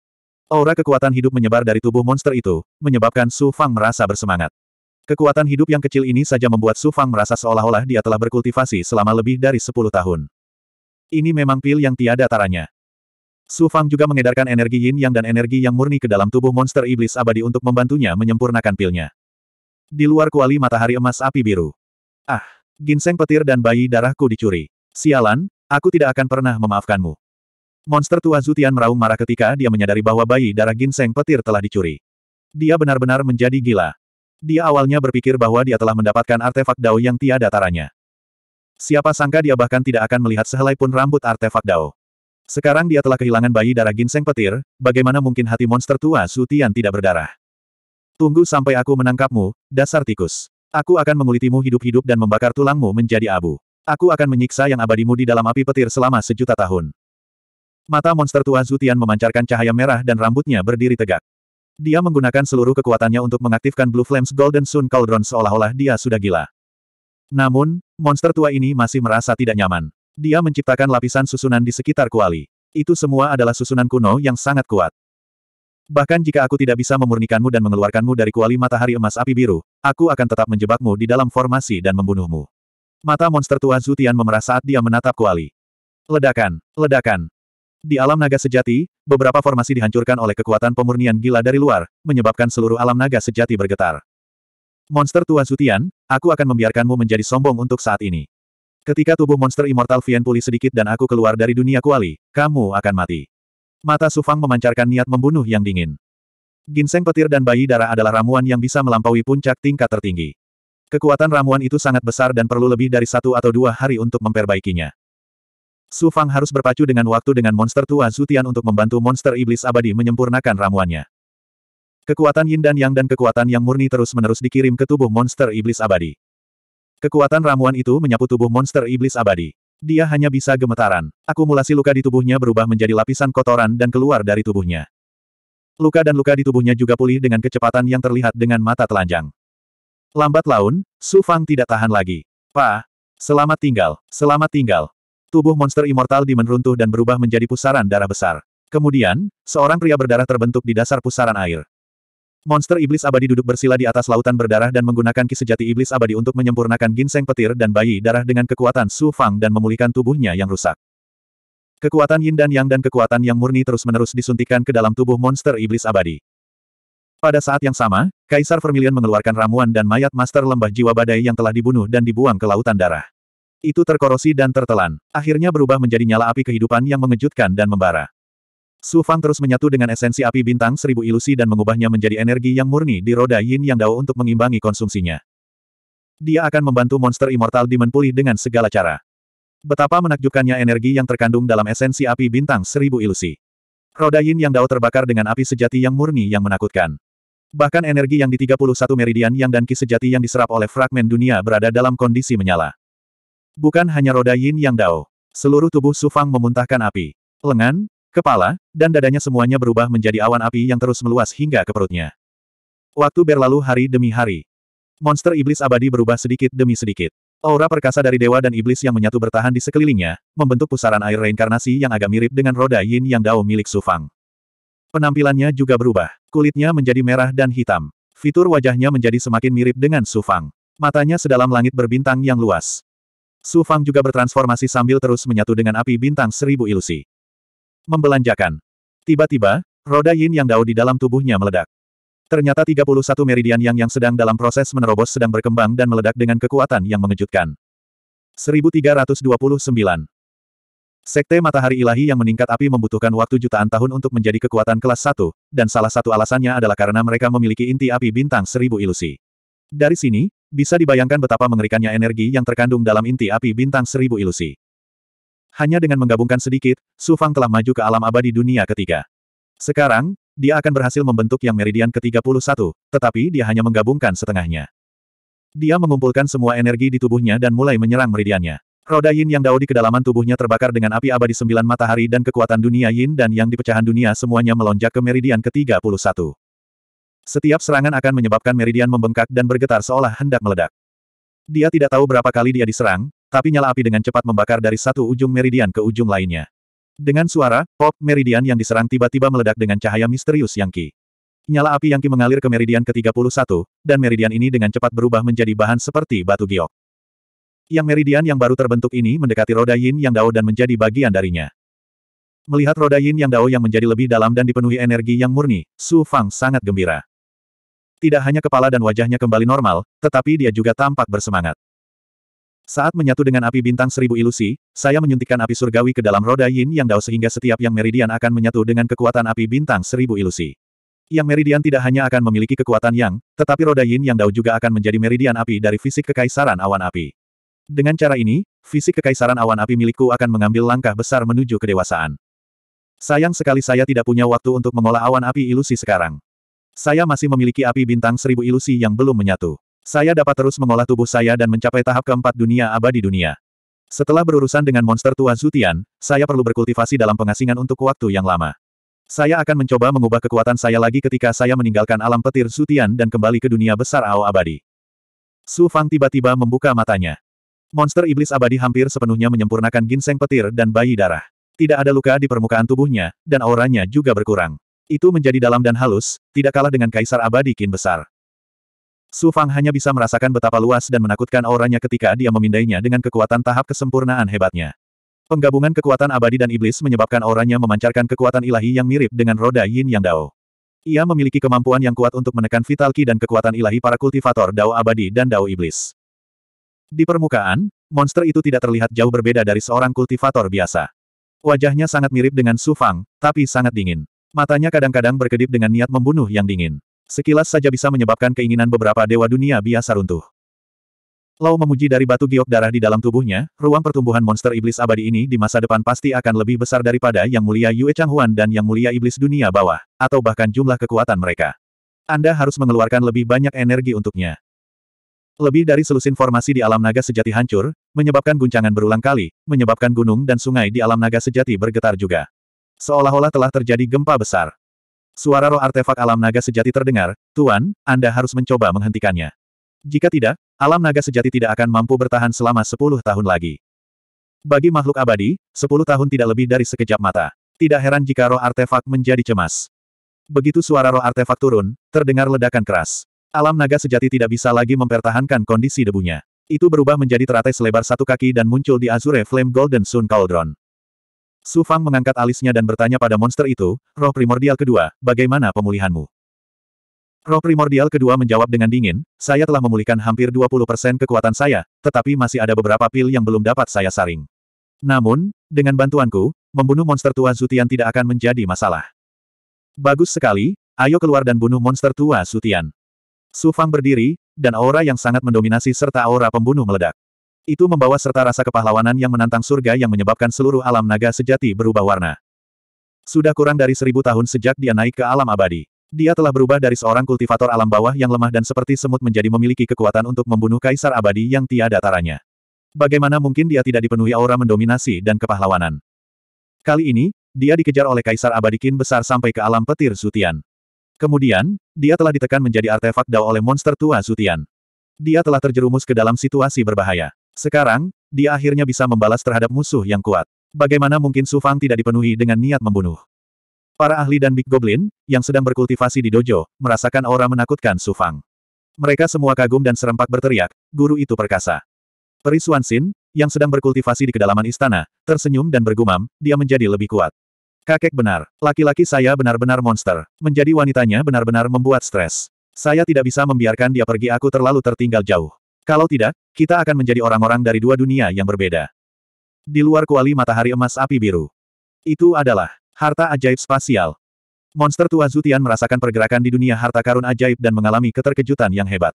Aura kekuatan hidup menyebar dari tubuh monster itu, menyebabkan Su Fang merasa bersemangat. Kekuatan hidup yang kecil ini saja membuat Su Fang merasa seolah-olah dia telah berkultivasi selama lebih dari 10 tahun. Ini memang pil yang tiada taranya. Su Fang juga mengedarkan energi yin yang dan energi yang murni ke dalam tubuh monster iblis abadi untuk membantunya menyempurnakan pilnya. Di luar kuali matahari emas api biru. Ah! Ginseng petir dan bayi darahku dicuri. Sialan, aku tidak akan pernah memaafkanmu. Monster tua Zutian meraung marah ketika dia menyadari bahwa bayi darah ginseng petir telah dicuri. Dia benar-benar menjadi gila. Dia awalnya berpikir bahwa dia telah mendapatkan artefak Dao yang tiada taranya. Siapa sangka dia bahkan tidak akan melihat sehelai pun rambut artefak Dao. Sekarang dia telah kehilangan bayi darah ginseng petir, bagaimana mungkin hati monster tua Zutian tidak berdarah? Tunggu sampai aku menangkapmu, dasar tikus. Aku akan mengulitimu hidup-hidup dan membakar tulangmu menjadi abu. Aku akan menyiksa yang abadimu di dalam api petir selama sejuta tahun. Mata monster tua Zutian memancarkan cahaya merah dan rambutnya berdiri tegak. Dia menggunakan seluruh kekuatannya untuk mengaktifkan Blue Flames Golden Sun Cauldron seolah-olah dia sudah gila. Namun, monster tua ini masih merasa tidak nyaman. Dia menciptakan lapisan susunan di sekitar kuali. Itu semua adalah susunan kuno yang sangat kuat. Bahkan jika aku tidak bisa memurnikanmu dan mengeluarkanmu dari kuali matahari emas api biru, aku akan tetap menjebakmu di dalam formasi dan membunuhmu. Mata monster tua Zutian memerah saat dia menatap kuali. Ledakan, ledakan. Di alam naga sejati, beberapa formasi dihancurkan oleh kekuatan pemurnian gila dari luar, menyebabkan seluruh alam naga sejati bergetar. Monster tua Zutian, aku akan membiarkanmu menjadi sombong untuk saat ini. Ketika tubuh monster immortal Vian pulih sedikit dan aku keluar dari dunia kuali, kamu akan mati. Mata Sufang memancarkan niat membunuh yang dingin. Ginseng petir dan bayi darah adalah ramuan yang bisa melampaui puncak tingkat tertinggi. Kekuatan ramuan itu sangat besar dan perlu lebih dari satu atau dua hari untuk memperbaikinya. Su Fang harus berpacu dengan waktu dengan monster tua Zutian untuk membantu monster iblis abadi menyempurnakan ramuannya. Kekuatan Yin dan Yang dan kekuatan Yang murni terus-menerus dikirim ke tubuh monster iblis abadi. Kekuatan ramuan itu menyapu tubuh monster iblis abadi. Dia hanya bisa gemetaran. Akumulasi luka di tubuhnya berubah menjadi lapisan kotoran dan keluar dari tubuhnya. Luka dan luka di tubuhnya juga pulih dengan kecepatan yang terlihat dengan mata telanjang. Lambat laun, Su Fang tidak tahan lagi. Pa, selamat tinggal, selamat tinggal. Tubuh monster immortal di runtuh dan berubah menjadi pusaran darah besar. Kemudian, seorang pria berdarah terbentuk di dasar pusaran air. Monster iblis abadi duduk bersila di atas lautan berdarah dan menggunakan ki sejati iblis abadi untuk menyempurnakan ginseng petir dan bayi darah dengan kekuatan Su Fang dan memulihkan tubuhnya yang rusak. Kekuatan yin dan yang dan kekuatan yang murni terus-menerus disuntikan ke dalam tubuh monster iblis abadi. Pada saat yang sama, Kaisar Vermilion mengeluarkan ramuan dan mayat master lembah jiwa badai yang telah dibunuh dan dibuang ke lautan darah. Itu terkorosi dan tertelan, akhirnya berubah menjadi nyala api kehidupan yang mengejutkan dan membara. Su Fang terus menyatu dengan esensi api bintang seribu ilusi dan mengubahnya menjadi energi yang murni di roda yin yang dao untuk mengimbangi konsumsinya. Dia akan membantu monster immortal Demon pulih dengan segala cara. Betapa menakjubkannya energi yang terkandung dalam esensi api bintang seribu ilusi. Roda yin yang dao terbakar dengan api sejati yang murni yang menakutkan. Bahkan energi yang di 31 meridian yang dan ki sejati yang diserap oleh fragmen dunia berada dalam kondisi menyala. Bukan hanya roda yin yang dao. Seluruh tubuh Su Fang memuntahkan api. Lengan, kepala, dan dadanya semuanya berubah menjadi awan api yang terus meluas hingga ke perutnya. Waktu berlalu hari demi hari. Monster iblis abadi berubah sedikit demi sedikit. Aura perkasa dari dewa dan iblis yang menyatu bertahan di sekelilingnya, membentuk pusaran air reinkarnasi yang agak mirip dengan roda yin yang dao milik Sufang. Penampilannya juga berubah. Kulitnya menjadi merah dan hitam. Fitur wajahnya menjadi semakin mirip dengan Sufang. Matanya sedalam langit berbintang yang luas. Sufang juga bertransformasi sambil terus menyatu dengan api bintang seribu ilusi. Membelanjakan. Tiba-tiba, roda yin yang dao di dalam tubuhnya meledak. Ternyata 31 meridian yang yang sedang dalam proses menerobos sedang berkembang dan meledak dengan kekuatan yang mengejutkan. 1329. Sekte Matahari Ilahi yang meningkat api membutuhkan waktu jutaan tahun untuk menjadi kekuatan kelas 1, dan salah satu alasannya adalah karena mereka memiliki inti api bintang seribu ilusi. Dari sini, bisa dibayangkan betapa mengerikannya energi yang terkandung dalam inti api bintang seribu ilusi. Hanya dengan menggabungkan sedikit, Su Fang telah maju ke alam abadi dunia ketiga. Sekarang, dia akan berhasil membentuk yang meridian ke-31, tetapi dia hanya menggabungkan setengahnya. Dia mengumpulkan semua energi di tubuhnya dan mulai menyerang meridiannya. Roda yin yang dao di kedalaman tubuhnya terbakar dengan api abadi sembilan matahari dan kekuatan dunia yin dan yang dipecahan dunia semuanya melonjak ke meridian ke-31. Setiap serangan akan menyebabkan meridian membengkak dan bergetar seolah hendak meledak. Dia tidak tahu berapa kali dia diserang, tapi nyala api dengan cepat membakar dari satu ujung meridian ke ujung lainnya. Dengan suara, pop, meridian yang diserang tiba-tiba meledak dengan cahaya misterius yang ki. Nyala api yang ki mengalir ke meridian ke-31, dan meridian ini dengan cepat berubah menjadi bahan seperti batu giok. Yang meridian yang baru terbentuk ini mendekati roda yin yang dao dan menjadi bagian darinya. Melihat roda yin yang dao yang menjadi lebih dalam dan dipenuhi energi yang murni, Su Fang sangat gembira. Tidak hanya kepala dan wajahnya kembali normal, tetapi dia juga tampak bersemangat. Saat menyatu dengan api bintang seribu ilusi, saya menyuntikkan api surgawi ke dalam roda yin yang dao sehingga setiap yang meridian akan menyatu dengan kekuatan api bintang seribu ilusi. Yang meridian tidak hanya akan memiliki kekuatan yang, tetapi roda yin yang dao juga akan menjadi meridian api dari fisik kekaisaran awan api. Dengan cara ini, fisik kekaisaran awan api milikku akan mengambil langkah besar menuju kedewasaan. Sayang sekali saya tidak punya waktu untuk mengolah awan api ilusi sekarang. Saya masih memiliki api bintang seribu ilusi yang belum menyatu. Saya dapat terus mengolah tubuh saya dan mencapai tahap keempat dunia abadi dunia. Setelah berurusan dengan monster tua Zutian, saya perlu berkultivasi dalam pengasingan untuk waktu yang lama. Saya akan mencoba mengubah kekuatan saya lagi ketika saya meninggalkan alam petir Zutian dan kembali ke dunia besar Ao abadi. Su Fang tiba-tiba membuka matanya. Monster iblis abadi hampir sepenuhnya menyempurnakan ginseng petir dan bayi darah. Tidak ada luka di permukaan tubuhnya, dan auranya juga berkurang. Itu menjadi dalam dan halus, tidak kalah dengan kaisar abadi kin besar. Su Fang hanya bisa merasakan betapa luas dan menakutkan auranya ketika dia memindainya dengan kekuatan tahap kesempurnaan hebatnya. Penggabungan kekuatan abadi dan iblis menyebabkan auranya memancarkan kekuatan ilahi yang mirip dengan roda yin yang dao. Ia memiliki kemampuan yang kuat untuk menekan vital ki dan kekuatan ilahi para kultivator dao abadi dan dao iblis. Di permukaan, monster itu tidak terlihat jauh berbeda dari seorang kultivator biasa. Wajahnya sangat mirip dengan Su Fang, tapi sangat dingin. Matanya kadang-kadang berkedip dengan niat membunuh yang dingin. Sekilas saja bisa menyebabkan keinginan beberapa dewa dunia biasa runtuh. Lau memuji dari batu giok darah di dalam tubuhnya, ruang pertumbuhan monster iblis abadi ini di masa depan pasti akan lebih besar daripada yang mulia Yue Chang Huan dan yang mulia iblis dunia bawah, atau bahkan jumlah kekuatan mereka. Anda harus mengeluarkan lebih banyak energi untuknya. Lebih dari selusin formasi di alam naga sejati hancur, menyebabkan guncangan berulang kali, menyebabkan gunung dan sungai di alam naga sejati bergetar juga. Seolah-olah telah terjadi gempa besar. Suara roh artefak alam naga sejati terdengar, Tuan, Anda harus mencoba menghentikannya. Jika tidak, alam naga sejati tidak akan mampu bertahan selama sepuluh tahun lagi. Bagi makhluk abadi, sepuluh tahun tidak lebih dari sekejap mata. Tidak heran jika roh artefak menjadi cemas. Begitu suara roh artefak turun, terdengar ledakan keras. Alam naga sejati tidak bisa lagi mempertahankan kondisi debunya. Itu berubah menjadi teratai selebar satu kaki dan muncul di Azure Flame Golden Sun Cauldron. Su Fang mengangkat alisnya dan bertanya pada monster itu, roh primordial kedua, bagaimana pemulihanmu? Roh primordial kedua menjawab dengan dingin, saya telah memulihkan hampir 20% kekuatan saya, tetapi masih ada beberapa pil yang belum dapat saya saring. Namun, dengan bantuanku, membunuh monster tua Zutian tidak akan menjadi masalah. Bagus sekali, ayo keluar dan bunuh monster tua Zutian. Su Fang berdiri, dan aura yang sangat mendominasi serta aura pembunuh meledak. Itu membawa serta rasa kepahlawanan yang menantang surga yang menyebabkan seluruh alam naga sejati berubah warna. Sudah kurang dari seribu tahun sejak dia naik ke alam abadi. Dia telah berubah dari seorang kultivator alam bawah yang lemah dan seperti semut menjadi memiliki kekuatan untuk membunuh kaisar abadi yang tiada taranya. Bagaimana mungkin dia tidak dipenuhi aura mendominasi dan kepahlawanan? Kali ini, dia dikejar oleh kaisar abadi Qin besar sampai ke alam petir Zutian. Kemudian, dia telah ditekan menjadi artefak Dao oleh monster tua Zutian. Dia telah terjerumus ke dalam situasi berbahaya. Sekarang, dia akhirnya bisa membalas terhadap musuh yang kuat. Bagaimana mungkin Su Fang tidak dipenuhi dengan niat membunuh? Para ahli dan Big Goblin, yang sedang berkultivasi di dojo, merasakan aura menakutkan Su Fang. Mereka semua kagum dan serempak berteriak, guru itu perkasa. Perisuan Xin yang sedang berkultivasi di kedalaman istana, tersenyum dan bergumam, dia menjadi lebih kuat. Kakek benar, laki-laki saya benar-benar monster, menjadi wanitanya benar-benar membuat stres. Saya tidak bisa membiarkan dia pergi aku terlalu tertinggal jauh. Kalau tidak, kita akan menjadi orang-orang dari dua dunia yang berbeda. Di luar kuali matahari emas api biru. Itu adalah harta ajaib spasial. Monster tua Zutian merasakan pergerakan di dunia harta karun ajaib dan mengalami keterkejutan yang hebat.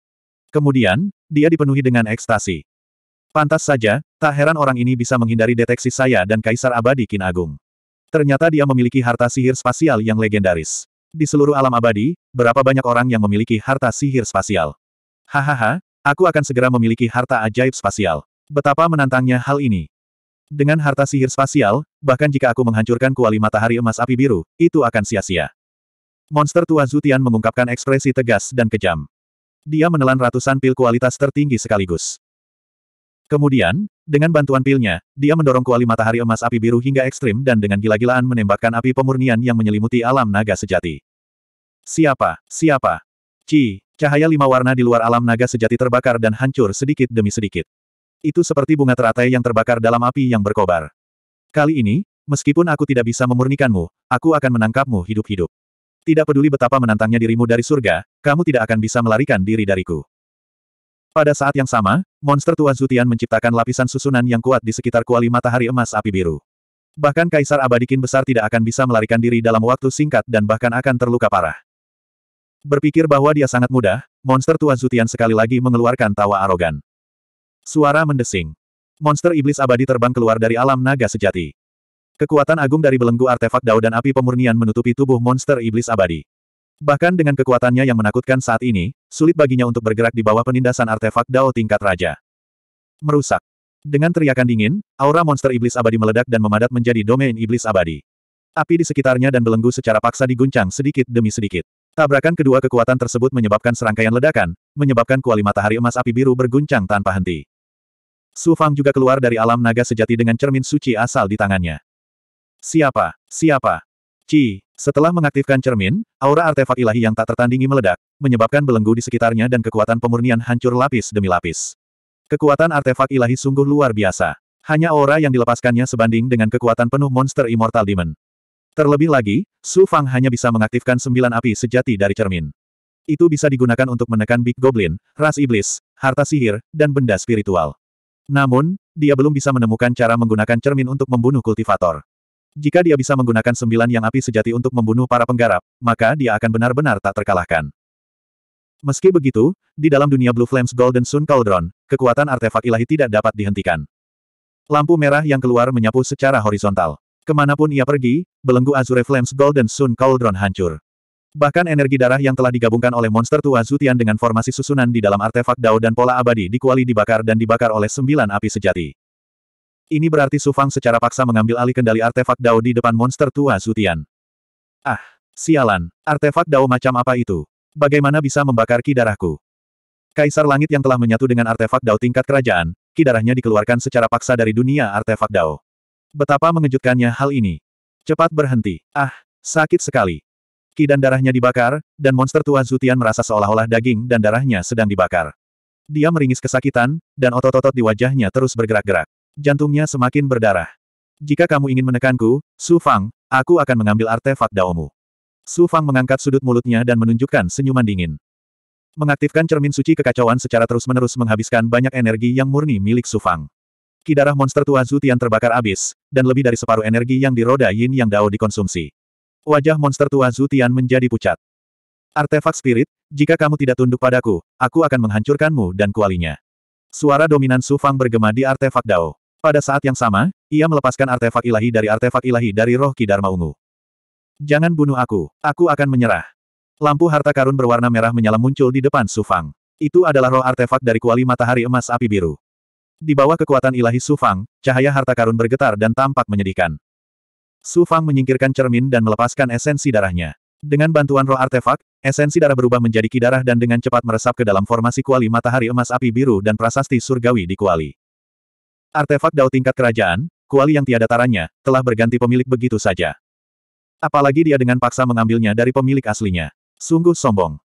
Kemudian, dia dipenuhi dengan ekstasi. Pantas saja, tak heran orang ini bisa menghindari deteksi saya dan Kaisar Abadi Kin Agung. Ternyata dia memiliki harta sihir spasial yang legendaris. Di seluruh alam abadi, berapa banyak orang yang memiliki harta sihir spasial? Hahaha, Aku akan segera memiliki harta ajaib spasial. Betapa menantangnya hal ini. Dengan harta sihir spasial, bahkan jika aku menghancurkan kuali matahari emas api biru, itu akan sia-sia. Monster tua Zutian mengungkapkan ekspresi tegas dan kejam. Dia menelan ratusan pil kualitas tertinggi sekaligus. Kemudian, dengan bantuan pilnya, dia mendorong kuali matahari emas api biru hingga ekstrim dan dengan gila-gilaan menembakkan api pemurnian yang menyelimuti alam naga sejati. Siapa? Siapa? Ci. Cahaya lima warna di luar alam naga sejati terbakar dan hancur sedikit demi sedikit. Itu seperti bunga teratai yang terbakar dalam api yang berkobar. Kali ini, meskipun aku tidak bisa memurnikanmu, aku akan menangkapmu hidup-hidup. Tidak peduli betapa menantangnya dirimu dari surga, kamu tidak akan bisa melarikan diri dariku. Pada saat yang sama, monster tua Zutian menciptakan lapisan susunan yang kuat di sekitar kuali matahari emas api biru. Bahkan Kaisar Abadikin besar tidak akan bisa melarikan diri dalam waktu singkat dan bahkan akan terluka parah. Berpikir bahwa dia sangat mudah, monster tuan Zutian sekali lagi mengeluarkan tawa arogan. Suara mendesing. Monster iblis abadi terbang keluar dari alam naga sejati. Kekuatan agung dari belenggu artefak dao dan api pemurnian menutupi tubuh monster iblis abadi. Bahkan dengan kekuatannya yang menakutkan saat ini, sulit baginya untuk bergerak di bawah penindasan artefak dao tingkat raja. Merusak. Dengan teriakan dingin, aura monster iblis abadi meledak dan memadat menjadi domain iblis abadi. Api di sekitarnya dan belenggu secara paksa diguncang sedikit demi sedikit. Tabrakan kedua kekuatan tersebut menyebabkan serangkaian ledakan, menyebabkan kuali matahari emas api biru berguncang tanpa henti. Su Fang juga keluar dari alam naga sejati dengan cermin suci asal di tangannya. Siapa? Siapa? Ci. Setelah mengaktifkan cermin, aura artefak ilahi yang tak tertandingi meledak, menyebabkan belenggu di sekitarnya dan kekuatan pemurnian hancur lapis demi lapis. Kekuatan artefak ilahi sungguh luar biasa. Hanya aura yang dilepaskannya sebanding dengan kekuatan penuh monster Immortal Demon. Terlebih lagi, Su Fang hanya bisa mengaktifkan sembilan api sejati dari cermin. Itu bisa digunakan untuk menekan Big Goblin, ras iblis, harta sihir, dan benda spiritual. Namun, dia belum bisa menemukan cara menggunakan cermin untuk membunuh kultivator. Jika dia bisa menggunakan sembilan yang api sejati untuk membunuh para penggarap, maka dia akan benar-benar tak terkalahkan. Meski begitu, di dalam dunia Blue Flames Golden Sun Cauldron, kekuatan artefak ilahi tidak dapat dihentikan. Lampu merah yang keluar menyapu secara horizontal. Kemanapun ia pergi, belenggu Azure Flames Golden Sun Cauldron hancur. Bahkan energi darah yang telah digabungkan oleh monster tua Zutian dengan formasi susunan di dalam artefak Dao dan pola abadi di kuali dibakar dan dibakar oleh sembilan api sejati. Ini berarti Sufang secara paksa mengambil alih kendali artefak Dao di depan monster tua Zutian. Ah, sialan, artefak Dao macam apa itu? Bagaimana bisa membakar ki darahku? Kaisar Langit yang telah menyatu dengan artefak Dao tingkat kerajaan, ki darahnya dikeluarkan secara paksa dari dunia artefak Dao. Betapa mengejutkannya hal ini. Cepat berhenti. Ah, sakit sekali. Ki dan darahnya dibakar, dan monster tua Zutian merasa seolah-olah daging dan darahnya sedang dibakar. Dia meringis kesakitan, dan otot-otot di wajahnya terus bergerak-gerak. Jantungnya semakin berdarah. Jika kamu ingin menekanku, Su Fang, aku akan mengambil artefak Daomu. Su Fang mengangkat sudut mulutnya dan menunjukkan senyuman dingin. Mengaktifkan cermin suci kekacauan secara terus-menerus menghabiskan banyak energi yang murni milik Su Fang. Ki darah monster tua Zutian terbakar abis, dan lebih dari separuh energi yang diroda Yin Yang Dao dikonsumsi. Wajah monster tua Zutian menjadi pucat. Artefak spirit, jika kamu tidak tunduk padaku, aku akan menghancurkanmu dan kualinya. Suara dominan Su Fang bergema di artefak Dao. Pada saat yang sama, ia melepaskan artefak ilahi dari artefak ilahi dari roh Ki Dharma Ungu. Jangan bunuh aku, aku akan menyerah. Lampu harta karun berwarna merah menyala muncul di depan Su Fang. Itu adalah roh artefak dari kuali matahari emas api biru. Di bawah kekuatan ilahi Su Fang, cahaya harta karun bergetar dan tampak menyedihkan. Su Fang menyingkirkan cermin dan melepaskan esensi darahnya. Dengan bantuan roh artefak, esensi darah berubah menjadi kidarah dan dengan cepat meresap ke dalam formasi kuali matahari emas api biru dan prasasti surgawi di kuali. Artefak dao tingkat kerajaan, kuali yang tiada taranya, telah berganti pemilik begitu saja. Apalagi dia dengan paksa mengambilnya dari pemilik aslinya. Sungguh sombong.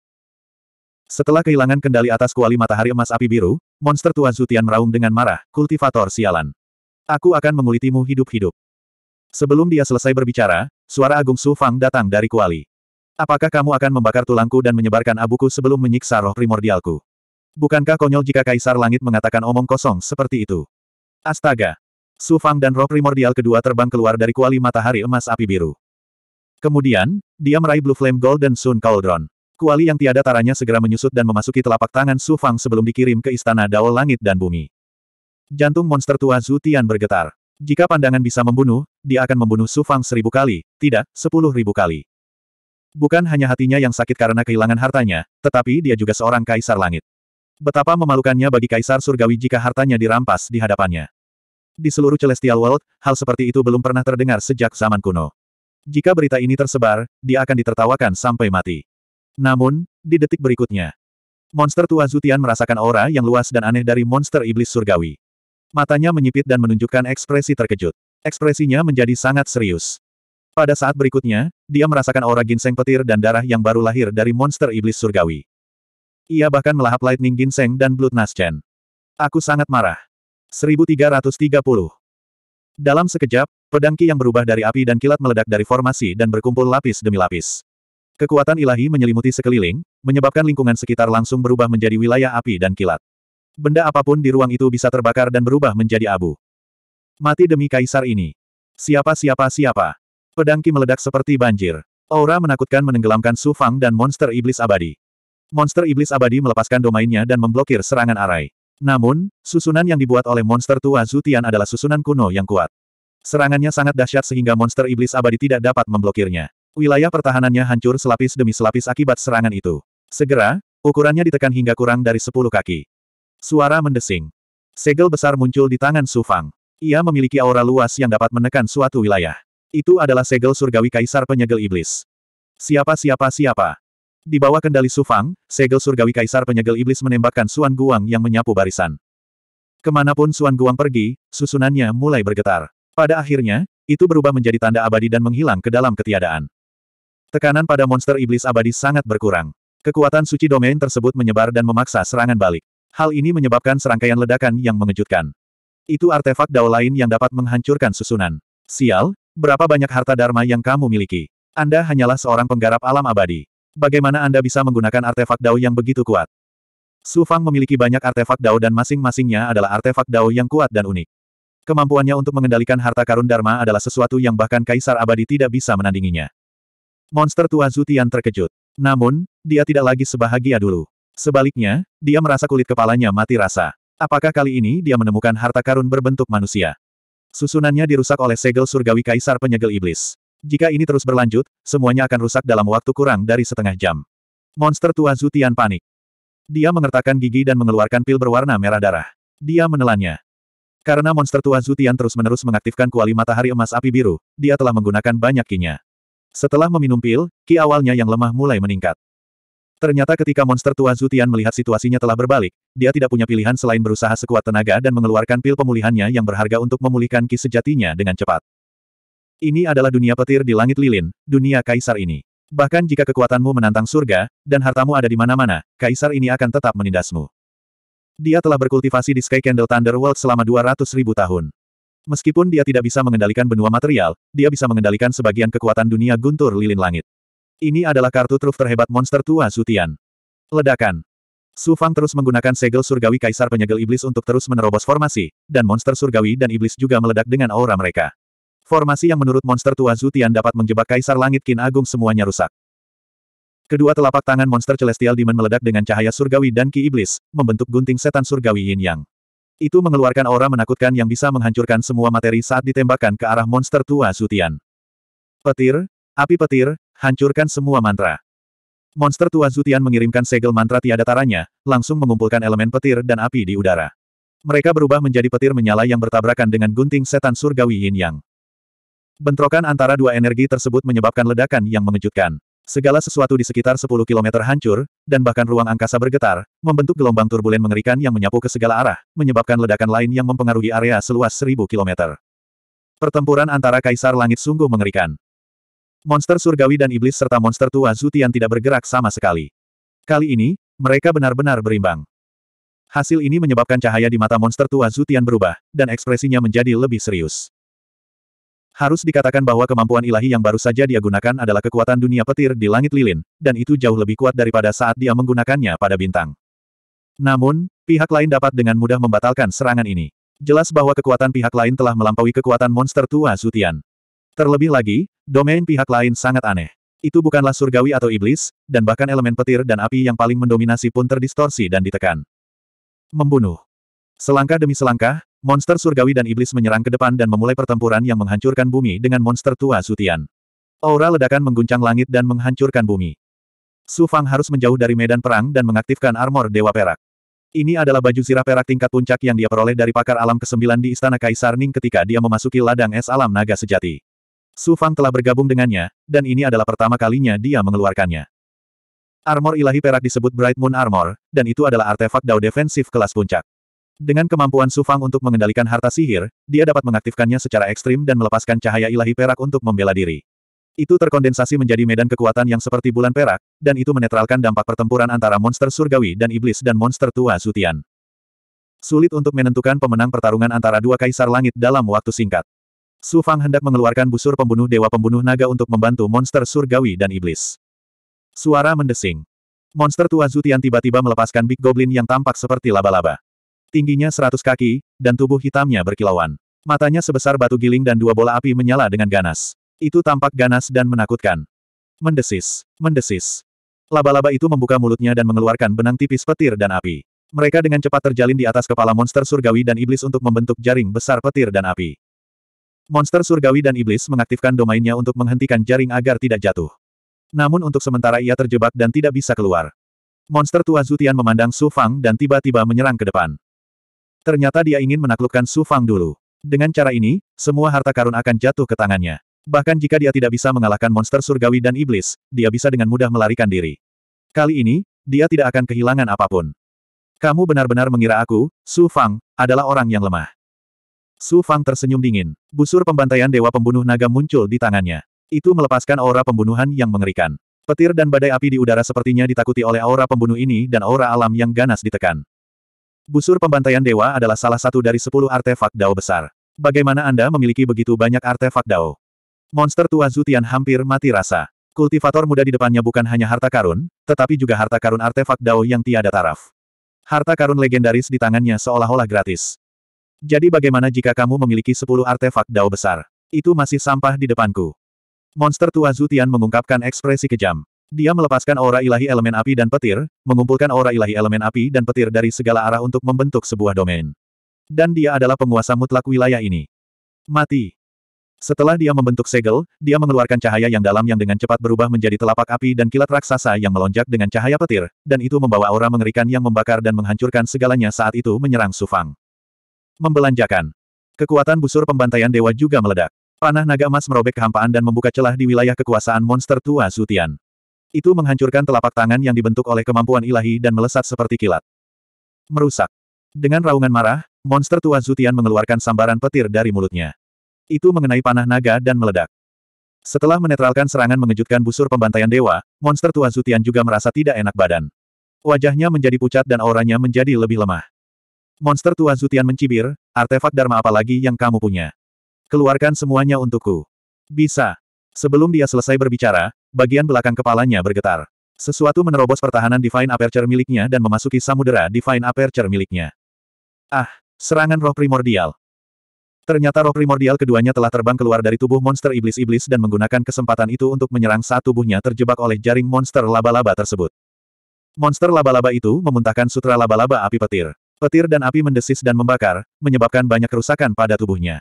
Setelah kehilangan kendali atas kuali matahari emas api biru, monster tua Zutian meraung dengan marah, kultivator sialan. Aku akan mengulitimu hidup-hidup. Sebelum dia selesai berbicara, suara Agung Su Fang datang dari kuali. Apakah kamu akan membakar tulangku dan menyebarkan abuku sebelum menyiksa roh primordialku? Bukankah konyol jika Kaisar Langit mengatakan omong kosong seperti itu? Astaga! Su Fang dan roh primordial kedua terbang keluar dari kuali matahari emas api biru. Kemudian, dia meraih Blue Flame Golden Sun Cauldron. Kuali yang tiada taranya segera menyusut dan memasuki telapak tangan Su Fang sebelum dikirim ke istana Dao Langit dan Bumi. Jantung monster tua Zhu Tian bergetar. Jika pandangan bisa membunuh, dia akan membunuh Su Fang seribu kali, tidak, sepuluh ribu kali. Bukan hanya hatinya yang sakit karena kehilangan hartanya, tetapi dia juga seorang kaisar langit. Betapa memalukannya bagi kaisar surgawi jika hartanya dirampas di hadapannya. Di seluruh Celestial World, hal seperti itu belum pernah terdengar sejak zaman kuno. Jika berita ini tersebar, dia akan ditertawakan sampai mati. Namun, di detik berikutnya, monster tua Zutian merasakan aura yang luas dan aneh dari monster iblis surgawi. Matanya menyipit dan menunjukkan ekspresi terkejut. Ekspresinya menjadi sangat serius. Pada saat berikutnya, dia merasakan aura ginseng petir dan darah yang baru lahir dari monster iblis surgawi. Ia bahkan melahap lightning ginseng dan blood naschen. Aku sangat marah. 1330. Dalam sekejap, pedangki yang berubah dari api dan kilat meledak dari formasi dan berkumpul lapis demi lapis. Kekuatan ilahi menyelimuti sekeliling, menyebabkan lingkungan sekitar langsung berubah menjadi wilayah api dan kilat. Benda apapun di ruang itu bisa terbakar dan berubah menjadi abu. Mati demi kaisar ini. Siapa siapa siapa. Pedangki meledak seperti banjir. Aura menakutkan menenggelamkan Su Fang dan monster iblis abadi. Monster iblis abadi melepaskan domainnya dan memblokir serangan Arai. Namun, susunan yang dibuat oleh monster tua Zutian adalah susunan kuno yang kuat. Serangannya sangat dahsyat sehingga monster iblis abadi tidak dapat memblokirnya. Wilayah pertahanannya hancur selapis demi selapis akibat serangan itu. Segera, ukurannya ditekan hingga kurang dari sepuluh kaki. Suara mendesing. Segel besar muncul di tangan Su Fang. Ia memiliki aura luas yang dapat menekan suatu wilayah. Itu adalah segel surgawi kaisar penyegel iblis. Siapa siapa siapa. Di bawah kendali Su Fang, segel surgawi kaisar penyegel iblis menembakkan Suan Guang yang menyapu barisan. Kemanapun Suan Guang pergi, susunannya mulai bergetar. Pada akhirnya, itu berubah menjadi tanda abadi dan menghilang ke dalam ketiadaan. Tekanan pada monster iblis abadi sangat berkurang. Kekuatan suci domain tersebut menyebar dan memaksa serangan balik. Hal ini menyebabkan serangkaian ledakan yang mengejutkan. Itu artefak dao lain yang dapat menghancurkan susunan. Sial, berapa banyak harta dharma yang kamu miliki? Anda hanyalah seorang penggarap alam abadi. Bagaimana Anda bisa menggunakan artefak dao yang begitu kuat? Su Fang memiliki banyak artefak dao dan masing-masingnya adalah artefak dao yang kuat dan unik. Kemampuannya untuk mengendalikan harta karun Dharma adalah sesuatu yang bahkan Kaisar Abadi tidak bisa menandinginya. Monster tua Zutian terkejut. Namun, dia tidak lagi sebahagia dulu. Sebaliknya, dia merasa kulit kepalanya mati rasa. Apakah kali ini dia menemukan harta karun berbentuk manusia? Susunannya dirusak oleh segel surgawi kaisar penyegel iblis. Jika ini terus berlanjut, semuanya akan rusak dalam waktu kurang dari setengah jam. Monster tua Zutian panik. Dia mengertakkan gigi dan mengeluarkan pil berwarna merah darah. Dia menelannya. Karena monster tua Zutian terus-menerus mengaktifkan kuali matahari emas api biru, dia telah menggunakan banyak kinya. Setelah meminum pil, ki awalnya yang lemah mulai meningkat. Ternyata ketika monster tua Zutian melihat situasinya telah berbalik, dia tidak punya pilihan selain berusaha sekuat tenaga dan mengeluarkan pil pemulihannya yang berharga untuk memulihkan ki sejatinya dengan cepat. Ini adalah dunia petir di langit lilin, dunia kaisar ini. Bahkan jika kekuatanmu menantang surga, dan hartamu ada di mana-mana, kaisar ini akan tetap menindasmu. Dia telah berkultivasi di Sky Candle Thunder World selama 200 ribu tahun. Meskipun dia tidak bisa mengendalikan benua material, dia bisa mengendalikan sebagian kekuatan dunia guntur lilin langit. Ini adalah kartu truf terhebat monster tua Sutian. Ledakan. Su Fang terus menggunakan segel surgawi kaisar penyegel iblis untuk terus menerobos formasi, dan monster surgawi dan iblis juga meledak dengan aura mereka. Formasi yang menurut monster tua Zutian dapat menjebak kaisar langit Kin Agung semuanya rusak. Kedua telapak tangan monster celestial demon meledak dengan cahaya surgawi dan ki iblis, membentuk gunting setan surgawi yin yang. Itu mengeluarkan aura menakutkan yang bisa menghancurkan semua materi saat ditembakkan ke arah monster tua Zutian. Petir, api petir, hancurkan semua mantra. Monster tua Zutian mengirimkan segel mantra tiada taranya, langsung mengumpulkan elemen petir dan api di udara. Mereka berubah menjadi petir menyala yang bertabrakan dengan gunting setan surgawi Yin Yang. Bentrokan antara dua energi tersebut menyebabkan ledakan yang mengejutkan. Segala sesuatu di sekitar 10 km hancur, dan bahkan ruang angkasa bergetar, membentuk gelombang turbulen mengerikan yang menyapu ke segala arah, menyebabkan ledakan lain yang mempengaruhi area seluas 1000 km. Pertempuran antara Kaisar Langit sungguh mengerikan. Monster surgawi dan iblis serta monster tua Zutian tidak bergerak sama sekali. Kali ini, mereka benar-benar berimbang. Hasil ini menyebabkan cahaya di mata monster tua Zutian berubah, dan ekspresinya menjadi lebih serius. Harus dikatakan bahwa kemampuan ilahi yang baru saja dia gunakan adalah kekuatan dunia petir di langit lilin, dan itu jauh lebih kuat daripada saat dia menggunakannya pada bintang. Namun, pihak lain dapat dengan mudah membatalkan serangan ini. Jelas bahwa kekuatan pihak lain telah melampaui kekuatan monster tua Zutian. Terlebih lagi, domain pihak lain sangat aneh. Itu bukanlah surgawi atau iblis, dan bahkan elemen petir dan api yang paling mendominasi pun terdistorsi dan ditekan. Membunuh. Selangkah demi selangkah, Monster surgawi dan iblis menyerang ke depan dan memulai pertempuran yang menghancurkan bumi dengan monster tua Sutian. Aura ledakan mengguncang langit dan menghancurkan bumi. Su Fang harus menjauh dari medan perang dan mengaktifkan armor Dewa Perak. Ini adalah baju zirah perak tingkat puncak yang dia peroleh dari pakar alam ke-9 di Istana Kaisar Ning ketika dia memasuki ladang es alam naga sejati. Su Fang telah bergabung dengannya, dan ini adalah pertama kalinya dia mengeluarkannya. Armor ilahi perak disebut Bright Moon Armor, dan itu adalah artefak Dao defensif kelas puncak. Dengan kemampuan Sufang untuk mengendalikan harta sihir, dia dapat mengaktifkannya secara ekstrim dan melepaskan cahaya ilahi perak untuk membela diri. Itu terkondensasi menjadi medan kekuatan yang seperti bulan perak, dan itu menetralkan dampak pertempuran antara monster surgawi dan iblis dan monster tua Zutian. Sulit untuk menentukan pemenang pertarungan antara dua kaisar langit dalam waktu singkat. Su Fang hendak mengeluarkan busur pembunuh dewa pembunuh naga untuk membantu monster surgawi dan iblis. Suara mendesing. Monster tua Zutian tiba-tiba melepaskan Big Goblin yang tampak seperti laba-laba. Tingginya seratus kaki, dan tubuh hitamnya berkilauan. Matanya sebesar batu giling dan dua bola api menyala dengan ganas. Itu tampak ganas dan menakutkan. Mendesis, mendesis. Laba-laba itu membuka mulutnya dan mengeluarkan benang tipis petir dan api. Mereka dengan cepat terjalin di atas kepala monster surgawi dan iblis untuk membentuk jaring besar petir dan api. Monster surgawi dan iblis mengaktifkan domainnya untuk menghentikan jaring agar tidak jatuh. Namun untuk sementara ia terjebak dan tidak bisa keluar. Monster tua Zutian memandang Su Fang dan tiba-tiba menyerang ke depan. Ternyata dia ingin menaklukkan Su Fang dulu. Dengan cara ini, semua harta karun akan jatuh ke tangannya. Bahkan jika dia tidak bisa mengalahkan monster surgawi dan iblis, dia bisa dengan mudah melarikan diri. Kali ini, dia tidak akan kehilangan apapun. Kamu benar-benar mengira aku, Su Fang, adalah orang yang lemah. Su Fang tersenyum dingin. Busur pembantaian Dewa Pembunuh Naga muncul di tangannya. Itu melepaskan aura pembunuhan yang mengerikan. Petir dan badai api di udara sepertinya ditakuti oleh aura pembunuh ini dan aura alam yang ganas ditekan. Busur pembantaian dewa adalah salah satu dari sepuluh artefak Dao besar. Bagaimana Anda memiliki begitu banyak artefak Dao? Monster tua Zutian hampir mati rasa. Kultivator muda di depannya bukan hanya harta karun, tetapi juga harta karun artefak Dao yang tiada taraf. Harta karun legendaris di tangannya seolah-olah gratis. Jadi bagaimana jika kamu memiliki sepuluh artefak Dao besar? Itu masih sampah di depanku. Monster tua Zutian mengungkapkan ekspresi kejam. Dia melepaskan aura ilahi elemen api dan petir, mengumpulkan aura ilahi elemen api dan petir dari segala arah untuk membentuk sebuah domain. Dan dia adalah penguasa mutlak wilayah ini. Mati. Setelah dia membentuk segel, dia mengeluarkan cahaya yang dalam yang dengan cepat berubah menjadi telapak api dan kilat raksasa yang melonjak dengan cahaya petir, dan itu membawa aura mengerikan yang membakar dan menghancurkan segalanya saat itu menyerang Sufang. Membelanjakan. Kekuatan busur pembantaian dewa juga meledak. Panah naga emas merobek kehampaan dan membuka celah di wilayah kekuasaan monster tua Sutian. Itu menghancurkan telapak tangan yang dibentuk oleh kemampuan ilahi dan melesat seperti kilat. Merusak. Dengan raungan marah, monster tua Zutian mengeluarkan sambaran petir dari mulutnya. Itu mengenai panah naga dan meledak. Setelah menetralkan serangan mengejutkan busur pembantaian dewa, monster tua Zutian juga merasa tidak enak badan. Wajahnya menjadi pucat dan auranya menjadi lebih lemah. Monster tua Zutian mencibir, artefak Dharma apa lagi yang kamu punya? Keluarkan semuanya untukku. Bisa. Sebelum dia selesai berbicara, Bagian belakang kepalanya bergetar. Sesuatu menerobos pertahanan Divine Aperture miliknya dan memasuki samudera Divine Aperture miliknya. Ah, serangan roh primordial. Ternyata roh primordial keduanya telah terbang keluar dari tubuh monster iblis-iblis dan menggunakan kesempatan itu untuk menyerang saat tubuhnya terjebak oleh jaring monster laba-laba tersebut. Monster laba-laba itu memuntahkan sutra laba-laba api petir. Petir dan api mendesis dan membakar, menyebabkan banyak kerusakan pada tubuhnya.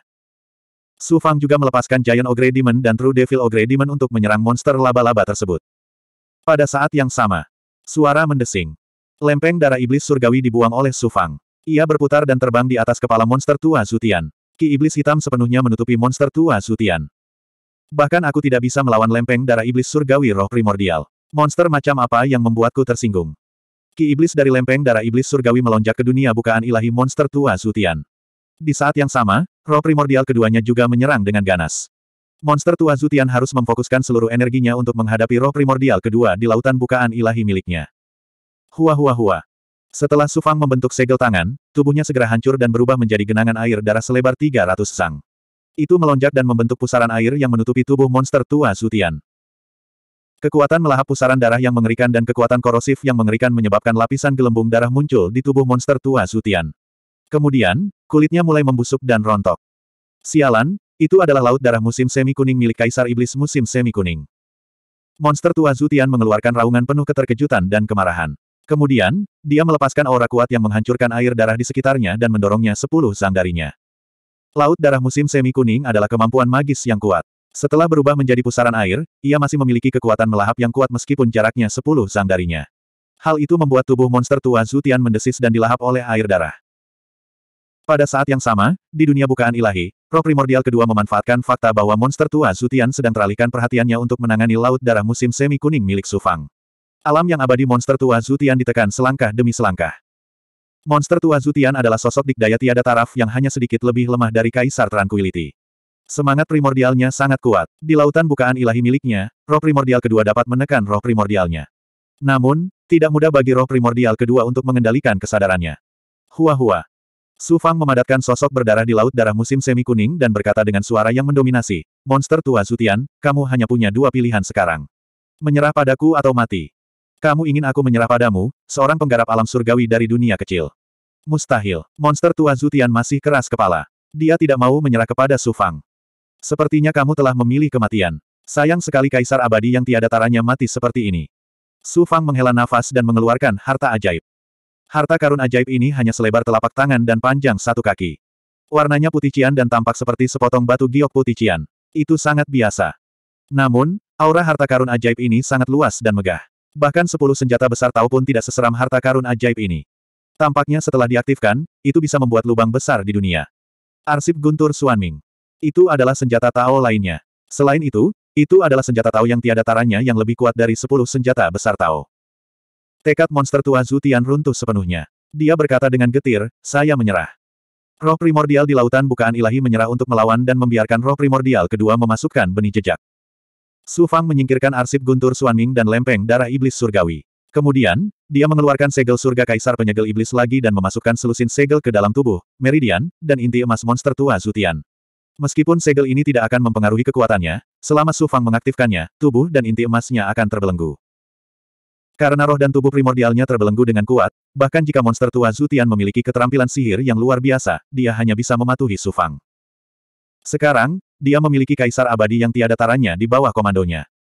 Su Fang juga melepaskan Giant Ogre Demon dan True Devil Ogre Demon untuk menyerang monster laba-laba tersebut. Pada saat yang sama, suara mendesing. Lempeng darah iblis surgawi dibuang oleh Su Fang. Ia berputar dan terbang di atas kepala monster tua Zutian. Ki iblis hitam sepenuhnya menutupi monster tua Zutian. Bahkan aku tidak bisa melawan lempeng darah iblis surgawi roh primordial. Monster macam apa yang membuatku tersinggung? Ki iblis dari lempeng darah iblis surgawi melonjak ke dunia bukaan ilahi monster tua Zutian. Di saat yang sama, Roh primordial keduanya juga menyerang dengan ganas. Monster tua Zutian harus memfokuskan seluruh energinya untuk menghadapi roh primordial kedua di lautan bukaan ilahi miliknya. Hua hua hua. Setelah Sufang membentuk segel tangan, tubuhnya segera hancur dan berubah menjadi genangan air darah selebar 300 sang. Itu melonjak dan membentuk pusaran air yang menutupi tubuh monster tua Zutian. Kekuatan melahap pusaran darah yang mengerikan dan kekuatan korosif yang mengerikan menyebabkan lapisan gelembung darah muncul di tubuh monster tua Zutian. Kemudian, kulitnya mulai membusuk dan rontok. Sialan, itu adalah laut darah musim semi kuning milik Kaisar Iblis musim semi kuning. Monster tua Zutian mengeluarkan raungan penuh keterkejutan dan kemarahan. Kemudian, dia melepaskan aura kuat yang menghancurkan air darah di sekitarnya dan mendorongnya sepuluh darinya. Laut darah musim semi kuning adalah kemampuan magis yang kuat. Setelah berubah menjadi pusaran air, ia masih memiliki kekuatan melahap yang kuat meskipun jaraknya sepuluh darinya. Hal itu membuat tubuh monster tua Zutian mendesis dan dilahap oleh air darah. Pada saat yang sama, di dunia bukaan ilahi, roh primordial kedua memanfaatkan fakta bahwa monster tua Zutian sedang teralihkan perhatiannya untuk menangani laut darah musim semi kuning milik Sufang. Alam yang abadi monster tua Zutian ditekan selangkah demi selangkah. Monster tua Zutian adalah sosok dikdaya tiada taraf yang hanya sedikit lebih lemah dari Kaisar Tranquility. Semangat primordialnya sangat kuat. Di lautan bukaan ilahi miliknya, roh primordial kedua dapat menekan roh primordialnya. Namun, tidak mudah bagi roh primordial kedua untuk mengendalikan kesadarannya. Hua-hua, Su Fang memadatkan sosok berdarah di Laut Darah Musim Semi Kuning dan berkata dengan suara yang mendominasi, Monster Tua Zutian, kamu hanya punya dua pilihan sekarang. Menyerah padaku atau mati. Kamu ingin aku menyerah padamu, seorang penggarap alam surgawi dari dunia kecil. Mustahil, Monster Tua Zutian masih keras kepala. Dia tidak mau menyerah kepada Su Fang. Sepertinya kamu telah memilih kematian. Sayang sekali kaisar abadi yang tiada taranya mati seperti ini. Su Fang menghela nafas dan mengeluarkan harta ajaib. Harta karun ajaib ini hanya selebar telapak tangan dan panjang satu kaki. Warnanya putih cian dan tampak seperti sepotong batu giok putih cian. Itu sangat biasa. Namun, aura harta karun ajaib ini sangat luas dan megah. Bahkan sepuluh senjata besar tahu pun tidak seseram harta karun ajaib ini. Tampaknya setelah diaktifkan, itu bisa membuat lubang besar di dunia. Arsip Guntur Suanming. Itu adalah senjata Tao lainnya. Selain itu, itu adalah senjata Tao yang tiada taranya yang lebih kuat dari sepuluh senjata besar Tao. Tekad monster tua Zutian runtuh sepenuhnya. Dia berkata dengan getir, saya menyerah. Roh primordial di lautan bukaan ilahi menyerah untuk melawan dan membiarkan roh primordial kedua memasukkan benih jejak. Su Fang menyingkirkan arsip guntur Suanming dan lempeng darah iblis surgawi. Kemudian, dia mengeluarkan segel surga kaisar penyegel iblis lagi dan memasukkan selusin segel ke dalam tubuh, meridian, dan inti emas monster tua Zutian. Meskipun segel ini tidak akan mempengaruhi kekuatannya, selama Su Fang mengaktifkannya, tubuh dan inti emasnya akan terbelenggu. Karena roh dan tubuh primordialnya terbelenggu dengan kuat, bahkan jika monster tua Zutian memiliki keterampilan sihir yang luar biasa, dia hanya bisa mematuhi Sufang. Sekarang, dia memiliki kaisar abadi yang tiada taranya di bawah komandonya.